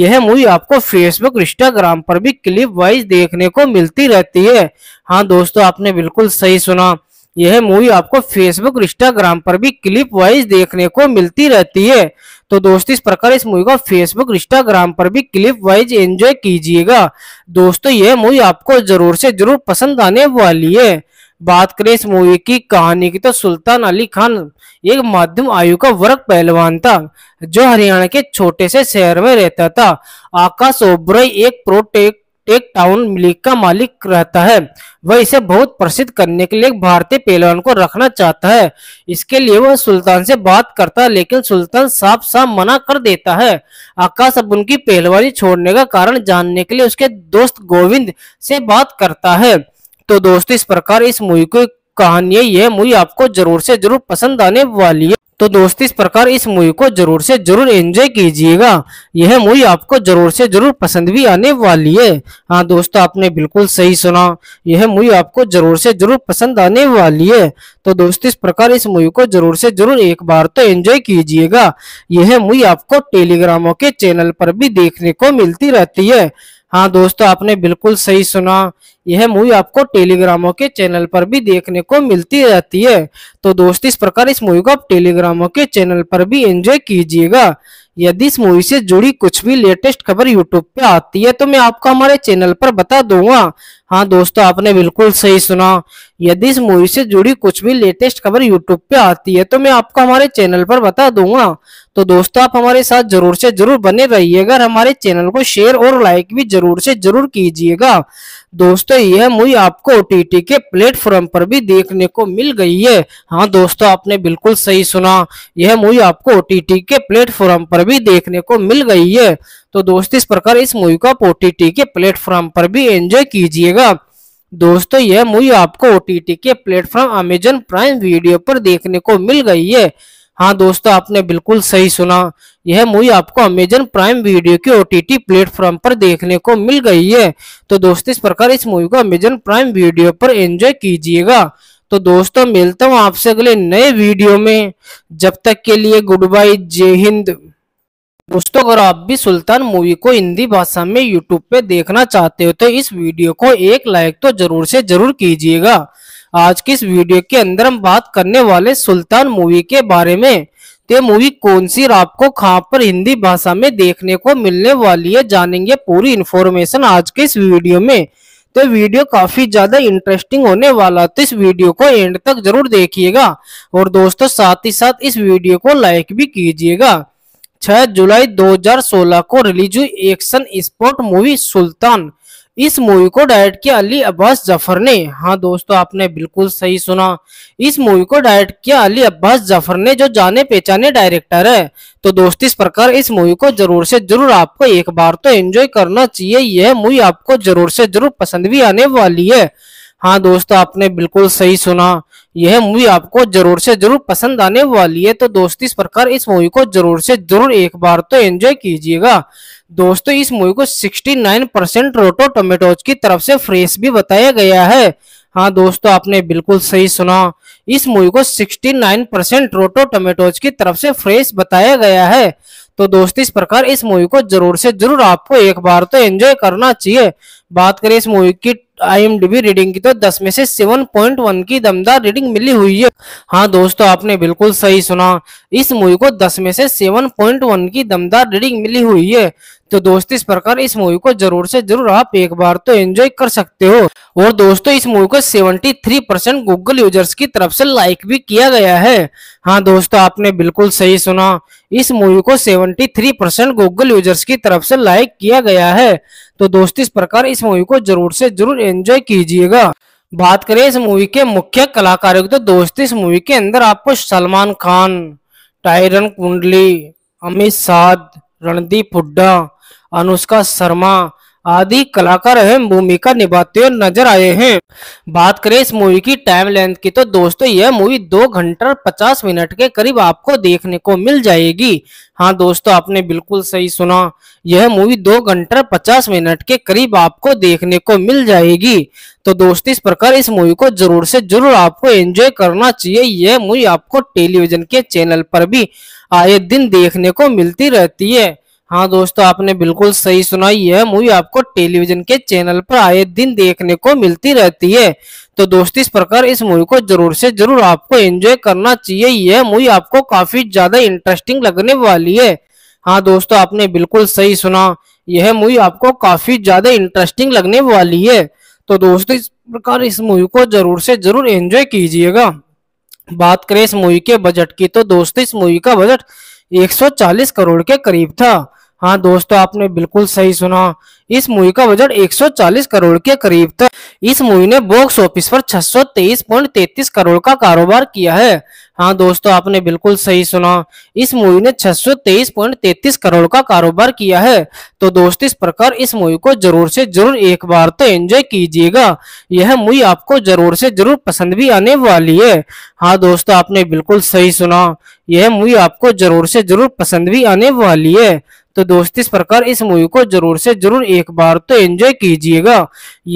यह मूवी आपको फेसबुक इंस्टाग्राम पर भी क्लिप वाइज देखने को मिलती रहती है हाँ दोस्तों आपने बिल्कुल सही सुना यह मूवी आपको फेसबुक इंस्टाग्राम पर भी क्लिप वाइज देखने को मिलती रहती है तो दोस्तों इस प्रकार इस मूवी को फेसबुक इंस्टाग्राम पर भी क्लिप वाइज एंजॉय कीजिएगा दोस्तों यह मूवी आपको जरूर से जरूर पसंद आने वाली है बात करें इस मूवी की कहानी की तो सुल्तान अली खान एक मध्यम आयु का वर्ग पहलवान था जो हरियाणा के छोटे से शहर में रहता था आकाश ओबरॉय एक प्रोटेक एक टाउन लीग का मालिक रहता है वह इसे बहुत प्रसिद्ध करने के लिए एक भारतीय पहलवान को रखना चाहता है इसके लिए वह सुल्तान से बात करता है लेकिन सुल्तान साफ साफ मना कर देता है आकाश अब उनकी पहलवानी छोड़ने का कारण जानने के लिए उसके दोस्त गोविंद से बात करता है तो दोस्तों इस प्रकार इस मूवी को कहानी यह मूवी आपको जरूर से जरूर पसंद आने वाली है तो दोस्त इस प्रकार इस मूवी को जरूर से जरूर एंजॉय कीजिएगा यह मूवी आपको जरूर से जरूर पसंद भी आने वाली है हाँ दोस्तों आपने बिल्कुल सही सुना यह मूवी आपको जरूर से जरूर पसंद आने वाली है तो दोस्त इस प्रकार इस मूवी को जरूर से जरूर एक बार तो एंजॉय कीजिएगा यह मूवी आपको टेलीग्रामों के चैनल पर भी देखने को मिलती रहती है हाँ दोस्तों आपने बिल्कुल सही सुना यह मूवी आपको टेलीग्रामो के चैनल पर भी देखने को मिलती रहती है तो दोस्त इस प्रकार इस मूवी को आप टेलीग्रामो के चैनल पर भी एंजॉय कीजिएगा यदि इस मूवी से जुड़ी कुछ भी लेटेस्ट खबर यूट्यूब पे आती है तो मैं आपको हमारे चैनल पर बता दूंगा हाँ दोस्तों आपने बिल्कुल सही सुना यदि इस मूवी से जुड़ी कुछ भी लेटेस्ट खबर यूट्यूब पे आती है तो मैं आपको हमारे चैनल पर बता दूंगा तो दोस्तों आप हमारे साथ जरूर से जरूर बने रहिएगा हमारे चैनल को शेयर और लाइक भी जरूर से जरूर कीजिएगा दोस्तों यह मूवी आपको ओ के प्लेटफॉर्म पर भी देखने को मिल गई है हाँ दोस्तों आपने बिल्कुल सही सुना यह मूवी आपको ओ के प्लेटफॉर्म पर भी देखने को मिल गई है तो दोस्तों इस प्रकार इस मूवी को आप ओ के प्लेटफॉर्म पर भी एंजॉय कीजिएगा दोस्तों यह मूवी आपको ओ के प्लेटफॉर्म अमेजन प्राइम वीडियो पर देखने को मिल गई है हाँ दोस्तों आपने बिल्कुल सही सुना यह मूवी आपको अमेजन प्राइम वीडियो के ओ प्लेटफॉर्म पर देखने को मिल गई है तो दोस्तों इस प्रकार इस मूवी को अमेजन प्राइम वीडियो पर एंजॉय कीजिएगा तो दोस्तों मिलता हूँ आपसे अगले नए वीडियो में जब तक के लिए गुड बाय जय हिंद दोस्तों अगर आप भी सुल्तान मूवी को हिंदी भाषा में यूट्यूब पे देखना चाहते हो तो इस वीडियो को एक लाइक तो जरूर से जरूर कीजिएगा आज की इस वीडियो के अंदर हम बात करने वाले सुल्तान मूवी के बारे में तो मूवी कौन सी आपको कहाँ पर हिंदी भाषा में देखने को मिलने वाली है जानेंगे पूरी इन्फॉर्मेशन आज के इस वीडियो में तो वीडियो काफी ज्यादा इंटरेस्टिंग होने वाला तो इस वीडियो को एंड तक जरूर देखिएगा और दोस्तों साथ ही साथ इस वीडियो को लाइक भी कीजिएगा 6 जुलाई 2016 को रिलीज हुई एक्शन स्पोर्ट मूवी सुल्तान इस मूवी को डायरेक्ट किया अली अब्बास जफर ने हाँ दोस्तों आपने बिल्कुल सही सुना इस मूवी को डायरेक्ट किया अली अब्बास जफर ने जो जाने पहचाने डायरेक्टर है तो दोस्त इस प्रकार इस मूवी को जरूर से जरूर आपको एक बार तो एंजॉय करना चाहिए यह मूवी आपको जरूर से जरूर पसंद भी आने वाली है हाँ दोस्तों आपने बिल्कुल सही सुना यह मूवी आपको जरूर से जरूर पसंद आने वाली है तो दोस्त इस प्रकार इस मूवी को जरूर से जरूर एक बार तो एंजॉय कीजिएगा दोस्तों इस मूवी को 69 परसेंट रोटो टोमेटोज की तरफ से फ्रेश भी बताया गया है हाँ दोस्तों आपने बिल्कुल सही सुना इस मूवी को 69 परसेंट रोटो टोमेटोज की तरफ से फ्रेश बताया गया है तो दोस्तों इस प्रकार इस मूवी को जरूर से जरूर आपको एक बार तो एंजॉय करना चाहिए बात करें इस मूवी की आईएमडीबी रीडिंग की तो 10 में से 7.1 की दमदार रीडिंग मिली हुई है हाँ दोस्तों आपने बिल्कुल सही सुना इस मूवी को 10 में से 7.1 की दमदार रीडिंग मिली हुई है तो दोस्त इस प्रकार इस मूवी को जरूर से जरूर आप एक बार तो एंजॉय कर सकते हो और दोस्तों इस मूवी को 73 परसेंट गूगल यूजर्स की तरफ से लाइक भी किया गया है हाँ दोस्तों आपने बिल्कुल सही सुना इस मूवी को 73 परसेंट गूगल यूजर्स की तरफ से लाइक किया गया है तो दोस्त इस प्रकार इस मूवी को जरूर से जरूर एंजॉय कीजिएगा बात करें इस मूवी के मुख्य कलाकारों की तो दोस्त इस मूवी के अंदर आपको सलमान खान टायरन कुंडली अमित साध रणदीप हुड्डा अनुष्का शर्मा आदि कलाकार अहम भूमिका निभाते हुए नजर आए हैं बात करें इस मूवी की टाइम लेंथ की तो दोस्तों यह मूवी दो घंटा पचास मिनट के करीब आपको देखने को मिल जाएगी हाँ दोस्तों आपने बिल्कुल सही सुना यह मूवी दो घंटा पचास मिनट के करीब आपको देखने को मिल जाएगी तो दोस्तों इस प्रकार इस मूवी को जरूर से जरूर आपको एंजॉय करना चाहिए यह मूवी आपको टेलीविजन के चैनल पर भी आए दिन देखने को मिलती रहती है हाँ दोस्तों आपने बिल्कुल सही सुना यह मूवी आपको टेलीविजन के चैनल पर आए दिन देखने को मिलती रहती है तो दोस्त इस प्रकार इस मूवी को जरूर से जरूर आपको एंजॉय करना चाहिए यह मूवी आपको काफी ज्यादा इंटरेस्टिंग लगने वाली है हाँ दोस्तों आपने बिल्कुल सही सुना यह मूवी आपको काफी ज्यादा इंटरेस्टिंग लगने वाली है तो दोस्तों इस प्रकार इस मूवी को जरूर से जरूर एंजॉय कीजिएगा बात करें इस मूवी के बजट की तो दोस्तों इस मूवी का बजट 140 करोड़ के करीब था हाँ दोस्तों आपने बिल्कुल सही सुना इस मूवी का बजट 140 करोड़ के करीब था इस मूवी ने बॉक्स ऑफिस पर 623.33 करोड़ का कारोबार किया है हाँ दोस्तों आपने बिल्कुल सही सुना इस मूवी ने 623.33 करोड़ का कारोबार किया है तो दोस्त इस प्रकार इस मूवी को जरूर से जरूर एक बार तो एंजॉय कीजिएगा यह मूवी आपको जरूर से जरूर पसंद भी आने वाली है हाँ दोस्तों आपने बिल्कुल सही सुना यह मूवी आपको जरूर से जरूर पसंद भी आने वाली है तो दोस्त इस प्रकार इस मूवी को जरूर से जरूर एक बार तो एंजॉय कीजिएगा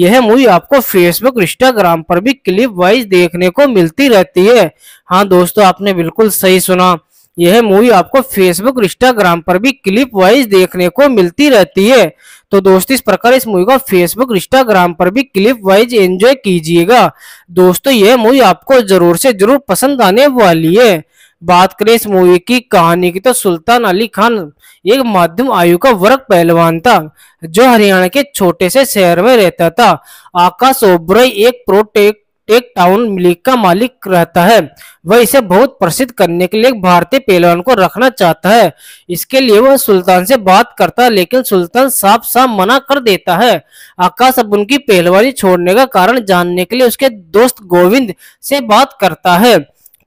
यह मूवी आपको फेसबुक इंस्टाग्राम पर भी क्लिप वाइज देखने को मिलती रहती है हाँ दोस्तों आपने बिल्कुल सही सुना यह मूवी आपको फेसबुक इंस्टाग्राम पर भी क्लिप वाइज देखने को मिलती रहती है तो दोस्तों इस प्रकार इस मूवी को फेसबुक इंस्टाग्राम पर भी क्लिप वाइज एंजॉय कीजिएगा दोस्तों यह मूवी आपको जरूर से जरूर पसंद आने वाली है बात करें इस मूवी की कहानी की तो सुल्तान अली खान एक मध्यम आयु का वर्ग पहलवान था जो हरियाणा के छोटे से शहर में रहता था आकाश ओबरॉय एक प्रोटेक एक टाउन लीग का मालिक रहता है वह इसे बहुत प्रसिद्ध करने के लिए भारतीय पहलवान को रखना चाहता है इसके लिए वह सुल्तान से बात करता है लेकिन सुल्तान साफ साफ मना कर देता है आकाश अब उनकी पहलवानी छोड़ने का कारण जानने के लिए उसके दोस्त गोविंद से बात करता है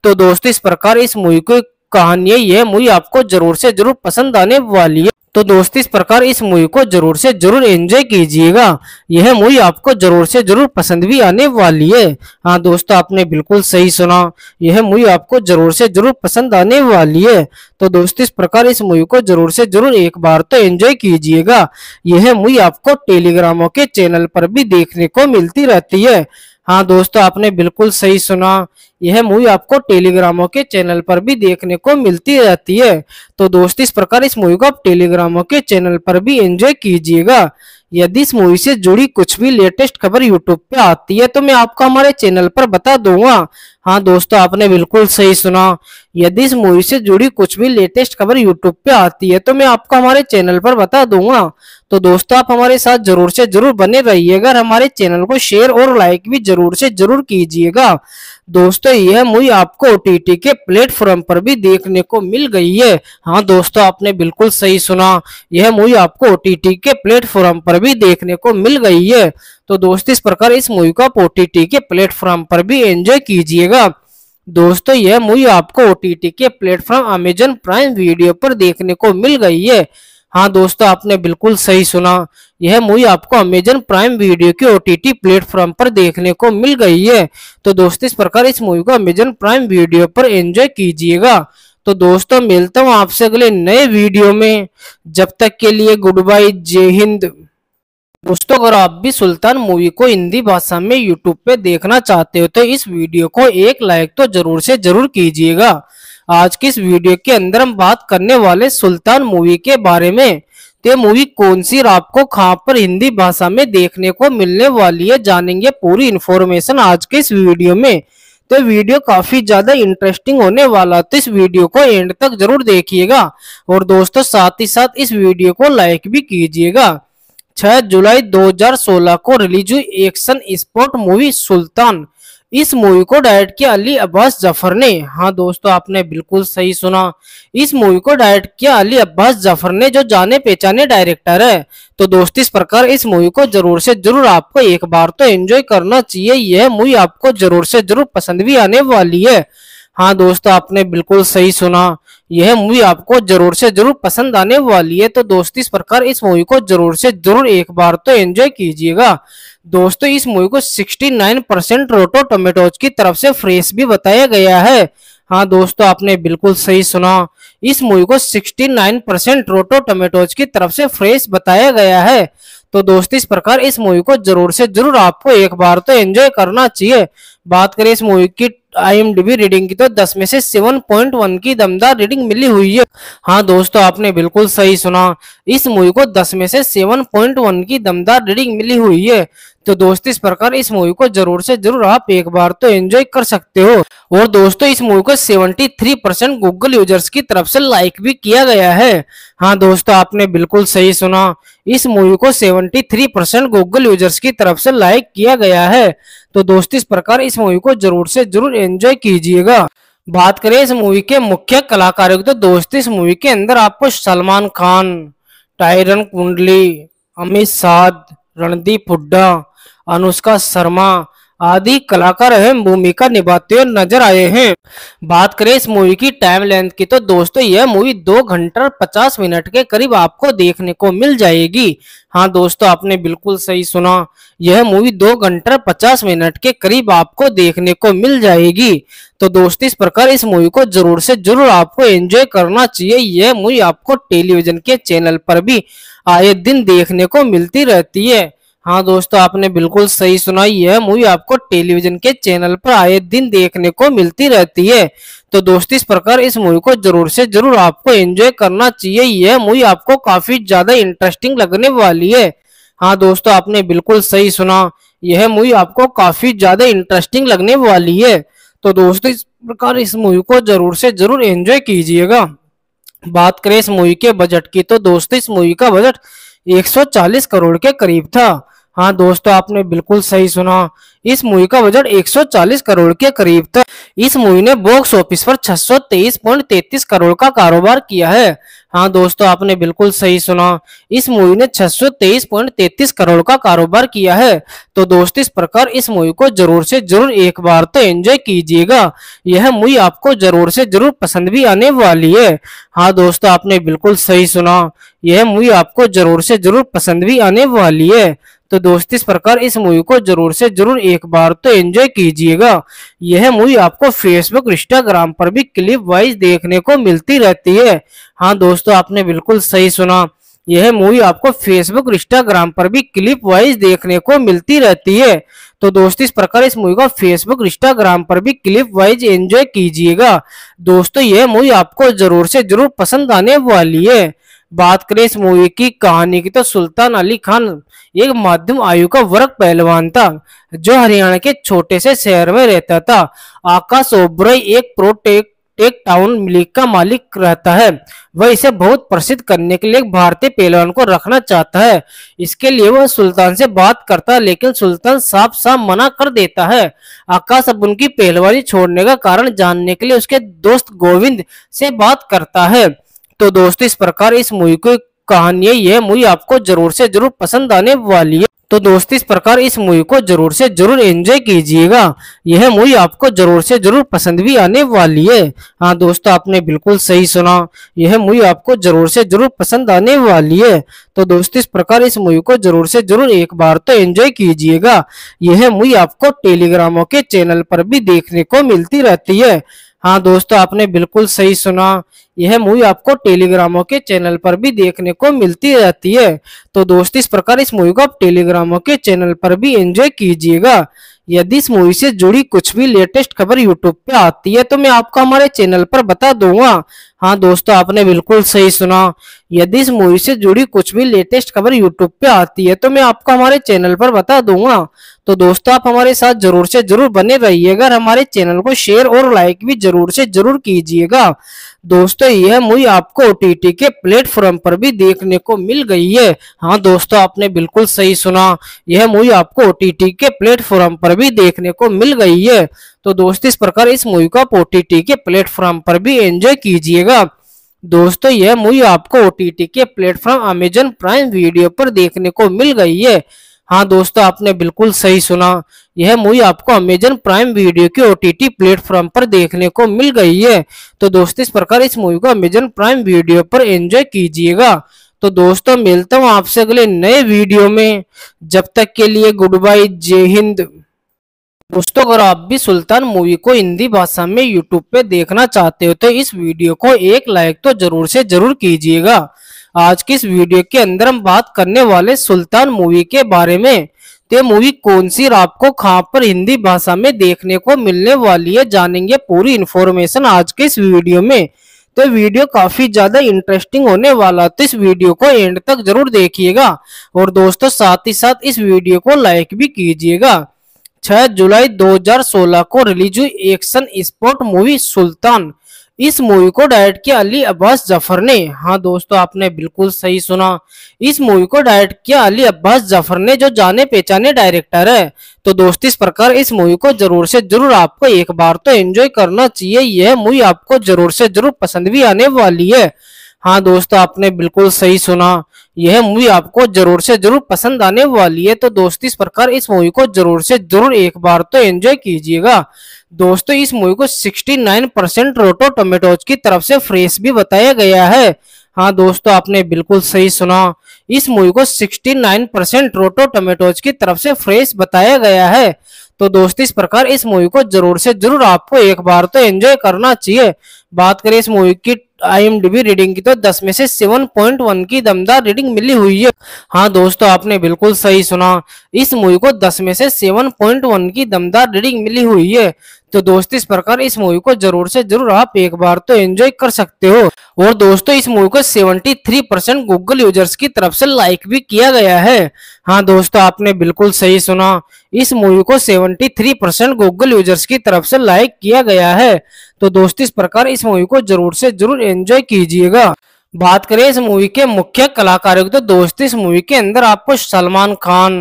तो दोस्तों इस प्रकार इस मूवी की कहानी यह मूवी आपको जरूर से जरूर पसंद आने वाली है तो दोस्तों इस प्रकार इस मूवी को जरूर से जरूर एंजॉय कीजिएगा यह मूवी आपको जरूर से जरूर पसंद भी आने वाली है हाँ दोस्तों आपने बिल्कुल सही सुना यह मूवी आपको जरूर से जरूर पसंद आने वाली है तो दोस्तों इस प्रकार इस मूवी को जरूर से जरूर एक बार तो एंजॉय कीजिएगा यह मूवी आपको टेलीग्रामों के चैनल पर भी देखने को मिलती रहती है हाँ दोस्तों आपने बिल्कुल सही सुना यह मूवी आपको टेलीग्रामों के चैनल पर भी देखने को मिलती रहती है तो दोस्त इस प्रकार इस मूवी को आप टेलीग्रामों के चैनल पर भी एंजॉय कीजिएगा यदि इस मूवी से जुड़ी कुछ भी लेटेस्ट खबर यूट्यूब पे आती है तो मैं आपको हमारे चैनल पर बता दूंगा हाँ दोस्तों आपने बिल्कुल सही सुना यदि इस मूवी से जुड़ी कुछ भी लेटेस्ट खबर यूट्यूब पे आती है तो मैं आपको हमारे चैनल पर बता दूंगा तो दोस्तों आप हमारे साथ जरूर से जरूर बने रहिएगा और हमारे चैनल को शेयर और लाइक भी जरूर से जरूर कीजिएगा दोस्तों यह मूवी आपको ओ के प्लेटफॉर्म पर भी देखने को मिल गई है हाँ दोस्तों आपने बिल्कुल सही सुना यह मूवी आपको ओ के प्लेटफॉर्म पर भी देखने को मिल गई है तो दोस्त इस प्रकार इस मूवी को आप ओटीटी के प्लेटफॉर्म पर भी एंजॉय कीजिएगा दोस्तों तो यह मूवी आपको ओटीटी के प्लेटफॉर्म अमेजन प्राइम वीडियो पर देखने को मिल गई है हाँ दोस्तों आपने बिल्कुल सही सुना यह मूवी आपको अमेजन प्राइम वीडियो के ओटीटी प्लेटफॉर्म पर देखने को मिल गई है तो दोस्तों इस प्रकार इस मूवी को अमेजन प्राइम वीडियो पर एंजॉय कीजिएगा तो दोस्तों मिलता हूँ आपसे अगले नए वीडियो में जब तक के लिए गुड बाय जय हिंद दोस्तों अगर आप भी सुल्तान मूवी को हिंदी भाषा में यूट्यूब पे देखना चाहते हो तो इस वीडियो को एक लाइक तो जरूर से जरूर कीजिएगा आज की इस वीडियो के अंदर हम बात करने वाले सुल्तान मूवी के बारे में तो ये मूवी कौन सी आपको कहाँ पर हिंदी भाषा में देखने को मिलने वाली है जानेंगे पूरी इन्फॉर्मेशन आज के इस वीडियो में तो वीडियो काफी ज्यादा इंटरेस्टिंग होने वाला तो इस वीडियो को एंड तक जरूर देखिएगा और दोस्तों साथ ही साथ इस वीडियो को लाइक भी कीजिएगा 6 जुलाई 2016 को रिलीज हुई एक्शन स्पोर्ट मूवी सुल्तान इस मूवी को डायरेक्ट किया अली अब्बास जफर ने हाँ दोस्तों आपने बिल्कुल सही सुना इस मूवी को डायरेक्ट किया अली अब्बास जफर ने जो जाने पहचाने डायरेक्टर है तो दोस्त इस प्रकार इस मूवी को जरूर से जरूर आपको एक बार तो एंजॉय करना चाहिए यह मूवी आपको जरूर से जरूर पसंद भी आने वाली है हाँ दोस्तों आपने बिल्कुल सही सुना यह मूवी आपको जरूर से जरूर पसंद आने वाली है तो दोस्तों इस प्रकार इस मूवी को जरूर से जरूर एक बार तो एंजॉय कीजिएगा दोस्तों इस मूवी को 69 परसेंट रोटो टोमेटोज की तरफ से फ्रेश भी बताया गया है हाँ दोस्तों आपने बिल्कुल सही सुना इस मूवी को 69 परसेंट रोटो टोमेटोज की तरफ से फ्रेश बताया गया है तो दोस्त इस प्रकार इस मूवी को जरूर से जरूर आपको एक बार तो एंजॉय करना चाहिए बात करें इस मूवी की आई एम रीडिंग की तो 10 में से सेवन पॉइंट वन की दमदार रीडिंग मिली हुई है हाँ दोस्तों आपने बिल्कुल सही सुना इस मूवी को 10 में से सेवन पॉइंट वन की दमदार रीडिंग मिली हुई है तो दोस्त इस प्रकार इस मूवी को जरूर से जरूर आप एक बार तो एंजॉय कर सकते हो और दोस्तों इस मूवी को 73 परसेंट गूगल यूजर्स की तरफ से लाइक भी किया गया है हाँ दोस्तों आपने बिल्कुल सही सुना इस मूवी को 73 परसेंट गूगल यूजर्स की तरफ से लाइक किया गया है तो दोस्त इस प्रकार इस मूवी को जरूर से जरूर एंजॉय कीजिएगा बात करें इस मूवी के मुख्य कलाकारों की तो दोस्त इस मूवी के अंदर आपको सलमान खान टायरन कुंडली अमित साध रणदीप हुड्डा अनुष्का शर्मा आदि कलाकार अहम भूमिका निभाते हुए नजर आए हैं बात करें इस मूवी की टाइम लेंथ की तो दोस्तों यह मूवी दो घंटा पचास मिनट के करीब आपको देखने को मिल जाएगी हाँ दोस्तों आपने बिल्कुल सही सुना यह मूवी दो घंटा पचास मिनट के करीब आपको देखने को मिल जाएगी तो दोस्त इस प्रकार इस मूवी को जरूर से जरूर आपको एंजॉय करना चाहिए यह मूवी आपको टेलीविजन के चैनल पर भी आए दिन देखने को मिलती रहती है हाँ दोस्तों आपने बिल्कुल सही सुना यह मूवी आपको टेलीविजन के चैनल पर आए दिन देखने को मिलती रहती है तो दोस्त इस प्रकार इस मूवी को जरूर से जरूर आपको एंजॉय करना चाहिए यह मूवी आपको काफी ज्यादा इंटरेस्टिंग लगने वाली है हाँ दोस्तों आपने बिल्कुल सही सुना यह मूवी आपको काफी ज्यादा इंटरेस्टिंग लगने वाली है तो दोस्तों इस प्रकार इस मूवी को जरूर से जरूर एंजॉय कीजिएगा बात करें इस मूवी के बजट की तो दोस्तों इस मूवी का बजट 140 करोड़ के करीब था हाँ दोस्तों आपने बिल्कुल सही सुना इस मूवी का बजट 140 करोड़ के करीब था इस मूवी ने बॉक्स ऑफिस पर छह करोड़ का कारोबार किया है हाँ दोस्तों आपने बिल्कुल सही सुना इस मूवी ने छह करोड़ का कारोबार किया है तो दोस्त इस प्रकार इस मूवी को जरूर से जरूर एक बार तो एंजॉय कीजिएगा यह मूवी आपको जरूर से जरूर पसंद भी आने वाली है हाँ दोस्तों आपने बिल्कुल सही सुना यह मूवी आपको जरूर से जरूर पसंद भी आने वाली है तो दोस्त इस प्रकार इस मूवी को जरूर से जरूर एक बार तो एंजॉय कीजिएगा यह मूवी आपको फेसबुक इंस्टाग्राम पर भी क्लिप वाइज देखने को मिलती रहती है हाँ दोस्तों आपने बिल्कुल सही सुना यह मूवी आपको फेसबुक इंस्टाग्राम पर भी क्लिप वाइज देखने को मिलती रहती है तो दोस्त इस प्रकार इस मूवी को फेसबुक इंस्टाग्राम पर भी क्लिप वाइज एंजॉय कीजिएगा दोस्तों यह मूवी आपको जरूर से जरूर पसंद आने वाली है बात करें इस मूवी की कहानी की तो सुल्तान अली खान एक मध्यम आयु का वर्ग पहलवान था जो हरियाणा के छोटे से शहर में रहता था आकाश ओबरॉय एक प्रोटेक एक टाउन लीग का मालिक रहता है वह इसे बहुत प्रसिद्ध करने के लिए एक भारतीय पहलवान को रखना चाहता है इसके लिए वह सुल्तान से बात करता है लेकिन सुल्तान साफ साफ मना कर देता है आकाश अब उनकी पहलवानी छोड़ने का कारण जानने के लिए उसके दोस्त गोविंद से बात करता है तो दोस्तों इस प्रकार इस मूवी को कहानियाँ यह मूवी आपको जरूर से जरूर पसंद आने वाली है तो दोस्त इस प्रकार इस मूवी को जरूर से जरूर एंजॉय कीजिएगा यह मूवी आपको जरूर से जरूर पसंद भी आने वाली है हाँ दोस्तों आपने बिल्कुल सही सुना यह मूवी आपको जरूर से जरूर पसंद आने वाली है तो दोस्त इस प्रकार इस मूवी को जरूर से जरूर एक बार तो एंजॉय कीजिएगा यह मूवी आपको टेलीग्रामों के चैनल पर भी देखने को मिलती रहती है हाँ दोस्तों आपने बिल्कुल सही सुना यह मूवी आपको टेलीग्रामों के चैनल पर भी देखने को मिलती रहती है तो दोस्त इस प्रकार इस मूवी को आप टेलीग्रामों के चैनल पर भी एंजॉय कीजिएगा यदि इस मूवी से जुड़ी कुछ भी लेटेस्ट खबर यूट्यूब पे आती है तो मैं आपको हमारे चैनल पर बता दूंगा हाँ दोस्तों आपने बिल्कुल सही सुना यदि इस मूवी से जुड़ी कुछ भी लेटेस्ट खबर यूट्यूब पे आती है तो मैं आपको हमारे चैनल पर बता दूंगा तो दोस्तों आप हमारे साथ जरूर से जरूर बने रहिएगा हमारे चैनल को शेयर और लाइक भी जरूर से जरूर कीजिएगा दोस्तों यह मूवी आपको ओ के प्लेटफॉर्म पर भी देखने को मिल गई है हाँ दोस्तों आपने बिल्कुल सही सुना यह मूवी आपको ओ के प्लेटफॉर्म पर भी देखने को मिल गई है तो दोस्तों इस प्रकार इस मूवी को आप ओ के प्लेटफॉर्म पर भी एंजॉय कीजिएगा दोस्तों यह मूवी आपको ओ के प्लेटफॉर्म अमेजन प्राइम वीडियो पर देखने को मिल गई है हाँ दोस्तों आपने बिल्कुल सही सुना यह मूवी आपको अमेजन प्राइम वीडियो के ओटीटी प्लेटफॉर्म पर देखने को मिल गई है तो दोस्तों इस प्रकार इस मूवी को अमेजन प्राइम वीडियो पर एंजॉय कीजिएगा तो दोस्तों मिलता हूँ आपसे अगले नए वीडियो में जब तक के लिए गुड बाय जय हिंद दोस्तों अगर आप भी सुल्तान मूवी को हिंदी भाषा में यूट्यूब पे देखना चाहते हो तो इस वीडियो को एक लाइक तो जरूर से जरूर कीजिएगा आज की इस वीडियो के अंदर हम बात करने वाले सुल्तान मूवी के बारे में तो मूवी कौन सी आपको कहाँ पर हिंदी भाषा में देखने को मिलने वाली है जानेंगे पूरी इन्फॉर्मेशन आज के इस वीडियो में तो वीडियो काफी ज्यादा इंटरेस्टिंग होने वाला तो इस वीडियो को एंड तक जरूर देखिएगा और दोस्तों साथ ही साथ इस वीडियो को लाइक भी कीजिएगा 6 जुलाई 2016 को रिलीज हुई एक्शन स्पोर्ट मूवी सुल्तान इस मूवी को डायरेक्ट किया अली अब्बास जफर ने हाँ दोस्तों आपने बिल्कुल सही सुना इस मूवी को डायरेक्ट किया अली अब्बास जफर ने जो जाने पहचाने डायरेक्टर है तो दोस्त इस प्रकार इस मूवी को जरूर से जरूर आपको एक बार तो एंजॉय करना चाहिए यह मूवी आपको जरूर से जरूर पसंद भी आने वाली है हाँ दोस्तों आपने बिल्कुल सही सुना यह मूवी आपको जरूर से जरूर पसंद आने वाली है तो दोस्त इस प्रकार इस मूवी को जरूर से जरूर एक बार तो एंजॉय कीजिएगा दोस्तों इस मूवी को 69 परसेंट रोटो टोमेटोज की तरफ से फ्रेश भी बताया गया है हाँ दोस्तों आपने बिल्कुल सही सुना इस मूवी को 69 परसेंट रोटो टोमेटोज की तरफ से फ्रेश बताया गया है तो दोस्तों इस प्रकार इस मूवी को जरूर से जरूर आपको एक बार तो एंजॉय करना चाहिए बात करें इस मूवी की आईएमडीबी रीडिंग की तो 10 में से 7.1 की दमदार रीडिंग मिली हुई है हाँ दोस्तों आपने बिल्कुल सही सुना इस मूवी को 10 में से 7.1 की दमदार रीडिंग मिली हुई है तो दोस्त इस प्रकार इस मूवी को जरूर से जरूर आप एक बार तो एंजॉय कर सकते हो और दोस्तों इस मूवी को 73 परसेंट गूगल यूजर्स की तरफ से लाइक भी किया गया है हाँ दोस्तों आपने बिल्कुल सही सुना इस मूवी को 73 परसेंट गूगल यूजर्स की तरफ से लाइक किया गया है तो दोस्त इस प्रकार इस मूवी को जरूर से जरूर एंजॉय कीजिएगा बात करें इस मूवी के मुख्य कलाकारों की तो दोस्त इस मूवी के अंदर आपको सलमान खान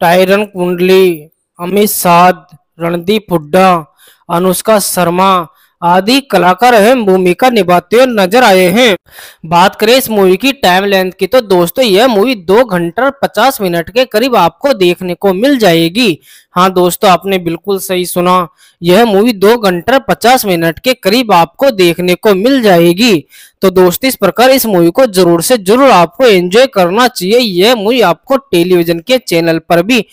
टायरन कुंडली अमित साध रणदीप हुड्डा अनुष्का शर्मा आदि कलाकार अहम भूमिका निभाते हुए नजर आए हैं बात करें इस मूवी की टाइम लेंथ की तो दोस्तों यह मूवी दो घंटा पचास मिनट के करीब आपको देखने को मिल जाएगी हाँ दोस्तों आपने बिल्कुल सही सुना यह मूवी दो घंटा पचास मिनट के करीब आपको देखने को मिल जाएगी तो दोस्तों इस प्रकार इस मूवी को जरूर से जरूर आपको एंजॉय करना चाहिए यह मूवी आपको टेलीविजन के चैनल पर भी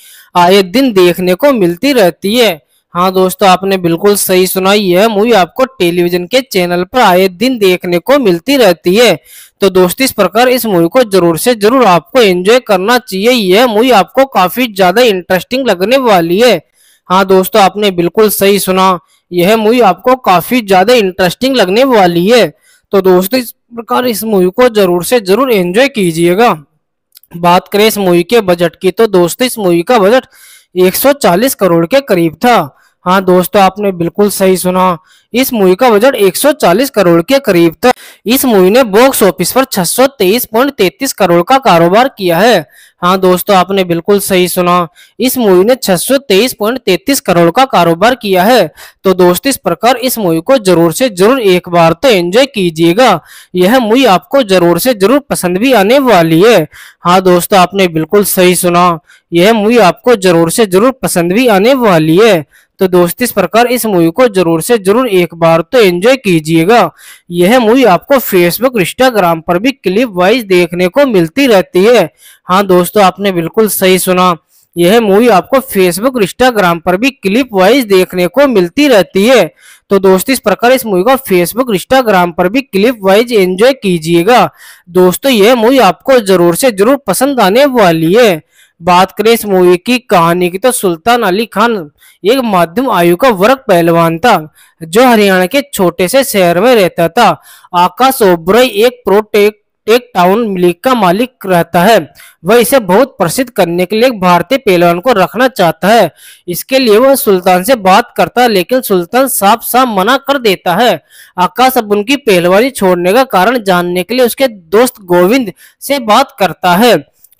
आए दिन देखने को मिलती रहती है हाँ दोस्तों आपने बिल्कुल सही सुना यह मूवी आपको टेलीविजन के चैनल पर आए दिन देखने को मिलती रहती है तो दोस्त इस प्रकार इस मूवी को जरूर से जरूर आपको एंजॉय करना चाहिए यह मूवी आपको काफी ज्यादा इंटरेस्टिंग लगने वाली है हाँ दोस्तों आपने बिल्कुल सही सुना यह मूवी आपको काफी ज्यादा इंटरेस्टिंग लगने वाली है तो दोस्तों इस प्रकार इस मूवी को जरूर से जरूर एंजॉय कीजिएगा बात करें इस मूवी के बजट की तो दोस्तों इस मूवी का बजट 140 करोड़ के करीब था हाँ दोस्तों आपने बिल्कुल सही सुना इस मूवी का बजट 140 करोड़ के करीब था इस मूवी ने बॉक्स ऑफिस पर छह करोड़ का कारोबार किया है हाँ दोस्तों आपने बिल्कुल सही सुना इस मूवी ने छह करोड़ का कारोबार किया है तो दोस्त इस प्रकार इस मूवी को जरूर से जरूर एक बार तो एंजॉय कीजिएगा यह मूवी आपको जरूर से जरूर पसंद भी आने वाली है हाँ दोस्तों आपने बिल्कुल सही सुना यह मूवी आपको जरूर से जरूर पसंद भी आने वाली है तो दोस्त इस प्रकार इस मूवी को जरूर से जरूर एक बार तो एंजॉय कीजिएगा यह मूवी आपको फेसबुक इंस्टाग्राम पर भी क्लिप वाइज देखने को मिलती रहती है हाँ दोस्तों आपने बिल्कुल सही सुना यह मूवी आपको फेसबुक इंस्टाग्राम पर भी क्लिप वाइज देखने को मिलती रहती है तो दोस्तों इस प्रकार इस मूवी को फेसबुक इंस्टाग्राम पर भी क्लिप वाइज एंजॉय कीजिएगा दोस्तों यह मूवी आपको जरूर से जरूर पसंद आने वाली है बात करें इस मूवी की कहानी की तो सुल्तान अली खान एक मध्यम आयु का वर्ग पहलवान था जो हरियाणा के छोटे से शहर में रहता था आकाश ओबरॉय एक प्रोटेक एक टाउन लीग का मालिक रहता है वह इसे बहुत प्रसिद्ध करने के लिए भारतीय पहलवान को रखना चाहता है इसके लिए वह सुल्तान से बात करता है लेकिन सुल्तान साफ साफ मना कर देता है आकाश अब उनकी पहलवानी छोड़ने का कारण जानने के लिए उसके दोस्त गोविंद से बात करता है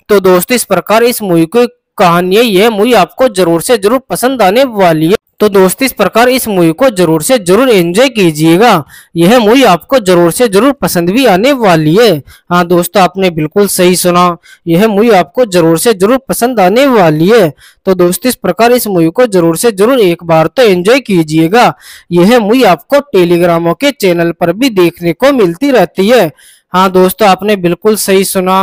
तो दोस्तों इस प्रकार इस मूवी को कहानियाँ यह मूवी आपको जरूर से जरूर पसंद आने वाली है तो दोस्त इस प्रकार इस मूवी को जरूर से जरूर एंजॉय कीजिएगा यह मूवी आपको जरूर से जरूर पसंद भी आने वाली है हाँ दोस्तों आपने बिल्कुल सही सुना यह मूवी आपको जरूर से जरूर पसंद आने वाली है तो दोस्त इस प्रकार इस मूवी को जरूर से जरूर एक बार तो एंजॉय कीजिएगा यह मूवी आपको टेलीग्रामों के चैनल पर भी देखने को मिलती रहती है हाँ दोस्तों आपने बिल्कुल सही सुना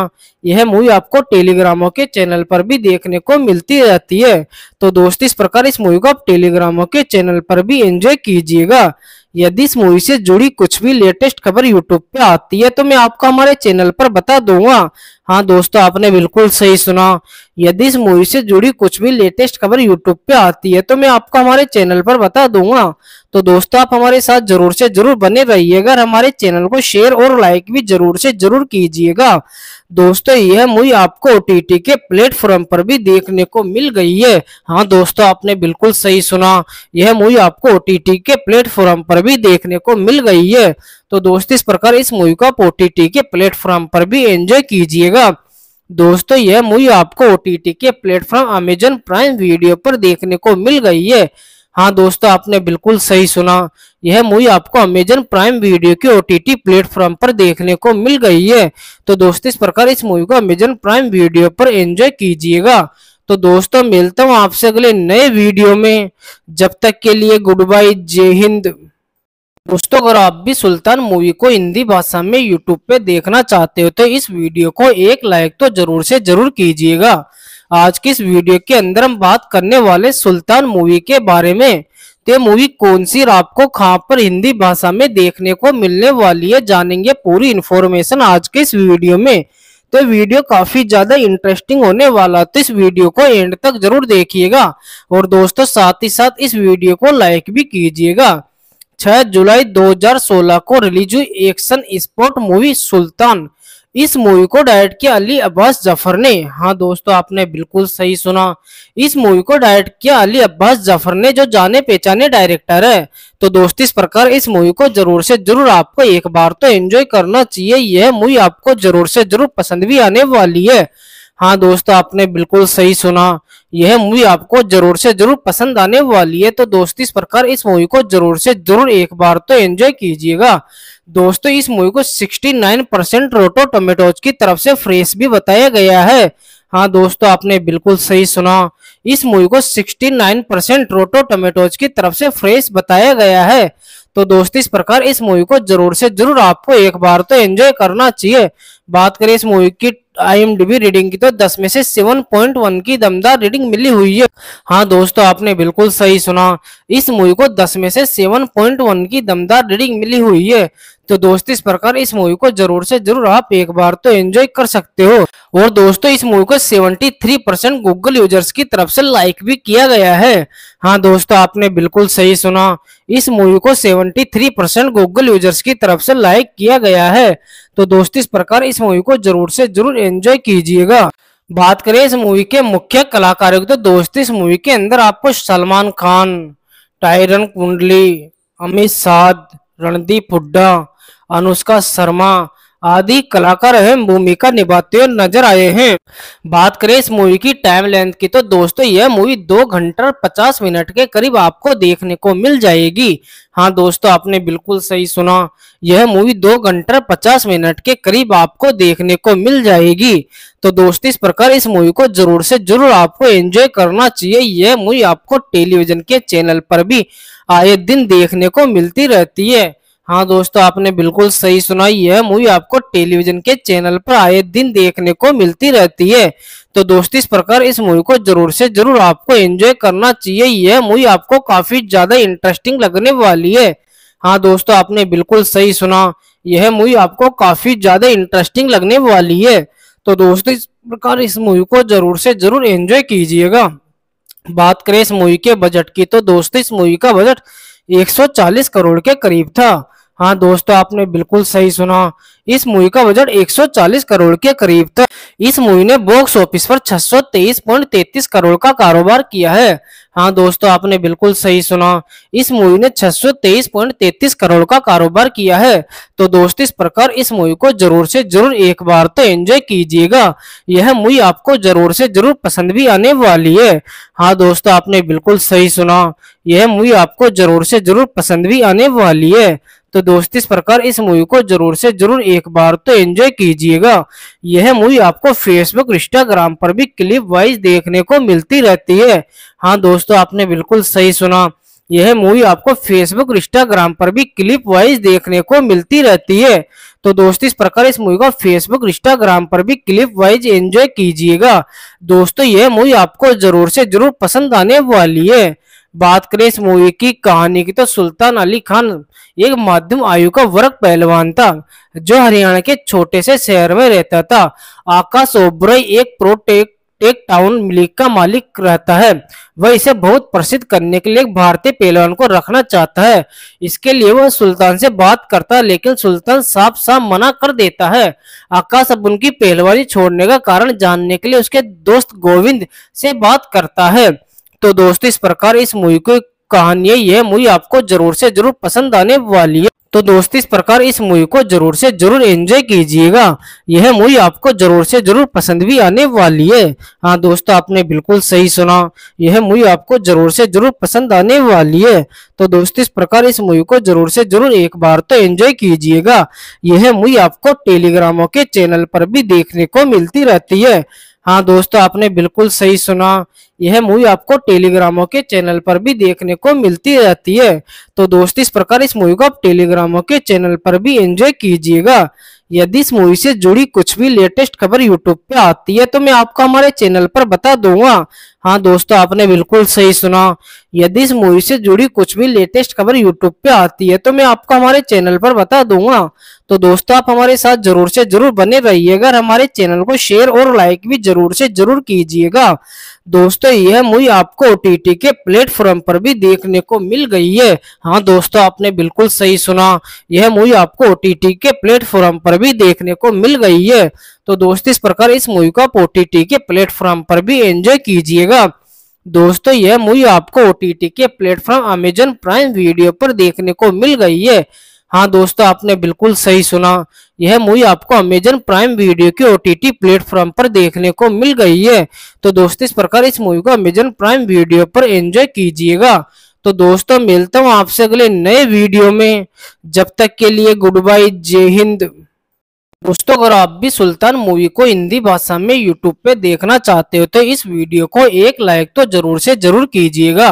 यह मूवी आपको टेलीग्रामों के चैनल पर भी देखने को मिलती रहती है तो दोस्त इस प्रकार इस मूवी को आप टेलीग्रामों के चैनल पर भी एंजॉय कीजिएगा यदि इस मूवी से जुड़ी कुछ भी लेटेस्ट खबर यूट्यूब पे आती है तो मैं आपको हमारे चैनल पर बता दूंगा हाँ दोस्तों आपने बिल्कुल सही सुना यदि इस मूवी से जुड़ी कुछ भी लेटेस्ट खबर यूट्यूब पे आती है तो मैं आपको हमारे चैनल पर बता दूंगा तो दोस्तों आप हमारे साथ जरूर से जरूर बने रहिएगा और हमारे चैनल को शेयर और लाइक भी जरूर से जरूर कीजिएगा दोस्तों यह मूवी आपको ओ के प्लेटफॉर्म पर भी देखने को मिल गई है हाँ दोस्तों आपने बिल्कुल सही सुना यह मूवी आपको ओ के प्लेटफॉर्म पर भी देखने को मिल गई है तो दोस्त इस प्रकार इस मूवी को आप ओ के प्लेटफॉर्म पर भी एंजॉय कीजिएगा दोस्तों यह मूवी आपको ओ के प्लेटफॉर्म अमेजन प्राइम वीडियो पर देखने को मिल गई है हाँ दोस्तों आपने बिल्कुल सही सुना यह मूवी आपको अमेजन प्राइम वीडियो के टी प्लेटफॉर्म पर देखने को मिल गई है तो दोस्तों इस प्रकार इस मूवी को अमेजन प्राइम वीडियो पर एंजॉय कीजिएगा तो दोस्तों मिलता हूँ आपसे अगले नए वीडियो में जब तक के लिए गुड बाय जय हिंद दोस्तों अगर आप भी सुल्तान मूवी को हिंदी भाषा में यूट्यूब पे देखना चाहते हो तो इस वीडियो को एक लाइक तो जरूर से जरूर कीजिएगा आज के इस वीडियो के अंदर हम बात करने वाले सुल्तान मूवी के बारे में तो मूवी कौन सी आपको कहाँ पर हिंदी भाषा में देखने को मिलने वाली है जानेंगे पूरी इन्फॉर्मेशन आज के इस वीडियो में तो वीडियो काफी ज्यादा इंटरेस्टिंग होने वाला तो इस वीडियो को एंड तक जरूर देखिएगा और दोस्तों साथ ही साथ इस वीडियो को लाइक भी कीजिएगा 6 जुलाई 2016 को रिलीज हुई एक्शन स्पोर्ट मूवी सुल्तान इस मूवी को डायरेक्ट किया अली अब्बास जफर ने हाँ दोस्तों आपने बिल्कुल सही सुना इस मूवी को डायरेक्ट किया अली अब्बास जफर ने जो जाने पहचाने डायरेक्टर है तो दोस्त इस प्रकार इस मूवी को जरूर से जरूर आपको एक बार तो एंजॉय करना चाहिए यह मूवी आपको जरूर से जरूर पसंद भी आने वाली है हाँ दोस्तों आपने बिल्कुल सही सुना यह मूवी आपको जरूर से जरूर पसंद आने वाली है तो दोस्त इस प्रकार इस मूवी को जरूर से जरूर एक बार तो एंजॉय कीजिएगा दोस्तों इस मूवी को 69 परसेंट रोटो टोमेटोज की तरफ से फ्रेश भी बताया गया है हाँ दोस्तों आपने बिल्कुल सही सुना इस मूवी को 69 परसेंट रोटो टोमेटोज की तरफ से फ्रेश बताया गया है तो दोस्तों इस प्रकार इस मूवी को जरूर से जरूर आपको एक बार तो एंजॉय करना चाहिए बात करें इस मूवी की आईएमडीबी रीडिंग की तो 10 में से 7.1 की दमदार रीडिंग मिली हुई है हाँ दोस्तों आपने बिल्कुल सही सुना इस मूवी को 10 में से 7.1 की दमदार रीडिंग मिली हुई है तो दोस्त इस प्रकार इस मूवी को जरूर से जरूर आप एक बार तो एंजॉय कर सकते हो और दोस्तों इस मूवी को 73 परसेंट गूगल यूजर्स की तरफ से लाइक भी किया गया है हाँ दोस्तों आपने बिल्कुल सही सुना इस मूवी को 73 परसेंट गूगल यूजर्स की तरफ से लाइक किया गया है तो दोस्तों इस प्रकार इस मूवी को जरूर से जरूर एंजॉय कीजिएगा बात करें इस मूवी के मुख्य कलाकारों की तो दोस्ती इस मूवी के अंदर आपको सलमान खान टायरन कुंडली अमित साध रणदीप हुड्डा अनुष्का शर्मा आदि कलाकार अहम भूमिका निभाते हुए नजर आए हैं बात करें इस मूवी की टाइम लेंथ की तो दोस्तों यह मूवी दो घंटा पचास मिनट के करीब आपको देखने को मिल जाएगी हाँ दोस्तों आपने बिल्कुल सही सुना यह मूवी दो घंटा पचास मिनट के करीब आपको देखने को मिल जाएगी तो दोस्तों इस प्रकार इस मूवी को जरूर से जरूर आपको एंजॉय करना चाहिए यह मूवी आपको टेलीविजन के चैनल पर भी आए दिन देखने को मिलती रहती है हाँ दोस्तों आपने बिल्कुल सही सुना यह मूवी आपको टेलीविजन के चैनल पर आए दिन देखने को मिलती रहती है तो दोस्त इस प्रकार इस मूवी को जरूर से जरूर आपको एंजॉय करना चाहिए यह मूवी आपको काफी ज्यादा इंटरेस्टिंग लगने वाली है हाँ दोस्तों आपने बिल्कुल सही सुना यह मूवी आपको काफी ज्यादा इंटरेस्टिंग लगने वाली है तो दोस्तों इस प्रकार इस मूवी को जरूर से जरूर एंजॉय कीजिएगा बात करें इस मूवी के बजट की तो दोस्तों इस मूवी का बजट 140 करोड़ के करीब था हाँ दोस्तों आपने बिल्कुल सही सुना इस मूवी का बजट 140 करोड़ के करीब था इस मूवी ने बॉक्स ऑफिस पर 623.33 करोड़ का कारोबार किया है हाँ दोस्तों आपने बिल्कुल सही सुना इस मूवी ने 623.33 करोड़ का कारोबार किया है तो दोस्त इस प्रकार इस मूवी को जरूर से जरूर एक बार तो एंजॉय कीजिएगा यह मूवी आपको जरूर से जरूर पसंद भी आने वाली है हाँ दोस्तों आपने बिल्कुल सही सुना यह मूवी आपको जरूर से जरूर पसंद भी आने वाली है तो दोस्त इस प्रकार इस मूवी को जरूर से जरूर एक बार तो एंजॉय कीजिएगा यह मूवी आपको फेसबुक इंस्टाग्राम पर भी क्लिप वाइज देखने को मिलती रहती है हाँ दोस्तों आपने बिल्कुल सही सुना यह मूवी आपको फेसबुक इंस्टाग्राम पर भी क्लिप वाइज देखने को मिलती रहती है तो दोस्तों इस प्रकार इस मूवी को फेसबुक इंस्टाग्राम पर भी क्लिप वाइज एंजॉय कीजिएगा दोस्तों यह मूवी आपको जरूर से जरूर पसंद आने वाली है बात करें इस मूवी की कहानी की तो सुल्तान अली खान एक मध्यम आयु का वर्ग पहलवान था जो हरियाणा के छोटे से शहर में रहता था आकाश ओबरॉय एक प्रोटेक एक टाउन लीग का मालिक रहता है वह इसे बहुत प्रसिद्ध करने के लिए एक भारतीय पहलवान को रखना चाहता है इसके लिए वह सुल्तान से बात करता है लेकिन सुल्तान साफ साफ मना कर देता है आकाश अब उनकी पहलवानी छोड़ने का कारण जानने के लिए उसके दोस्त गोविंद से बात करता है तो दोस्तों इस प्रकार इस मूवी की कहानी है यह मूवी आपको जरूर से जरूर पसंद आने वाली है तो दोस्तों इस प्रकार इस मूवी को जरूर से जरूर एंजॉय कीजिएगा यह मूवी आपको जरूर से जरूर पसंद भी आने वाली है हाँ दोस्तों आपने बिल्कुल सही सुना यह मूवी आपको जरूर से जरूर पसंद आने वाली है तो दोस्तों इस प्रकार इस मूवी को जरूर से जरूर एक बार तो एंजॉय कीजिएगा यह मूवी आपको टेलीग्रामों के चैनल पर भी देखने को मिलती रहती है हाँ दोस्तों आपने बिल्कुल सही सुना यह मूवी आपको टेलीग्रामों के चैनल पर भी देखने को मिलती रहती है तो दोस्त इस प्रकार इस मूवी को आप टेलीग्रामों के चैनल पर भी एंजॉय कीजिएगा यदि इस मूवी से जुड़ी कुछ भी लेटेस्ट खबर यूट्यूब पे आती है तो मैं आपको हमारे चैनल पर बता दूंगा हाँ दोस्तों आपने बिल्कुल सही सुना यदि इस मूवी से जुड़ी कुछ भी लेटेस्ट खबर यूट्यूब पे आती है तो मैं आपको हमारे चैनल पर बता दूंगा तो दोस्तों आप हमारे साथ जरूर से जरूर बने रहिएगा हमारे चैनल को शेयर और लाइक भी जरूर से जरूर कीजिएगा दोस्तों दोस्तों यह मूवी आपको टी के प्लेटफॉर्म पर भी देखने को मिल गई है हाँ दोस्तों आपने बिल्कुल सही सुना यह मूवी आपको टी के प्लेटफॉर्म पर भी देखने को मिल गई है तो दोस्तों इस प्रकार इस मूवी को आप ओटीटी के प्लेटफॉर्म पर भी एंजॉय कीजिएगा दोस्तों यह मूवी आपको टी के प्लेटफॉर्म अमेजन प्राइम वीडियो पर देखने को मिल गई है हाँ दोस्तों आपने बिल्कुल सही सुना यह मूवी आपको अमेजन प्राइम वीडियो के टी प्लेटफॉर्म पर देखने को मिल गई है तो दोस्तों इस प्रकार इस मूवी को अमेजन प्राइम वीडियो पर एंजॉय कीजिएगा तो दोस्तों मिलता हूँ आपसे अगले नए वीडियो में जब तक के लिए गुड बाय जय हिंद दोस्तों अगर आप भी सुल्तान मूवी को हिंदी भाषा में यूट्यूब पे देखना चाहते हो तो इस वीडियो को एक लाइक तो जरूर से जरूर कीजिएगा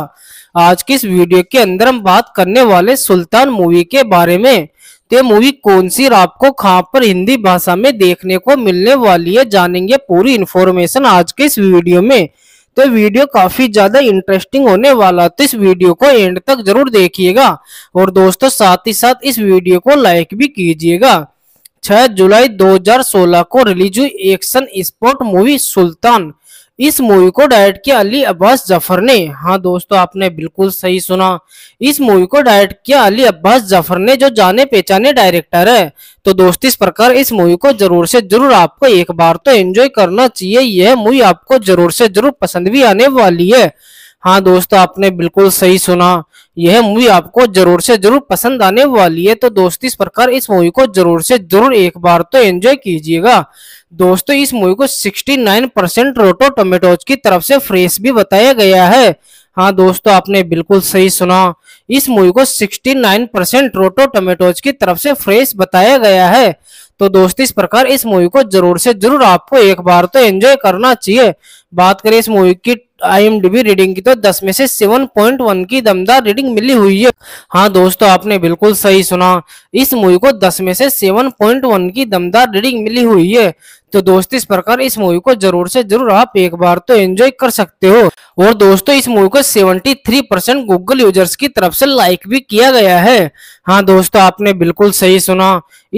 आज की इस वीडियो के अंदर हम बात करने वाले सुल्तान मूवी के बारे में ये मूवी कौन सी और आपको कहाँ पर हिंदी भाषा में देखने को मिलने वाली है जानेंगे पूरी इन्फॉर्मेशन आज के इस वीडियो में तो वीडियो काफी ज्यादा इंटरेस्टिंग होने वाला तो इस वीडियो को एंड तक जरूर देखिएगा और दोस्तों साथ ही साथ इस वीडियो को लाइक भी कीजिएगा 6 जुलाई 2016 को रिलीज हुई एक्शन स्पोर्ट मूवी सुल्तान इस मूवी को डायरेक्ट किया अली अब्बास जफर ने हाँ दोस्तों आपने बिल्कुल सही सुना इस मूवी को डायरेक्ट किया अली अब्बास जफर ने जो जाने पहचाने डायरेक्टर है तो दोस्त इस प्रकार इस मूवी को जरूर से जरूर आपको एक बार तो एंजॉय करना चाहिए यह मूवी आपको जरूर से जरूर पसंद भी आने वाली है हाँ दोस्तों आपने बिल्कुल सही सुना यह मूवी आपको जरूर से जरूर पसंद आने वाली है तो दोस्त इस प्रकार इस मूवी को जरूर से जरूर एक बार तो एंजॉय कीजिएगा दोस्तों इस मूवी को 69 परसेंट रोटो टोमेटोज की तरफ से फ्रेश भी बताया गया है हाँ दोस्तों आपने बिल्कुल सही सुना इस मूवी को 69 परसेंट रोटो टोमेटोज की तरफ से फ्रेश बताया गया है तो दोस्त इस प्रकार इस मूवी को जरूर से जरूर आपको एक बार तो एंजॉय करना चाहिए बात करें इस मूवी की आईएमडीबी रीडिंग की तो 10 में से 7.1 की दमदार रीडिंग मिली हुई है हाँ दोस्तों आपने बिल्कुल सही सुना इस मूवी को 10 में से 7.1 की दमदार रीडिंग मिली हुई है तो दोस्त इस प्रकार इस मूवी को जरूर से जरूर आप एक बार तो एंजॉय कर सकते हो और दोस्तों इस मूवी को 73 परसेंट गूगल यूजर्स की तरफ से लाइक भी किया गया है हाँ दोस्तों आपने बिल्कुल सही सुना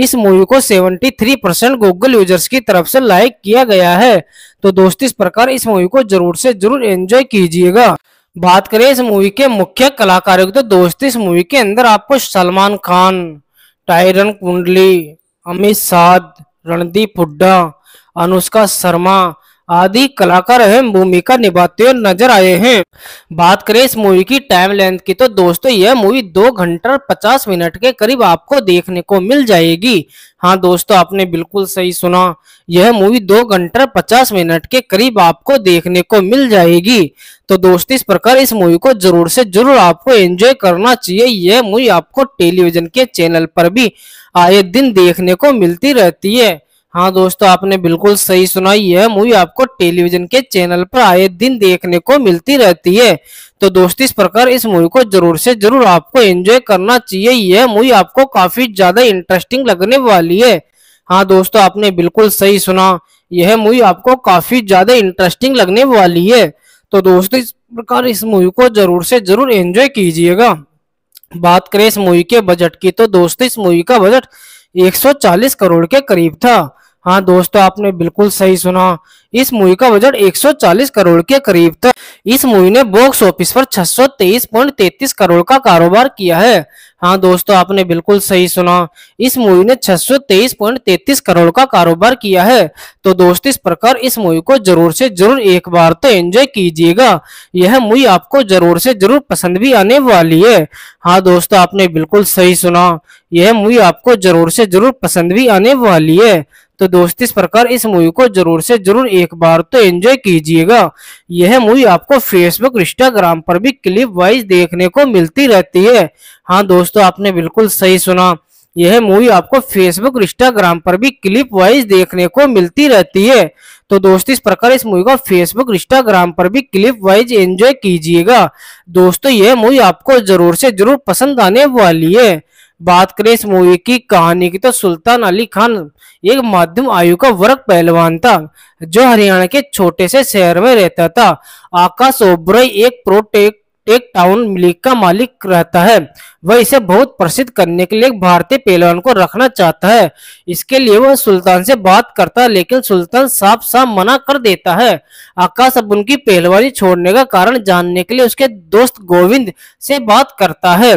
इस मूवी को 73 परसेंट गूगल यूजर्स की तरफ से लाइक किया गया है तो दोस्त इस प्रकार इस मूवी को जरूर से जरूर एंजॉय कीजिएगा बात करें इस मूवी के मुख्य कलाकारों की तो दोस्त इस मूवी के अंदर आपको सलमान खान टायरन कुंडली अमित साध रणदीप हुड्डा अनुष्का शर्मा आदि कलाकार अहम भूमिका निभाते हुए नजर आए हैं बात करें इस मूवी की टाइम लेंथ की तो दोस्तों यह मूवी दो घंटा पचास मिनट के करीब आपको देखने को मिल जाएगी हाँ दोस्तों आपने बिल्कुल सही सुना यह मूवी दो घंटा पचास मिनट के करीब आपको देखने को मिल जाएगी तो दोस्त इस प्रकार इस मूवी को जरूर से जरूर आपको एंजॉय करना चाहिए यह मूवी आपको टेलीविजन के चैनल पर भी आए दिन देखने को मिलती रहती है हाँ दोस्तों आपने बिल्कुल सही सुना यह मूवी आपको टेलीविजन के चैनल पर आए दिन देखने को मिलती रहती है तो दोस्त इस प्रकार इस मूवी को जरूर से जरूर आपको एंजॉय करना चाहिए यह मूवी आपको काफी ज्यादा इंटरेस्टिंग लगने वाली है हाँ दोस्तों आपने बिल्कुल सही सुना यह मूवी आपको काफी ज्यादा इंटरेस्टिंग लगने वाली है तो दोस्तों इस प्रकार इस मूवी को जरूर से जरूर एंजॉय कीजिएगा बात करें इस मूवी के बजट की तो दोस्तों इस मूवी का बजट 140 करोड़ के करीब था हाँ दोस्तों आपने बिल्कुल सही सुना इस मूवी का बजट 140 करोड़ के करीब था इस मूवी ने बॉक्स ऑफिस पर 623.33 करोड़ का कारोबार किया है हाँ दोस्तों आपने बिल्कुल सही सुना इस मूवी ने 623.33 करोड़ का कारोबार किया है तो दोस्त इस प्रकार इस मूवी को जरूर से जरूर एक बार तो एंजॉय कीजिएगा यह मूवी आपको जरूर से जरूर पसंद भी आने वाली है हाँ दोस्तों आपने बिल्कुल सही सुना यह मूवी आपको जरूर से जरूर पसंद भी आने वाली है तो दोस्त इस प्रकार इस मूवी को जरूर से जरूर एक बार तो एंजॉय कीजिएगा यह मूवी आपको फेसबुक इंस्टाग्राम पर भी क्लिप वाइज देखने को मिलती रहती है हाँ दोस्तों आपने बिल्कुल सही सुना यह मूवी आपको फेसबुक इंस्टाग्राम पर भी क्लिप वाइज देखने को मिलती रहती है तो दोस्त इस प्रकार इस मूवी को फेसबुक इंस्टाग्राम पर भी क्लिप वाइज एंजॉय कीजिएगा दोस्तों यह मूवी आपको जरूर से जरूर पसंद आने वाली है बात करें इस मूवी की कहानी की तो सुल्तान अली खान एक मध्यम आयु का वर्ग पहलवान था जो हरियाणा के छोटे से शहर में रहता था आकाश ओबरॉय एक प्रोटेक एक टाउन लीग का मालिक रहता है वह इसे बहुत प्रसिद्ध करने के लिए एक भारतीय पहलवान को रखना चाहता है इसके लिए वह सुल्तान से बात करता है लेकिन सुल्तान साफ साफ मना कर देता है आकाश अब उनकी पहलवानी छोड़ने का कारण जानने के लिए उसके दोस्त गोविंद से बात करता है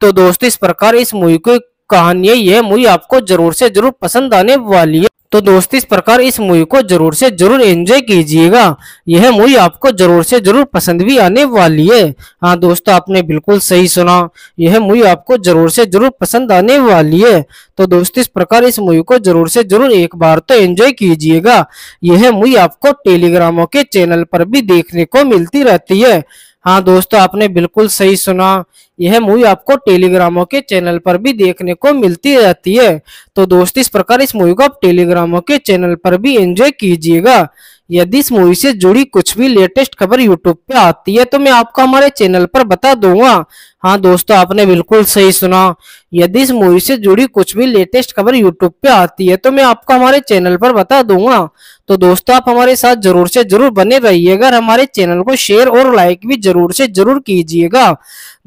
तो दोस्तों इस प्रकार इस मूवी को कहानी यह मूवी आपको जरूर से जरूर पसंद आने वाली है तो दोस्त इस प्रकार इस मूवी को जरूर से जरूर एंजॉय कीजिएगा यह मूवी आपको जरूर से जरूर पसंद भी आने वाली है हाँ दोस्तों आपने बिल्कुल सही सुना यह मूवी आपको जरूर से जरूर पसंद आने वाली है तो दोस्त इस प्रकार इस मूवी को जरूर से जरूर एक बार तो एंजॉय कीजिएगा यह मूवी आपको टेलीग्रामों के चैनल पर भी देखने को मिलती रहती है हाँ दोस्तों आपने बिल्कुल सही सुना यह मूवी आपको टेलीग्रामों के चैनल पर भी देखने को मिलती रहती है तो दोस्त इस प्रकार इस मूवी को आप टेलीग्रामों के चैनल पर भी एंजॉय कीजिएगा यदि इस मूवी से जुड़ी कुछ भी लेटेस्ट खबर यूट्यूब पे आती है तो मैं आपको हमारे चैनल पर बता दूंगा हाँ दोस्तों आपने बिल्कुल सही सुना यदि इस मूवी से जुड़ी कुछ भी लेटेस्ट खबर यूट्यूब पे आती है तो मैं आपको हमारे चैनल पर बता दूंगा तो दोस्तों आप हमारे साथ जरूर से जरूर बने रहिएगा हमारे चैनल को शेयर और लाइक भी जरूर से जरूर कीजिएगा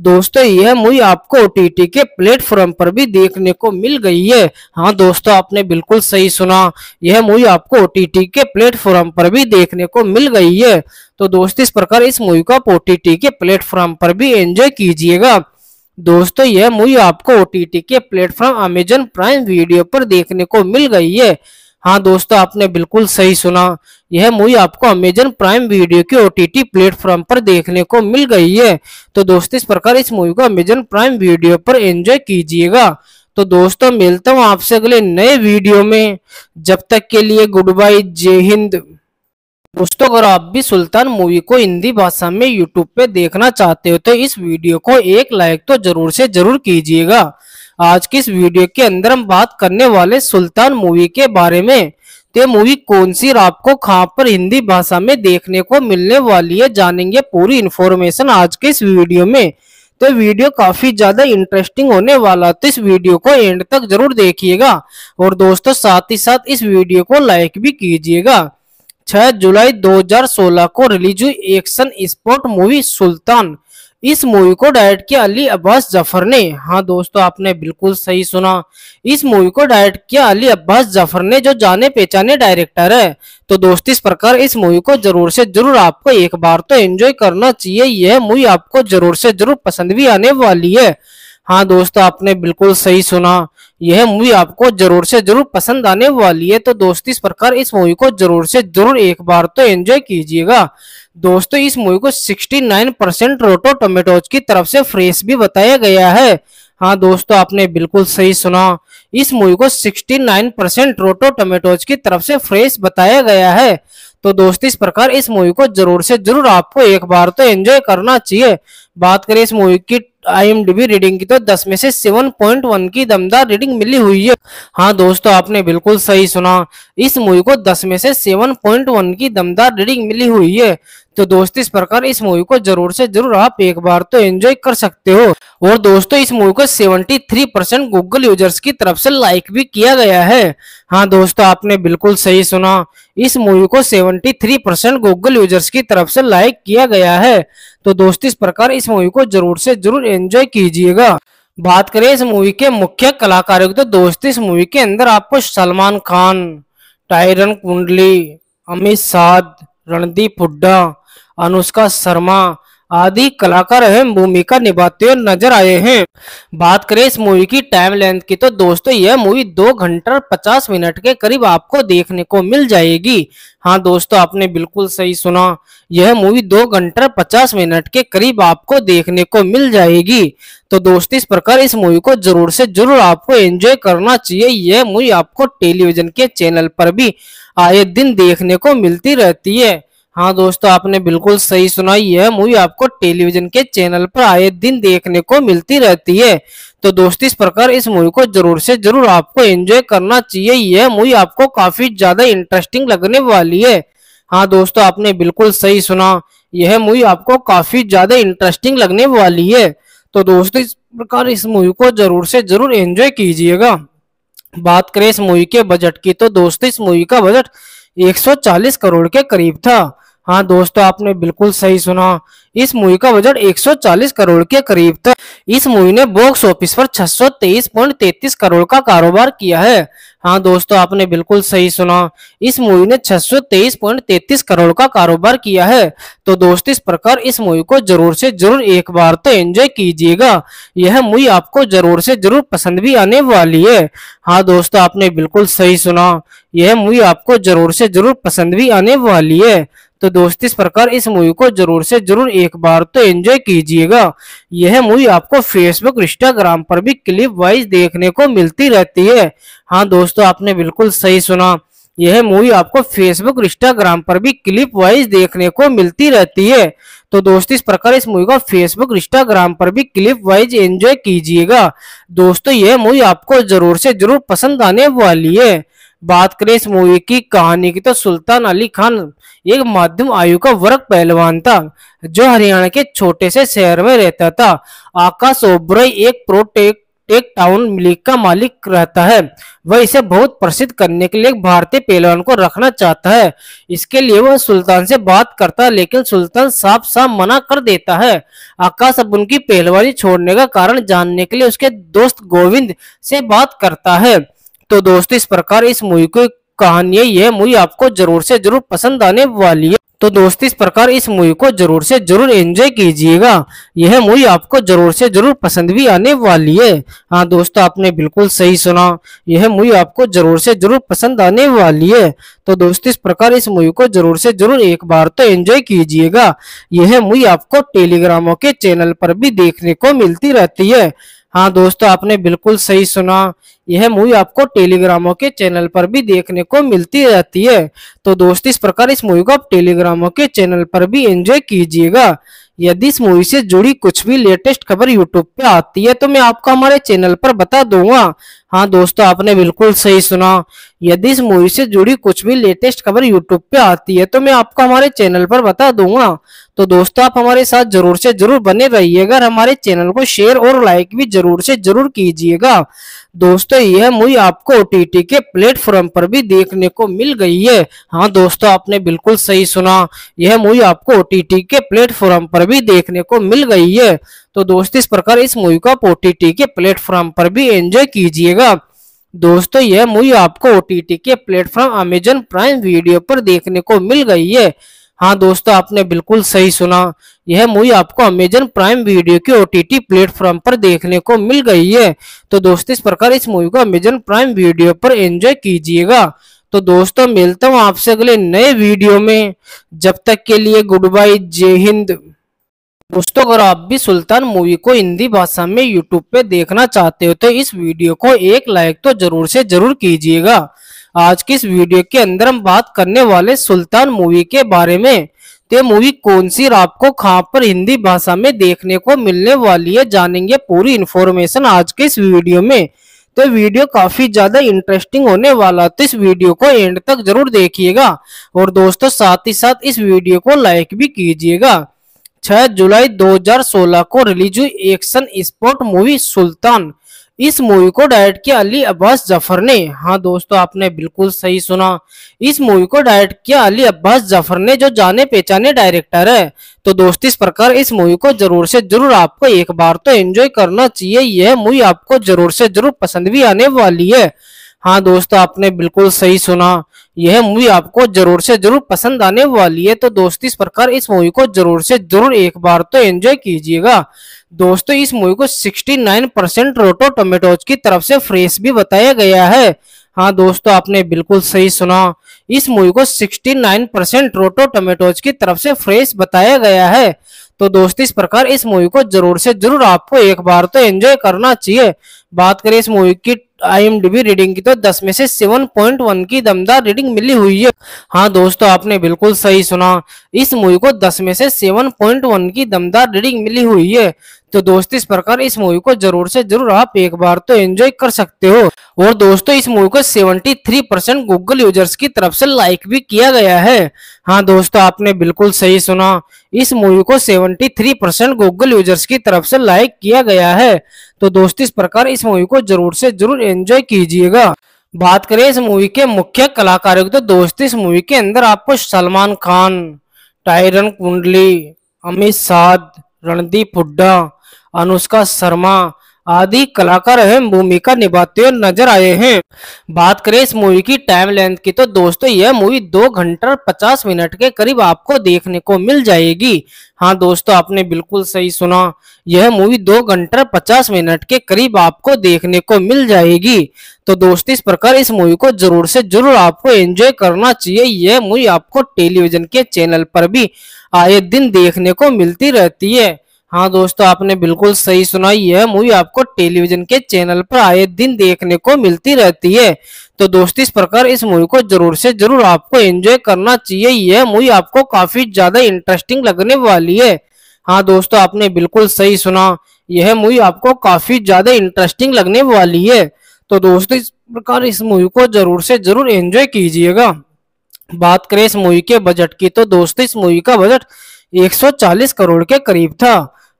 दोस्तों यह मूवी आपको ओ के प्लेटफॉर्म पर भी देखने को मिल गई है हाँ दोस्तों आपने बिल्कुल सही सुना यह मूवी आपको ओ के प्लेटफॉर्म पर भी देखने को मिल गई है तो दोस्त इस प्रकार इस मूवी को आप ओटीटी के प्लेटफॉर्म पर भी एंजॉय कीजिएगा दोस्तों यह मूवी आपको ओ के प्लेटफॉर्म अमेजन प्राइम वीडियो पर देखने को मिल गई है हाँ दोस्तों आपने बिल्कुल सही सुना यह मूवी आपको अमेजन प्राइम वीडियो के ओ प्लेटफॉर्म पर देखने को मिल गई है तो दोस्तों इस प्रकार इस मूवी को अमेजन प्राइम वीडियो पर एंजॉय कीजिएगा तो दोस्तों मिलता हूँ आपसे अगले नए वीडियो में जब तक के लिए गुड बाय जय हिंद दोस्तों अगर आप भी सुल्तान मूवी को हिंदी भाषा में यूट्यूब पे देखना चाहते हो तो इस वीडियो को एक लाइक तो जरूर से जरूर कीजिएगा आज की इस वीडियो के अंदर हम बात करने वाले सुल्तान मूवी के बारे में तो मूवी कौन सी आपको कहाँ पर हिंदी भाषा में देखने को मिलने वाली है जानेंगे पूरी इन्फॉर्मेशन आज के इस वीडियो में तो वीडियो काफी ज्यादा इंटरेस्टिंग होने वाला तो इस वीडियो को एंड तक जरूर देखिएगा और दोस्तों साथ ही साथ इस वीडियो को लाइक भी कीजिएगा 6 जुलाई 2016 को रिलीज हुई एक्शन स्पोर्ट मूवी सुल्तान इस मूवी को डायरेक्ट किया अली अब्बास जफर ने हाँ दोस्तों आपने बिल्कुल सही सुना इस मूवी को डायरेक्ट किया अली अब्बास जफर ने जो जाने पहचाने डायरेक्टर है तो दोस्त इस प्रकार इस मूवी को जरूर से जरूर आपको एक बार तो एंजॉय करना चाहिए यह मूवी आपको जरूर से जरूर पसंद भी आने वाली है हाँ दोस्तों आपने बिल्कुल सही सुना यह मूवी आपको जरूर से जरूर पसंद आने वाली है तो दोस्तों इस प्रकार इस मूवी को जरूर से जरूर एक बार तो एंजॉय कीजिएगा दोस्तों इस मूवी को 69 परसेंट रोटो टोमेटोज की तरफ से फ्रेश भी बताया गया है हाँ दोस्तों आपने बिल्कुल सही सुना इस मूवी को 69 परसेंट रोटो टोमेटोज की तरफ से फ्रेश बताया गया है तो दोस्तों इस प्रकार इस मूवी को जरूर से जरूर आपको एक बार तो एंजॉय करना चाहिए बात करें इस मूवी की आईएमडीबी रीडिंग की तो 10 में से 7.1 की दमदार रीडिंग मिली हुई है हाँ दोस्तों आपने बिल्कुल सही सुना इस मूवी को 10 में से 7.1 की दमदार रीडिंग मिली हुई है तो दोस्त इस प्रकार इस मूवी को जरूर से जरूर आप एक बार तो एंजॉय कर सकते हो और दोस्तों इस मूवी को 73 परसेंट गूगल यूजर्स की तरफ से लाइक भी किया गया है हाँ दोस्तों आपने बिल्कुल सही सुना इस मूवी को 73 परसेंट गूगल यूजर्स की तरफ से लाइक किया गया है तो दोस्त इस प्रकार इस मूवी को जरूर से जरूर एंजॉय कीजिएगा बात करें इस मूवी के मुख्य कलाकार तो दोस्त इस मूवी के अंदर आपको सलमान खान टायरन कुंडली अमित साध रणदीप हुड्डा अनुष्का शर्मा आदि कलाकार अहम भूमिका निभाते हुए नजर आए हैं बात करें इस मूवी की टाइम लेंथ की तो दोस्तों यह मूवी दो घंटा पचास मिनट के करीब आपको देखने को मिल जाएगी हाँ दोस्तों आपने बिल्कुल सही सुना यह मूवी दो घंटा पचास मिनट के करीब आपको देखने को मिल जाएगी तो दोस्तों इस प्रकार इस मूवी को जरूर से जरूर आपको एंजॉय करना चाहिए यह मूवी आपको टेलीविजन के चैनल पर भी आए दिन देखने को मिलती रहती है हाँ दोस्तों आपने बिल्कुल सही सुना यह मूवी आपको टेलीविजन के चैनल पर आए दिन देखने को मिलती रहती है तो दोस्त इस प्रकार इस मूवी को जरूर से जरूर आपको एंजॉय करना चाहिए यह मूवी आपको काफी ज्यादा इंटरेस्टिंग लगने वाली है हाँ दोस्तों आपने बिल्कुल सही सुना यह मूवी आपको काफी ज्यादा इंटरेस्टिंग लगने वाली है तो दोस्तों इस प्रकार इस मूवी को जरूर से जरूर एंजॉय कीजिएगा बात करें इस मूवी के बजट की तो दोस्तों इस मूवी का बजट 140 करोड़ के करीब था हाँ दोस्तों आपने बिल्कुल सही सुना इस मूवी का बजट 140 करोड़ के करीब था इस मूवी ने बॉक्स ऑफिस पर 623.33 करोड़ का कारोबार किया है हाँ दोस्तों आपने बिल्कुल सही सुना इस मूवी ने 623.33 करोड़ का कारोबार किया है तो दोस्त इस प्रकार इस मूवी को जरूर से जरूर एक बार तो एंजॉय कीजिएगा यह मूवी आपको जरूर से जरूर पसंद भी आने वाली है हाँ दोस्तों आपने बिल्कुल सही सुना यह मूवी आपको जरूर से जरूर पसंद भी आने वाली है तो दोस्त इस प्रकार इस मूवी को जरूर से जरूर एक बार तो एंजॉय कीजिएगा यह मूवी आपको फेसबुक इंस्टाग्राम पर भी क्लिप वाइज देखने को मिलती रहती है हाँ दोस्तों आपने बिल्कुल सही सुना यह मूवी आपको फेसबुक इंस्टाग्राम पर भी क्लिप वाइज देखने को मिलती रहती है तो दोस्तों इस प्रकार इस मूवी को फेसबुक इंस्टाग्राम पर भी क्लिप वाइज एंजॉय कीजिएगा दोस्तों यह मूवी आपको जरूर से जरूर पसंद आने वाली है बात करें इस मूवी की कहानी की तो सुल्तान अली खान एक मध्यम आयु का वर्ग पहलवान था जो हरियाणा के छोटे से शहर में रहता था आकाश ओबरॉय एक प्रोटेक एक टाउन लीग का मालिक रहता है वह इसे बहुत प्रसिद्ध करने के लिए भारतीय पहलवान को रखना चाहता है इसके लिए वह सुल्तान से बात करता है लेकिन सुल्तान साफ साफ मना कर देता है आकाश अब उनकी पहलवानी छोड़ने का कारण जानने के लिए उसके दोस्त गोविंद से बात करता है तो दोस्तों इस प्रकार इस मूवी की कहानी यह मूवी आपको जरूर से जरूर पसंद आने वाली है तो दोस्तों इस प्रकार इस मूवी को जरूर से जरूर एंजॉय कीजिएगा यह मूवी आपको जरूर से जरूर पसंद भी आने वाली है हाँ दोस्तों आपने बिल्कुल सही सुना यह मूवी आपको जरूर से जरूर पसंद आने वाली है तो दोस्तों इस प्रकार इस मूवी को जरूर से जरूर एक बार तो एंजॉय कीजिएगा यह मूवी आपको टेलीग्रामों के चैनल पर भी देखने को मिलती रहती है हाँ दोस्तों आपने बिल्कुल सही सुना यह मूवी आपको टेलीग्रामों के चैनल पर भी देखने को मिलती रहती है तो दोस्त इस प्रकार इस मूवी को आप टेलीग्रामों के चैनल पर भी एंजॉय कीजिएगा यदि इस मूवी से जुड़ी कुछ भी लेटेस्ट खबर यूट्यूब पे आती है तो मैं आपको हमारे चैनल पर बता दूंगा हाँ दोस्तों आपने बिल्कुल सही सुना यदि इस मूवी से जुड़ी कुछ भी लेटेस्ट खबर यूट्यूब पे आती है तो मैं आपको हमारे चैनल पर बता दूंगा तो दोस्तों आप हमारे साथ जरूर से जरूर बने रहिएगा और हमारे चैनल को शेयर और लाइक भी जरूर से जरूर कीजिएगा दोस्तों यह मूवी आपको ओ के प्लेटफॉर्म पर भी देखने को मिल गई है हाँ दोस्तों आपने बिल्कुल सही सुना यह मूवी आपको ओ के प्लेटफॉर्म पर भी देखने को मिल गई है तो दोस्त इस प्रकार इस मूवी को ओ के प्लेटफॉर्म पर भी एंजॉय कीजिएगा दोस्तों यह मूवी आपको ओ के प्लेटफॉर्म अमेजन प्राइम वीडियो पर देखने को मिल गई है हाँ दोस्तों आपने बिल्कुल सही सुना यह मूवी आपको अमेजन प्राइम वीडियो के ओ प्लेटफॉर्म पर देखने को मिल गई है तो दोस्तों इस प्रकार इस मूवी को अमेजन प्राइम वीडियो पर एंजॉय कीजिएगा तो दोस्तों मिलता हूँ आपसे अगले नए वीडियो में जब तक के लिए गुड बाय जय हिंद दोस्तों अगर आप भी सुल्तान मूवी को हिंदी भाषा में यूट्यूब पे देखना चाहते हो तो इस वीडियो को एक लाइक तो जरूर से जरूर कीजिएगा आज की इस वीडियो के अंदर हम बात करने वाले सुल्तान मूवी के बारे में तो मूवी कौन सी आपको खाप पर हिंदी भाषा में देखने को मिलने वाली है जानेंगे पूरी इन्फॉर्मेशन आज के इस वीडियो में तो वीडियो काफी ज्यादा इंटरेस्टिंग होने वाला तो इस वीडियो को एंड तक जरूर देखिएगा और दोस्तों साथ ही साथ इस वीडियो को लाइक भी कीजिएगा 6 जुलाई 2016 को रिलीज हुई एक्शन स्पोर्ट मूवी सुल्तान इस मूवी को डायरेक्ट किया अली अब्बास जफर ने हाँ दोस्तों आपने बिल्कुल सही सुना इस मूवी को डायरेक्ट किया अली अब्बास जफर ने जो जाने पहचाने डायरेक्टर है तो दोस्त इस प्रकार इस मूवी को जरूर से जरूर आपको एक बार तो एंजॉय करना चाहिए यह मूवी आपको जरूर से जरूर पसंद भी आने वाली है हाँ दोस्तों आपने बिल्कुल सही सुना यह मूवी आपको जरूर से जरूर पसंद आने वाली है तो दोस्तों इस प्रकार इस मूवी को जरूर से जरूर एक बार तो एंजॉय कीजिएगा दोस्तों इस मूवी को 69 परसेंट रोटो टोमेटोज की तरफ से फ्रेश भी बताया गया है हाँ दोस्तों आपने बिल्कुल सही सुना इस मूवी को 69 परसेंट रोटो टोमेटोज की तरफ से फ्रेश बताया गया है तो दोस्तों इस प्रकार इस मूवी को जरूर से जरूर आपको एक बार तो एंजॉय करना चाहिए बात करें इस मूवी की आईएमडीबी रीडिंग की तो 10 में से 7.1 की दमदार रीडिंग मिली हुई है हाँ दोस्तों आपने बिल्कुल सही सुना इस मूवी को 10 में से 7.1 की दमदार रीडिंग मिली हुई है तो दोस्त इस प्रकार इस मूवी को जरूर से जरूर आप एक बार तो एंजॉय कर सकते हो और दोस्तों इस मूवी को 73 परसेंट गूगल यूजर्स की तरफ से लाइक भी किया गया है हाँ दोस्तों आपने बिल्कुल सही सुना इस मूवी को 73 परसेंट गूगल यूजर्स की तरफ से लाइक किया गया है तो दोस्त इस प्रकार इस मूवी को जरूर से जरूर एंजॉय कीजिएगा बात करें इस मूवी के मुख्य कलाकारों की तो दोस्त इस मूवी के अंदर आपको सलमान खान टायरन कुंडली अमित साध रणदीप हुड्डा अनुष्का शर्मा आदि कलाकार अहम भूमिका निभाते हुए नजर आए हैं बात करें इस मूवी की टाइम लेंथ की तो दोस्तों यह मूवी दो घंटा पचास मिनट के करीब आपको देखने को मिल जाएगी हाँ दोस्तों आपने बिल्कुल सही सुना यह मूवी दो घंटा पचास मिनट के करीब आपको देखने को मिल जाएगी तो दोस्त इस प्रकार इस मूवी को जरूर से जरूर आपको एंजॉय करना चाहिए यह मूवी आपको टेलीविजन के चैनल पर भी आए दिन देखने को मिलती रहती है हाँ दोस्तों आपने बिल्कुल सही सुना यह मूवी आपको टेलीविजन के चैनल पर आए दिन देखने को मिलती रहती है तो दोस्त इस प्रकार इस मूवी को जरूर से जरूर आपको एंजॉय करना चाहिए यह मूवी आपको काफी ज्यादा इंटरेस्टिंग लगने वाली है हाँ दोस्तों आपने बिल्कुल सही सुना यह मूवी आपको काफी ज्यादा इंटरेस्टिंग लगने वाली है तो दोस्तों इस प्रकार इस मूवी को जरूर से जरूर एंजॉय कीजिएगा बात करें इस मूवी के बजट की तो दोस्तों इस मूवी का बजट 140 करोड़ के करीब था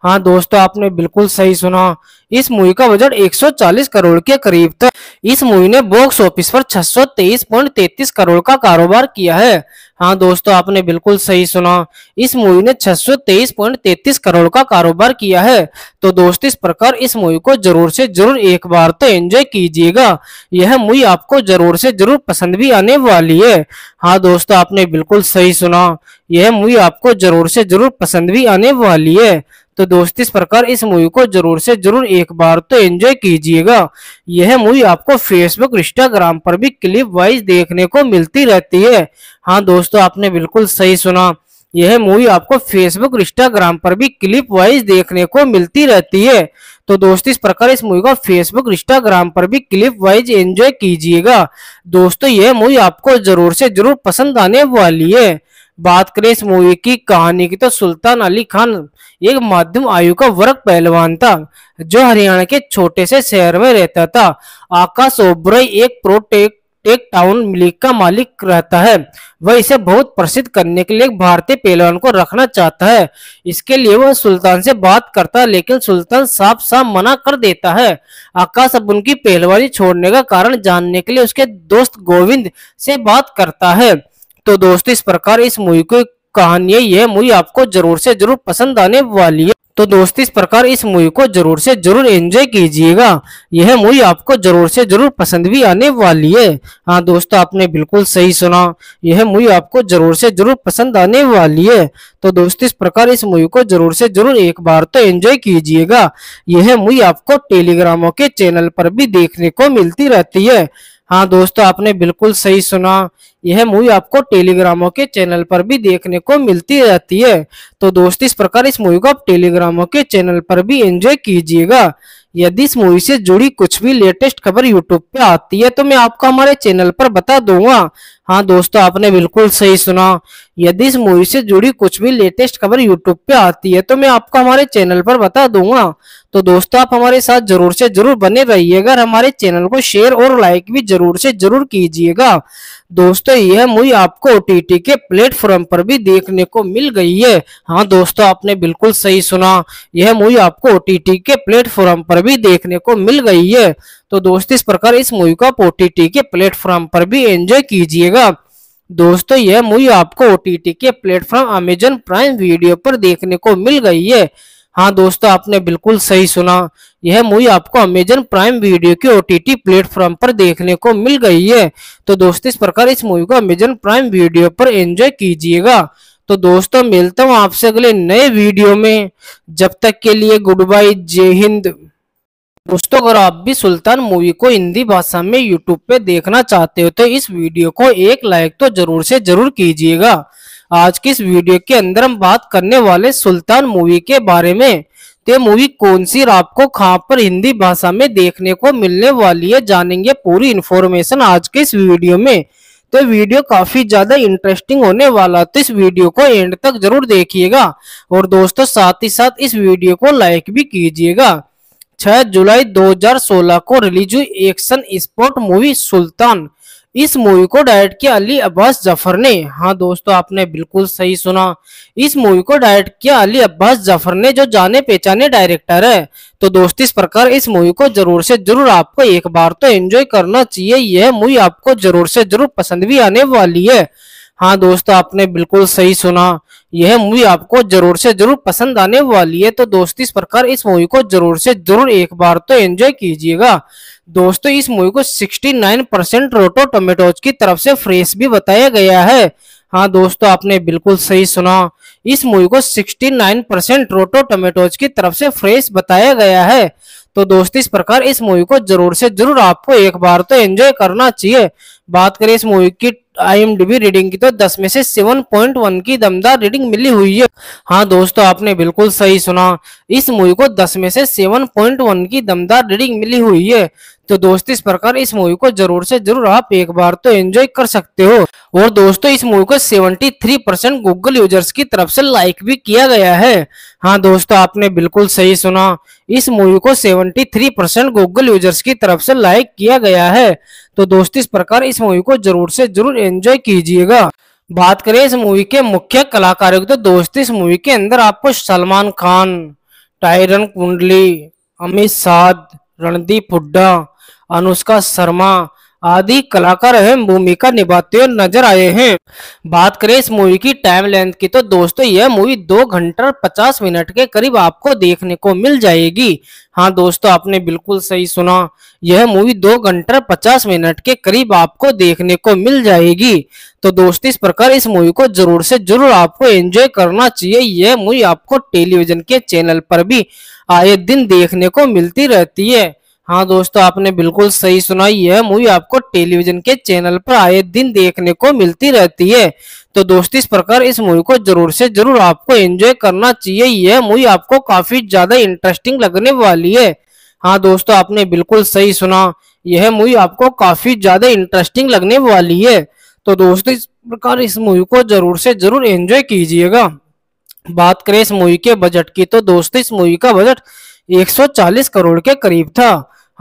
हाँ दोस्तों आपने बिल्कुल सही सुना इस मूवी का बजट 140 करोड़ के करीब था इस मूवी ने बॉक्स ऑफिस पर छह करोड़ का कारोबार किया है हाँ दोस्तों आपने बिल्कुल सही सुना इस मूवी ने छह करोड़ का कारोबार किया है तो दोस्त इस प्रकार इस मूवी को जरूर से जरूर एक बार तो एंजॉय कीजिएगा यह मूवी आपको जरूर से जरूर पसंद भी आने वाली है हाँ दोस्तों आपने बिल्कुल सही सुना यह मूवी आपको जरूर से जरूर पसंद भी आने वाली है तो दोस्त इस प्रकार इस मूवी को जरूर से जरूर एक बार तो एंजॉय कीजिएगा यह मूवी आपको फेसबुक इंस्टाग्राम पर भी क्लिप वाइज देखने को मिलती रहती है हाँ दोस्तों आपने बिल्कुल सही सुना यह मूवी आपको फेसबुक इंस्टाग्राम पर भी क्लिप वाइज देखने को मिलती रहती है तो दोस्त इस प्रकार इस मूवी को फेसबुक इंस्टाग्राम पर भी क्लिप वाइज एंजॉय कीजिएगा दोस्तों यह मूवी आपको जरूर से जरूर पसंद आने वाली है बात करें इस मूवी की कहानी की तो सुल्तान अली खान एक मध्यम आयु का वर्ग पहलवान था जो हरियाणा के छोटे से शहर में रहता था आकाश ओबरॉय एक प्रोटेक टेक टाउन लीग का मालिक रहता है वह इसे बहुत प्रसिद्ध करने के लिए एक भारतीय पहलवान को रखना चाहता है इसके लिए वह सुल्तान से बात करता है लेकिन सुल्तान साफ साफ मना कर देता है आकाश अब उनकी पहलवानी छोड़ने का कारण जानने के लिए उसके दोस्त गोविंद से बात करता है तो दोस्तों इस प्रकार इस मूवी को कहानियाँ यह मूवी आपको जरूर से जरूर पसंद आने वाली है तो दोस्त इस प्रकार इस मूवी को जरूर से जरूर एंजॉय कीजिएगा यह मूवी आपको जरूर से जरूर पसंद भी आने वाली है हाँ दोस्तों आपने बिल्कुल सही सुना यह मूवी आपको जरूर से जरूर पसंद आने वाली है तो दोस्त इस प्रकार इस मूवी को जरूर से जरूर एक बार तो एंजॉय कीजिएगा यह मूवी आपको टेलीग्रामों के चैनल पर भी देखने को मिलती रहती है हाँ दोस्तों आपने बिल्कुल सही सुना यह मूवी आपको टेलीग्रामों के चैनल पर भी देखने को मिलती रहती है तो दोस्त इस प्रकार इस मूवी को आप टेलीग्रामों के चैनल पर भी एंजॉय कीजिएगा यदि इस मूवी से जुड़ी कुछ भी लेटेस्ट खबर यूट्यूब पे आती है तो मैं आपको हमारे चैनल पर बता दूंगा हाँ दोस्तों आपने बिल्कुल सही सुना यदि इस मूवी से जुड़ी कुछ भी लेटेस्ट खबर यूट्यूब पे आती है तो मैं आपको हमारे चैनल पर बता दूंगा तो दोस्तों आप हमारे साथ जरूर से जरूर बने रहिएगा और हमारे चैनल को शेयर और लाइक भी जरूर से जरूर कीजिएगा दोस्तों यह मूवी आपको ओ के प्लेटफॉर्म पर भी देखने को मिल गई है हाँ दोस्तों आपने बिल्कुल सही सुना यह मूवी आपको ओ के प्लेटफॉर्म पर भी देखने को मिल गई है तो दोस्त इस प्रकार इस मूवी को आप ओ के प्लेटफॉर्म पर भी एंजॉय कीजिएगा दोस्तों यह मूवी आपको ओ के प्लेटफॉर्म अमेजन प्राइम वीडियो पर देखने को मिल गई है हाँ दोस्तों आपने बिल्कुल सही सुना यह मूवी आपको अमेजन प्राइम वीडियो के ओटीटी प्लेटफॉर्म पर देखने को मिल गई है तो दोस्तों इस प्रकार इस मूवी को अमेजन प्राइम वीडियो पर एंजॉय कीजिएगा तो दोस्तों मिलता हूँ आपसे अगले नए वीडियो में जब तक के लिए गुड बाई जय हिंद दोस्तों अगर आप भी सुल्तान मूवी को हिंदी भाषा में यूट्यूब पे देखना चाहते हो तो इस वीडियो को एक लाइक तो जरूर से जरूर कीजिएगा आज की इस वीडियो के अंदर हम बात करने वाले सुल्तान मूवी के बारे में तो मूवी कौन सी आपको कहाँ पर हिंदी भाषा में देखने को मिलने वाली है जानेंगे पूरी इन्फॉर्मेशन आज के इस वीडियो में तो वीडियो काफी ज्यादा इंटरेस्टिंग होने वाला तो इस वीडियो को एंड तक जरूर देखिएगा और दोस्तों साथ ही साथ इस वीडियो को लाइक भी कीजिएगा 6 जुलाई 2016 को रिलीज हुई एक्शन स्पोर्ट मूवी सुल्तान इस मूवी को डायरेक्ट किया अली अब्बास जफर ने हाँ दोस्तों आपने बिल्कुल सही सुना इस मूवी को डायरेक्ट किया अली अब्बास जफर ने जो जाने पहचाने डायरेक्टर है तो दोस्त इस प्रकार इस मूवी को जरूर से जरूर आपको एक बार तो एंजॉय करना चाहिए यह मूवी आपको जरूर से जरूर पसंद भी आने वाली है हाँ दोस्तों आपने बिल्कुल सही सुना यह मूवी आपको जरूर से जरूर पसंद आने वाली है तो दोस्त इस प्रकार इस मूवी को जरूर से जरूर एक बार तो एंजॉय कीजिएगा दोस्तों इस मूवी को 69 परसेंट रोटो टोमेटोज की तरफ से फ्रेश भी बताया गया है हाँ दोस्तों आपने बिल्कुल सही सुना इस मूवी को 69 परसेंट रोटो टोमेटोज की तरफ से फ्रेश बताया गया है तो दोस्तों इस प्रकार इस मूवी को जरूर से जरूर आपको एक बार तो एंजॉय करना चाहिए बात करें इस मूवी की आईएमडीबी रीडिंग की तो 10 में से 7.1 की दमदार रीडिंग मिली हुई है हाँ दोस्तों आपने बिल्कुल सही सुना इस मूवी को 10 में से 7.1 की दमदार रीडिंग मिली हुई है तो दोस्त इस प्रकार इस मूवी को जरूर से जरूर आप एक बार तो एंजॉय कर सकते हो और दोस्तों इस मूवी को 73 परसेंट गूगल यूजर्स की तरफ से लाइक भी किया गया है हाँ दोस्तों आपने बिल्कुल सही सुना इस मूवी को 73 परसेंट गूगल यूजर्स की तरफ से लाइक किया गया है तो दोस्त इस प्रकार इस मूवी को जरूर से जरूर एंजॉय कीजिएगा बात करें इस मूवी के मुख्य कलाकारों की तो दोस्त इस मूवी के अंदर आपको सलमान खान टायरन कुंडली अमित साध रणदीप हुड्डा अनुष्का शर्मा आदि कलाकार अहम भूमिका निभाते हुए नजर आए हैं बात करें इस मूवी की टाइम लेंथ की तो दोस्तों यह मूवी दो घंटा पचास मिनट के करीब आपको देखने को मिल जाएगी हाँ दोस्तों आपने बिल्कुल सही सुना यह मूवी दो घंटा पचास मिनट के करीब आपको देखने को मिल जाएगी तो दोस्तों इस प्रकार इस मूवी को जरूर से जरूर आपको एंजॉय करना चाहिए यह मूवी आपको टेलीविजन के चैनल पर भी आए दिन देखने को मिलती रहती है हाँ दोस्तों आपने बिल्कुल सही सुना यह मूवी आपको टेलीविजन के चैनल पर आए दिन देखने को मिलती रहती है तो दोस्त इस प्रकार इस मूवी को जरूर से जरूर आपको एंजॉय करना चाहिए यह मूवी आपको काफी ज्यादा इंटरेस्टिंग लगने वाली है हाँ दोस्तों आपने बिल्कुल सही सुना यह मूवी आपको काफी ज्यादा इंटरेस्टिंग लगने वाली है तो दोस्तों इस प्रकार इस मूवी को जरूर से जरूर एंजॉय कीजिएगा बात करें इस मूवी के बजट की तो दोस्तों इस मूवी का बजट 140 करोड़ के करीब था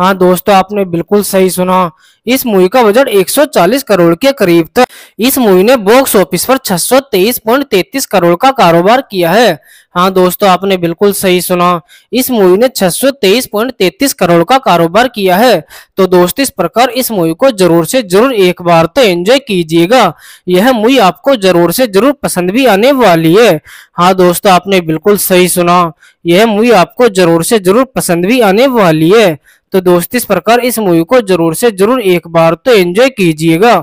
हाँ दोस्तों आपने बिल्कुल सही सुना इस मूवी का बजट 140 करोड़ के करीब था इस मूवी ने बॉक्स ऑफिस पर छह करोड़ का कारोबार किया है हाँ दोस्तों आपने बिल्कुल सही सुना इस मूवी ने छह करोड़ का कारोबार किया है तो दोस्त इस प्रकार इस मूवी को जरूर से जरूर एक बार तो एंजॉय कीजिएगा यह मूवी आपको जरूर से जरूर पसंद भी आने वाली है हाँ दोस्तों आपने बिल्कुल सही सुना यह मूवी आपको जरूर से जरूर पसंद भी आने वाली है तो दोस्त इस प्रकार इस मूवी को जरूर से जरूर एक बार तो एंजॉय कीजिएगा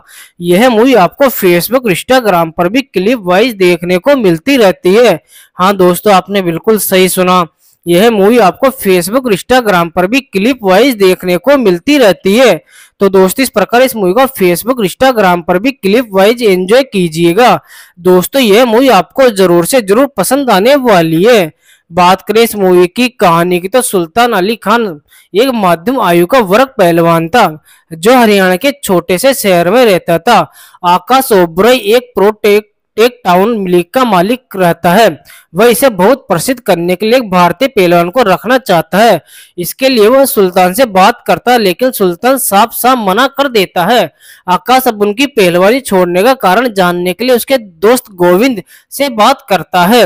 यह मूवी आपको फेसबुक इंस्टाग्राम पर भी क्लिप वाइज देखने को मिलती रहती है हाँ दोस्तों आपने बिल्कुल सही सुना यह मूवी आपको फेसबुक इंस्टाग्राम पर भी क्लिप वाइज देखने को मिलती रहती है तो दोस्तों इस प्रकार इस मूवी को फेसबुक इंस्टाग्राम पर भी क्लिप वाइज एंजॉय कीजिएगा दोस्तों यह मूवी आपको जरूर से जरूर पसंद आने वाली है बात करें इस मूवी की कहानी की तो सुल्तान अली खान एक मध्यम आयु का वर्ग पहलवान था जो हरियाणा के छोटे से शहर में रहता था आकाश ओबरई एक प्रोटेक एक टाउन लीग का मालिक रहता है वह इसे बहुत प्रसिद्ध करने के लिए भारतीय पहलवान को रखना चाहता है इसके लिए वह सुल्तान से बात करता है लेकिन सुल्तान साफ साफ मना कर देता है आकाश अब उनकी पहलवानी छोड़ने का कारण जानने के लिए उसके दोस्त गोविंद से बात करता है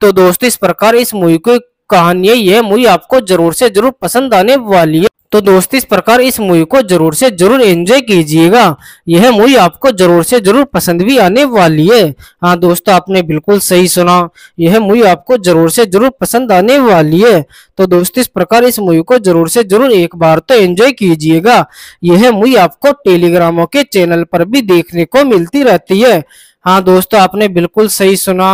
तो दोस्तों इस प्रकार इस मूवी को कहानी यह मूवी आपको जरूर से जरूर पसंद आने वाली है तो दोस्त इस प्रकार इस मूवी को जरूर से जरूर एंजॉय कीजिएगा यह मूवी आपको जरूर से जरूर पसंद भी आने वाली है हाँ दोस्तों आपने बिल्कुल सही सुना यह मूवी आपको जरूर से जरूर पसंद आने वाली है तो दोस्त इस प्रकार इस मूवी को जरूर से जरूर एक बार तो एंजॉय कीजिएगा यह मूवी आपको टेलीग्रामों के चैनल पर भी देखने को मिलती रहती है हाँ दोस्तों आपने बिल्कुल सही सुना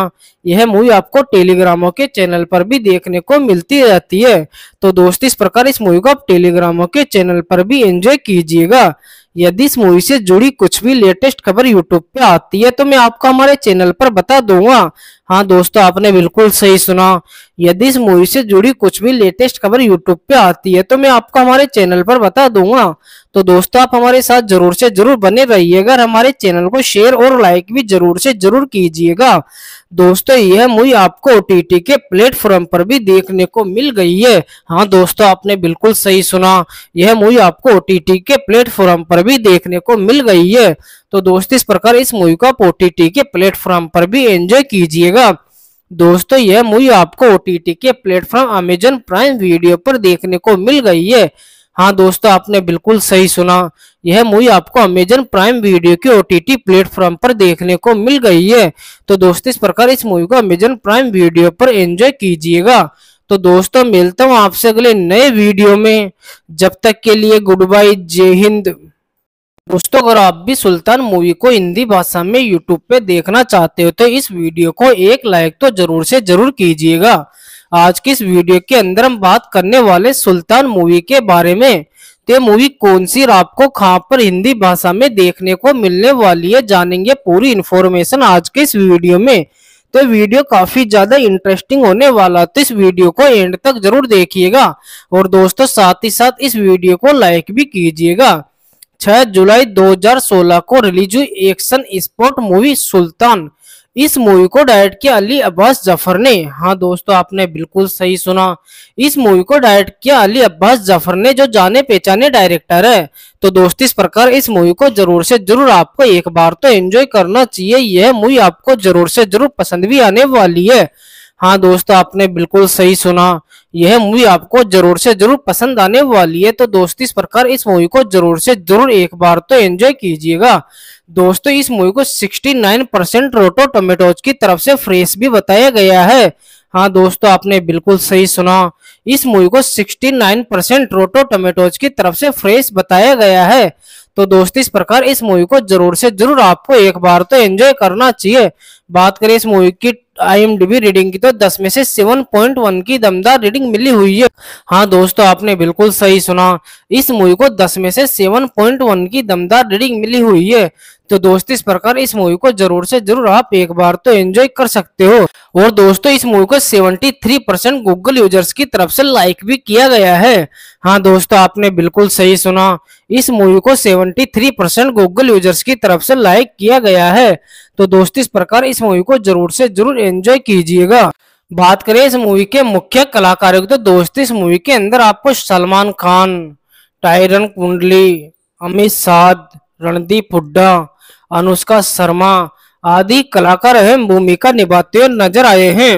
यह मूवी आपको टेलीग्रामों के चैनल पर भी देखने को मिलती रहती है तो दोस्त इस प्रकार इस मूवी को आप टेलीग्रामों के चैनल पर भी एंजॉय कीजिएगा यदि इस मूवी से जुड़ी कुछ भी लेटेस्ट खबर यूट्यूब पे आती है तो मैं आपको हमारे चैनल पर बता दूंगा हाँ दोस्तों आपने बिल्कुल सही सुना यदि इस मूवी से जुड़ी कुछ भी लेटेस्ट खबर यूट्यूब पे आती है तो मैं आपको हमारे चैनल पर बता दूंगा तो दोस्तों आप हमारे साथ जरूर से जरूर बने रहिएगा और हमारे चैनल को शेयर और लाइक भी जरूर से जरूर कीजिएगा दोस्तों यह मूवी आपको ओ के प्लेटफॉर्म पर भी देखने को मिल गई है हाँ दोस्तों आपने बिल्कुल सही सुना यह मूवी आपको ओ के प्लेटफॉर्म पर भी देखने को मिल गई है तो दोस्त इस प्रकार इस मूवी को आप ओ के प्लेटफॉर्म पर भी एंजॉय कीजिएगा दोस्तों यह मूवी आपको ओ के प्लेटफॉर्म अमेजन प्राइम वीडियो पर देखने को मिल गई है हाँ दोस्तों आपने बिल्कुल सही सुना यह मूवी आपको अमेजन प्राइम वीडियो के ओ टी प्लेटफॉर्म पर देखने को मिल गई है तो दोस्तों इस प्रकार इस मूवी को अमेजन प्राइम वीडियो पर एंजॉय कीजिएगा तो दोस्तों मिलता हूँ आपसे अगले नए वीडियो में जब तक के लिए गुड बाय जय हिंद दोस्तों अगर आप भी सुल्तान मूवी को हिंदी भाषा में यूट्यूब पे देखना चाहते हो तो इस वीडियो को एक लाइक तो जरूर से जरूर कीजिएगा आज की इस वीडियो के अंदर हम बात करने वाले सुल्तान मूवी के बारे में तो मूवी कौन सी आपको खाप पर हिंदी भाषा में देखने को मिलने वाली है जानेंगे पूरी इन्फॉर्मेशन आज के इस वीडियो में तो वीडियो काफी ज्यादा इंटरेस्टिंग होने वाला तो इस वीडियो को एंड तक जरूर देखिएगा और दोस्तों साथ ही साथ इस वीडियो को लाइक भी कीजिएगा 6 जुलाई 2016 को रिलीज हुई एक्शन स्पोर्ट मूवी सुल्तान इस मूवी को डायरेक्ट किया अली अब्बास जफर ने हाँ दोस्तों आपने बिल्कुल सही सुना इस मूवी को डायरेक्ट किया अली अब्बास जफर ने जो जाने पहचाने डायरेक्टर है तो दोस्त इस प्रकार इस मूवी को जरूर से जरूर आपको एक बार तो एंजॉय करना चाहिए यह मूवी आपको जरूर से जरूर पसंद भी आने वाली है हाँ दोस्तों आपने बिल्कुल सही सुना यह मूवी आपको जरूर से जरूर पसंद आने वाली है तो दोस्तों इस प्रकार इस मूवी को जरूर से जरूर एक बार तो एंजॉय कीजिएगा दोस्तों इस मूवी को 69 परसेंट रोटो टोमेटोज की तरफ से फ्रेश भी बताया गया है हाँ दोस्तों आपने बिल्कुल सही सुना इस मूवी को 69 परसेंट रोटो टोमेटोज की तरफ से फ्रेश बताया गया है तो दोस्तों इस प्रकार इस मूवी को जरूर से जरूर आपको एक बार तो एंजॉय करना चाहिए बात करें इस मूवी की आईएमडीबी रीडिंग की तो 10 में से 7.1 की दमदार रीडिंग मिली हुई है हाँ दोस्तों आपने बिल्कुल सही सुना इस मूवी को 10 में से 7.1 की दमदार रीडिंग मिली हुई है तो दोस्त इस प्रकार इस मूवी को जरूर से जरूर आप एक बार तो एंजॉय कर सकते हो और दोस्तों इस मूवी को 73 परसेंट गूगल यूजर्स की तरफ से लाइक भी किया गया है हाँ दोस्तों आपने बिल्कुल सही सुना इस मूवी को 73 परसेंट गूगल यूजर्स की तरफ से लाइक किया गया है तो दोस्तों इस प्रकार इस मूवी को जरूर से जरूर एंजॉय कीजिएगा बात करें इस मूवी के मुख्य कलाकारों की तो दोस्त इस मूवी के अंदर आपको सलमान खान टायरन कुंडली अमित साध रणदीप हुड्डा अनुष्का शर्मा आदि कलाकार अहम भूमिका निभाते हुए नजर आए हैं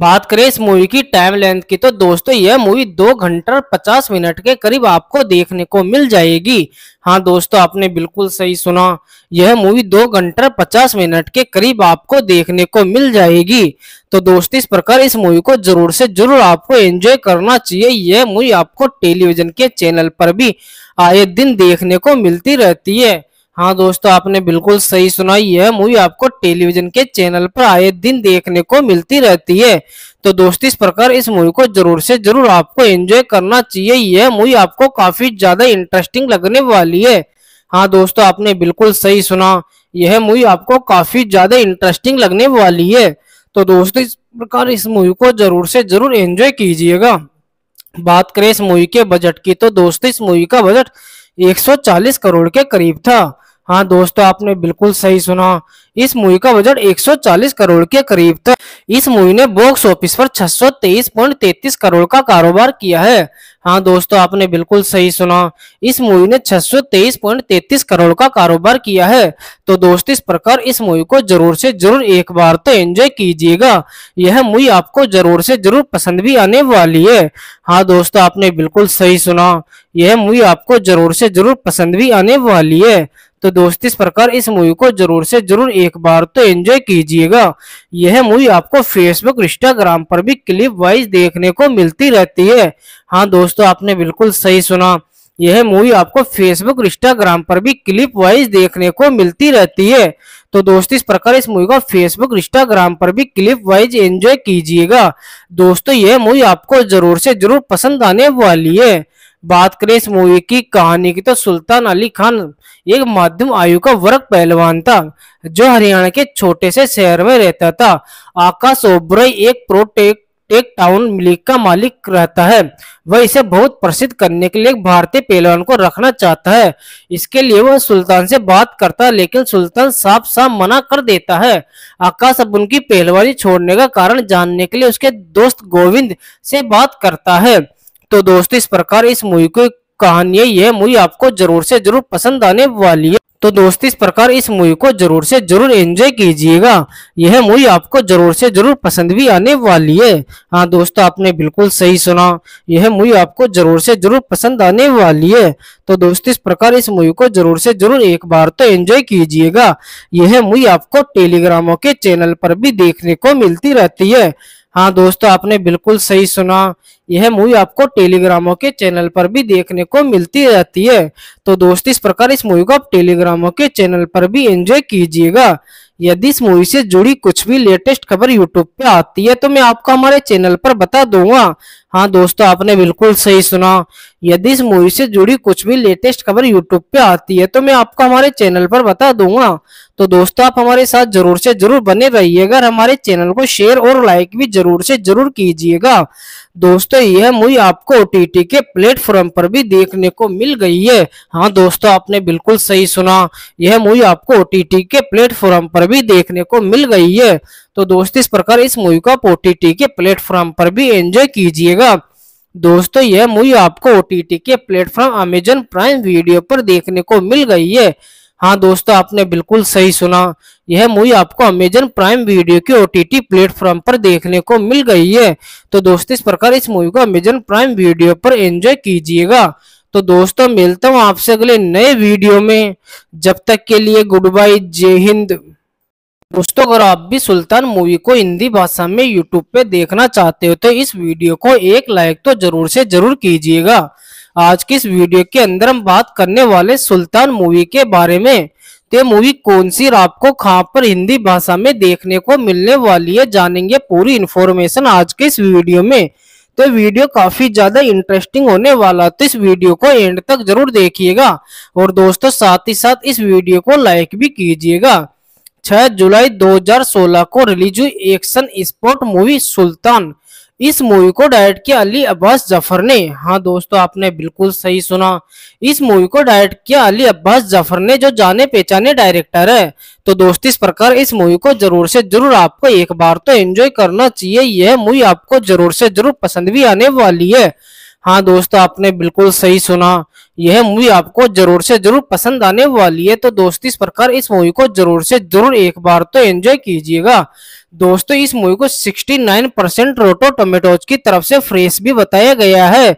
बात करें इस मूवी की टाइम लेंथ की तो दोस्तों यह मूवी दो घंटा पचास मिनट के करीब आपको देखने को मिल जाएगी हाँ दोस्तों आपने बिल्कुल सही सुना यह मूवी दो घंटा पचास मिनट के करीब आपको देखने को मिल जाएगी तो दोस्तों इस प्रकार इस मूवी को जरूर से जरूर आपको एंजॉय करना चाहिए यह मूवी आपको टेलीविजन के चैनल पर भी आए दिन देखने को मिलती रहती है हाँ दोस्तों आपने बिल्कुल सही सुना यह मूवी आपको टेलीविजन के चैनल पर आए दिन देखने को मिलती रहती है तो दोस्त इस प्रकार इस मूवी को जरूर से जरूर आपको एंजॉय करना चाहिए यह मूवी आपको काफी ज्यादा इंटरेस्टिंग लगने वाली है हाँ दोस्तों आपने बिल्कुल सही सुना यह मूवी आपको काफी ज्यादा इंटरेस्टिंग लगने वाली है तो दोस्तों इस प्रकार इस मूवी को जरूर से जरूर एंजॉय कीजिएगा बात करें इस मूवी के बजट की तो दोस्तों इस मूवी का बजट 140 करोड़ के करीब था हाँ दोस्तों आपने बिल्कुल सही सुना इस मूवी का बजट 140 करोड़ के करीब था इस मूवी ने बॉक्स ऑफिस पर 623.33 करोड़ का कारोबार किया है हाँ दोस्तों आपने बिल्कुल सही सुना इस मूवी ने 623.33 करोड़ का कारोबार किया है तो दोस्त इस प्रकार इस मूवी को जरूर से जरूर एक बार तो एंजॉय कीजिएगा यह मूवी आपको जरूर से जरूर पसंद भी आने वाली है हाँ दोस्तों आपने बिल्कुल सही सुना यह मूवी आपको जरूर से जरूर पसंद भी आने वाली है तो दोस्त इस प्रकार इस मूवी को जरूर से जरूर एक बार तो एंजॉय कीजिएगा यह मूवी आपको फेसबुक इंस्टाग्राम पर भी क्लिप वाइज देखने को मिलती रहती है हाँ दोस्तों आपने बिल्कुल सही सुना यह मूवी आपको फेसबुक इंस्टाग्राम पर भी क्लिप वाइज देखने को मिलती रहती है तो दोस्तों इस प्रकार इस मूवी को फेसबुक इंस्टाग्राम पर भी क्लिप वाइज एंजॉय कीजिएगा दोस्तों यह मूवी आपको जरूर से जरूर पसंद आने वाली है बात करें इस मूवी की कहानी की तो सुल्तान अली खान एक मध्यम आयु का वर्ग पहलवान था जो हरियाणा के छोटे से शहर में रहता था आकाश ओबरॉय एक प्रोटेक एक टाउन लीग का मालिक रहता है वह इसे बहुत प्रसिद्ध करने के लिए एक भारतीय पहलवान को रखना चाहता है इसके लिए वह सुल्तान से बात करता है लेकिन सुल्तान साफ साफ मना कर देता है आकाश अब उनकी पहलवानी छोड़ने का कारण जानने के लिए उसके दोस्त गोविंद से बात करता है तो दोस्तों इस प्रकार इस मूवी की कहानी है यह मूवी आपको जरूर से जरूर पसंद आने वाली है तो दोस्तों इस प्रकार इस मूवी को जरूर से जरूर एंजॉय कीजिएगा यह मूवी आपको जरूर से जरूर पसंद भी आने वाली है हाँ दोस्तों आपने बिल्कुल सही सुना यह मूवी आपको जरूर से जरूर पसंद आने वाली है तो दोस्तों इस प्रकार इस मूवी को जरूर से जरूर एक बार तो एंजॉय कीजिएगा यह मूवी आपको टेलीग्रामों के चैनल पर भी देखने को मिलती रहती है हाँ दोस्तों आपने बिल्कुल सही सुना यह मूवी आपको टेलीग्रामों के चैनल पर भी देखने को मिलती रहती है तो दोस्त इस प्रकार इस मूवी को आप टेलीग्रामों के चैनल पर भी एंजॉय कीजिएगा यदि इस मूवी से जुड़ी कुछ भी लेटेस्ट खबर यूट्यूब पे आती है तो मैं आपको हमारे चैनल पर बता दूंगा हाँ दोस्तों आपने बिल्कुल सही सुना यदि इस मूवी से जुड़ी कुछ भी लेटेस्ट खबर यूट्यूब पे आती है तो मैं आपको हमारे चैनल पर बता दूंगा तो दोस्तों आप हमारे साथ जरूर से जरूर बने रहिएगा और हमारे चैनल को शेयर और लाइक भी जरूर से जरूर कीजिएगा दोस्तों यह मूवी आपको ओ के प्लेटफॉर्म पर भी देखने को मिल गई है हाँ दोस्तों आपने बिल्कुल सही सुना यह मूवी आपको ओ के प्लेटफॉर्म पर भी देखने को मिल गई है तो दोस्तों इस प्रकार इस मूवी को आप ओ के प्लेटफॉर्म पर भी एंजॉय कीजिएगा दोस्तों यह मूवी आपको ओ के प्लेटफॉर्म अमेजन प्राइम वीडियो पर देखने को मिल गई है हाँ दोस्तों आपने बिल्कुल सही सुना यह मूवी आपको अमेजन प्राइम वीडियो के ओ टी प्लेटफॉर्म पर देखने को मिल गई है तो दोस्तों इस प्रकार इस मूवी को अमेजन प्राइम वीडियो पर एंजॉय कीजिएगा तो दोस्तों मिलता हूँ आपसे अगले नए वीडियो में जब तक के लिए गुड बाय जय हिंद दोस्तों अगर आप भी सुल्तान मूवी को हिंदी भाषा में यूट्यूब पे देखना चाहते हो तो इस वीडियो को एक लाइक तो जरूर से जरूर कीजिएगा आज की इस वीडियो के अंदर हम बात करने वाले सुल्तान मूवी के बारे में तो मूवी कौन सी आपको कहाँ पर हिंदी भाषा में देखने को मिलने वाली है जानेंगे पूरी इन्फॉर्मेशन आज के इस वीडियो में तो वीडियो काफी ज्यादा इंटरेस्टिंग होने वाला तो इस वीडियो को एंड तक जरूर देखिएगा और दोस्तों साथ ही साथ इस वीडियो को लाइक भी कीजिएगा 6 जुलाई 2016 को रिलीज हुई एक्शन स्पोर्ट मूवी सुल्तान इस मूवी को डायरेक्ट किया अली अब्बास जफर ने हाँ दोस्तों आपने बिल्कुल सही सुना इस मूवी को डायरेक्ट किया अली अब्बास जफर ने जो जाने पहचाने डायरेक्टर है तो दोस्त इस प्रकार इस मूवी को जरूर से जरूर आपको एक बार तो एंजॉय करना चाहिए यह मूवी आपको जरूर से जरूर पसंद भी आने वाली है हाँ दोस्तों आपने बिल्कुल सही सुना यह मूवी आपको जरूर से जरूर पसंद आने वाली है तो दोस्तों इस प्रकार इस मूवी को जरूर से जरूर एक बार तो एंजॉय कीजिएगा दोस्तों इस मूवी को 69 परसेंट रोटो टोमेटोज की तरफ से फ्रेश भी बताया गया है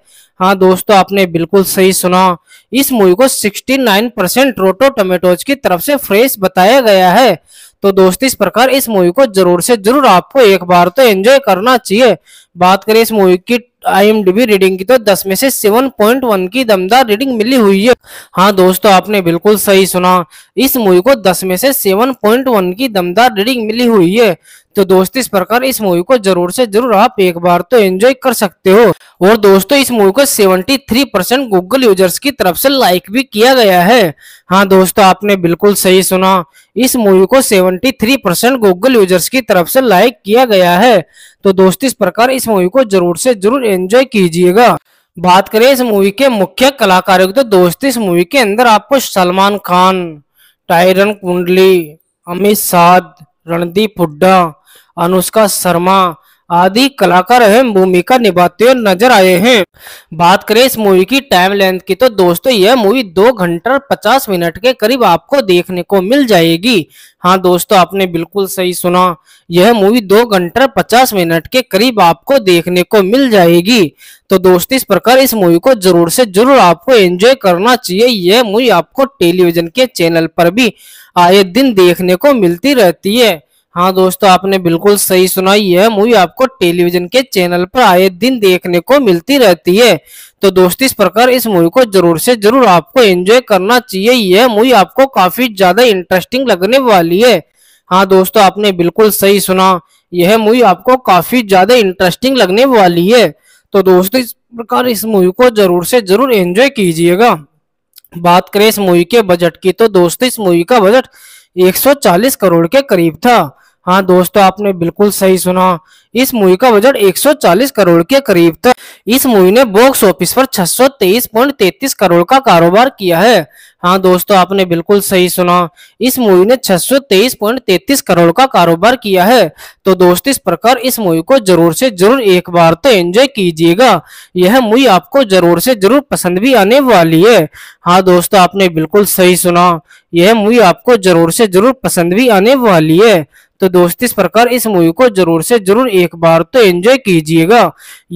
हाँ दोस्तों आपने बिल्कुल सही सुना इस मूवी को 69 परसेंट रोटो टोमेटोज की तरफ से फ्रेश बताया गया है तो दोस्तों इस प्रकार इस मूवी को जरूर से जरूर आपको एक बार तो एंजॉय करना चाहिए बात करें इस मूवी की आईएमडीबी रीडिंग की तो 10 में से 7.1 की दमदार रीडिंग मिली हुई है हाँ दोस्तों आपने बिल्कुल सही सुना इस मूवी को 10 में से 7.1 की दमदार रीडिंग मिली हुई है तो दोस्त इस प्रकार इस मूवी को जरूर से जरूर आप एक बार तो एंजॉय कर सकते हो और दोस्तों इस मूवी को 73 परसेंट गूगल यूजर्स की तरफ से लाइक भी किया गया है हाँ दोस्तों आपने बिल्कुल सही सुना इस मूवी को 73 परसेंट गूगल यूजर्स की तरफ से लाइक किया गया है तो दोस्त इस प्रकार इस मूवी को जरूर से जरूर एंजॉय कीजिएगा बात करें इस मूवी के मुख्य कलाकारों की तो दोस्त इस मूवी के अंदर आपको सलमान खान टायरन कुंडली अमित साध रणदीप हुड्डा अनुष्का शर्मा आदि कलाकार अहम भूमिका निभाते हुए नजर आए हैं बात करें इस मूवी की टाइम लेंथ की तो दोस्तों यह मूवी दो घंटा पचास मिनट के करीब आपको देखने को मिल जाएगी हाँ दोस्तों आपने बिल्कुल सही सुना यह मूवी दो घंटा पचास मिनट के करीब आपको देखने को मिल जाएगी तो दोस्त इस प्रकार इस मूवी को जरूर से जरूर आपको एंजॉय करना चाहिए यह मूवी आपको टेलीविजन के चैनल पर भी आए दिन देखने को मिलती रहती है हाँ दोस्तों आपने बिल्कुल सही सुना यह मूवी आपको टेलीविजन के चैनल पर आए दिन देखने को मिलती रहती है तो दोस्त इस प्रकार इस मूवी को जरूर से जरूर आपको एंजॉय करना चाहिए यह मूवी आपको काफी ज्यादा इंटरेस्टिंग लगने वाली है हाँ दोस्तों आपने बिल्कुल सही सुना यह मूवी आपको काफी ज्यादा इंटरेस्टिंग लगने वाली है तो दोस्तों इस प्रकार इस मूवी को जरूर से जरूर एंजॉय कीजिएगा बात करें इस मूवी के बजट की तो दोस्तों इस मूवी का बजट 140 करोड़ के करीब था हाँ दोस्तों आपने बिल्कुल सही सुना इस मूवी का बजट 140 करोड़ के करीब था इस मूवी ने बॉक्स ऑफिस पर 623.33 करोड़ का कारोबार किया है हाँ दोस्तों आपने बिल्कुल सही सुना इस मूवी ने 623.33 करोड़ का कारोबार किया है तो दोस्त इस प्रकार इस मूवी को जरूर से जरूर एक बार तो एंजॉय कीजिएगा यह मूवी आपको जरूर से जरूर पसंद भी आने वाली है हाँ दोस्तों आपने बिल्कुल सही सुना यह मूवी आपको जरूर से जरूर पसंद भी आने वाली है तो दोस्त इस प्रकार इस मूवी को जरूर से जरूर एक बार तो एंजॉय कीजिएगा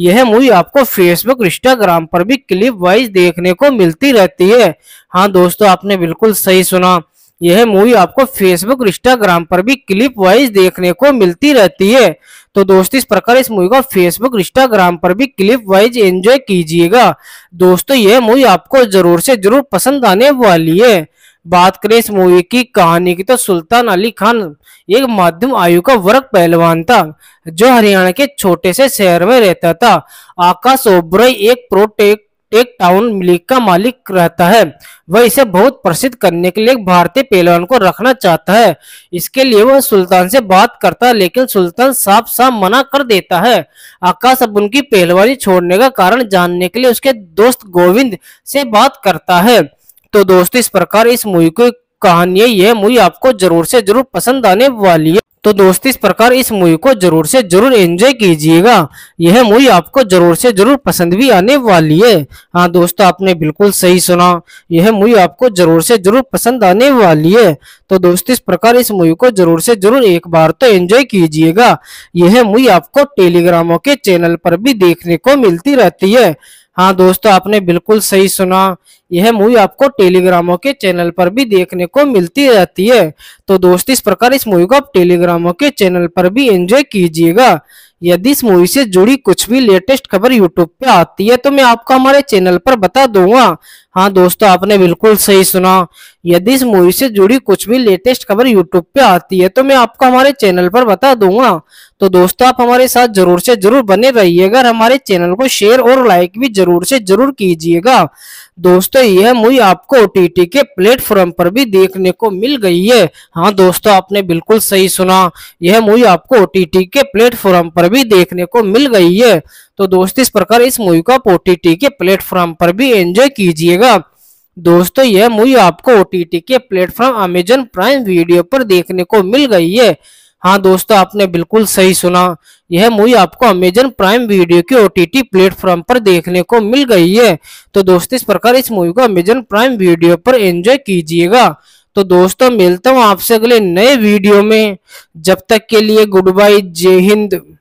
यह मूवी आपको फेसबुक इंस्टाग्राम पर भी क्लिप वाइज देखने को मिलती रहती है हाँ दोस्तों आपने बिल्कुल सही सुना यह मूवी आपको फेसबुक इंस्टाग्राम पर भी क्लिप वाइज देखने को मिलती रहती है तो दोस्त इस प्रकार इस मूवी को फेसबुक इंस्टाग्राम पर भी क्लिप वाइज एंजॉय कीजिएगा दोस्तों यह मूवी आपको जरूर से जरूर पसंद आने वाली है बात करें इस मूवी की कहानी की तो सुल्तान अली खान एक मध्यम आयु का वर्ग पहलवान था जो हरियाणा के छोटे से शहर में रहता था आकाश ओबरॉय एक प्रोटेक एक टाउन लीग का मालिक रहता है वह इसे बहुत प्रसिद्ध करने के लिए एक भारतीय पहलवान को रखना चाहता है इसके लिए वह सुल्तान से बात करता है लेकिन सुल्तान साफ साफ मना कर देता है आकाश अब उनकी पहलवानी छोड़ने का कारण जानने के लिए उसके दोस्त गोविंद से बात करता है तो दोस्तों इस प्रकार इस मूवी को कहानी यह मूवी आपको जरूर से जरूर पसंद आने वाली है तो दोस्त इस प्रकार इस मूवी को जरूर से जरूर एंजॉय कीजिएगा यह मूवी आपको जरूर से जरूर पसंद भी आने वाली है हाँ दोस्तों आपने बिल्कुल सही सुना यह मूवी आपको जरूर से जरूर पसंद आने वाली है तो दोस्त इस प्रकार इस मूवी को जरूर से जरूर एक बार तो एंजॉय कीजिएगा यह मूवी आपको टेलीग्रामों के चैनल पर भी देखने को मिलती रहती है हाँ दोस्तों आपने बिल्कुल सही सुना यह मूवी आपको टेलीग्रामों के चैनल पर भी देखने को मिलती रहती है तो दोस्त इस प्रकार इस मूवी को आप टेलीग्रामों के चैनल पर भी एंजॉय कीजिएगा यदि इस मूवी से जुड़ी कुछ भी लेटेस्ट खबर यूट्यूब पे आती है तो मैं आपको हमारे चैनल पर बता दूंगा हाँ दोस्तों आपने बिल्कुल सही सुना यदि इस मूवी से जुड़ी कुछ भी लेटेस्ट खबर यूट्यूब पे आती है तो मैं आपको हमारे चैनल पर बता दूंगा तो दोस्तों आप हमारे साथ जरूर से जरूर बने रहिएगा हमारे चैनल को शेयर और लाइक भी जरूर से जरूर कीजिएगा दोस्तों यह मूवी आपको ओ के प्लेटफॉर्म पर भी देखने को मिल गई है हाँ दोस्तों आपने बिल्कुल सही सुना यह मूवी आपको ओ के प्लेटफॉर्म पर भी देखने को मिल गई है तो दोस्त इस प्रकार इस मूवी को आप ओटीटी के प्लेटफॉर्म पर भी एंजॉय कीजिएगा दोस्तों यह मूवी आपको ओ के प्लेटफॉर्म अमेजन प्राइम वीडियो पर देखने को मिल गई है हाँ दोस्तों आपने बिल्कुल सही सुना यह मूवी आपको अमेजन प्राइम वीडियो के ओ प्लेटफॉर्म पर देखने को मिल गई है तो दोस्तों इस प्रकार इस मूवी को अमेजन प्राइम वीडियो पर एंजॉय कीजिएगा तो दोस्तों मिलता हूँ आपसे अगले नए वीडियो में जब तक के लिए गुड बाय जय हिंद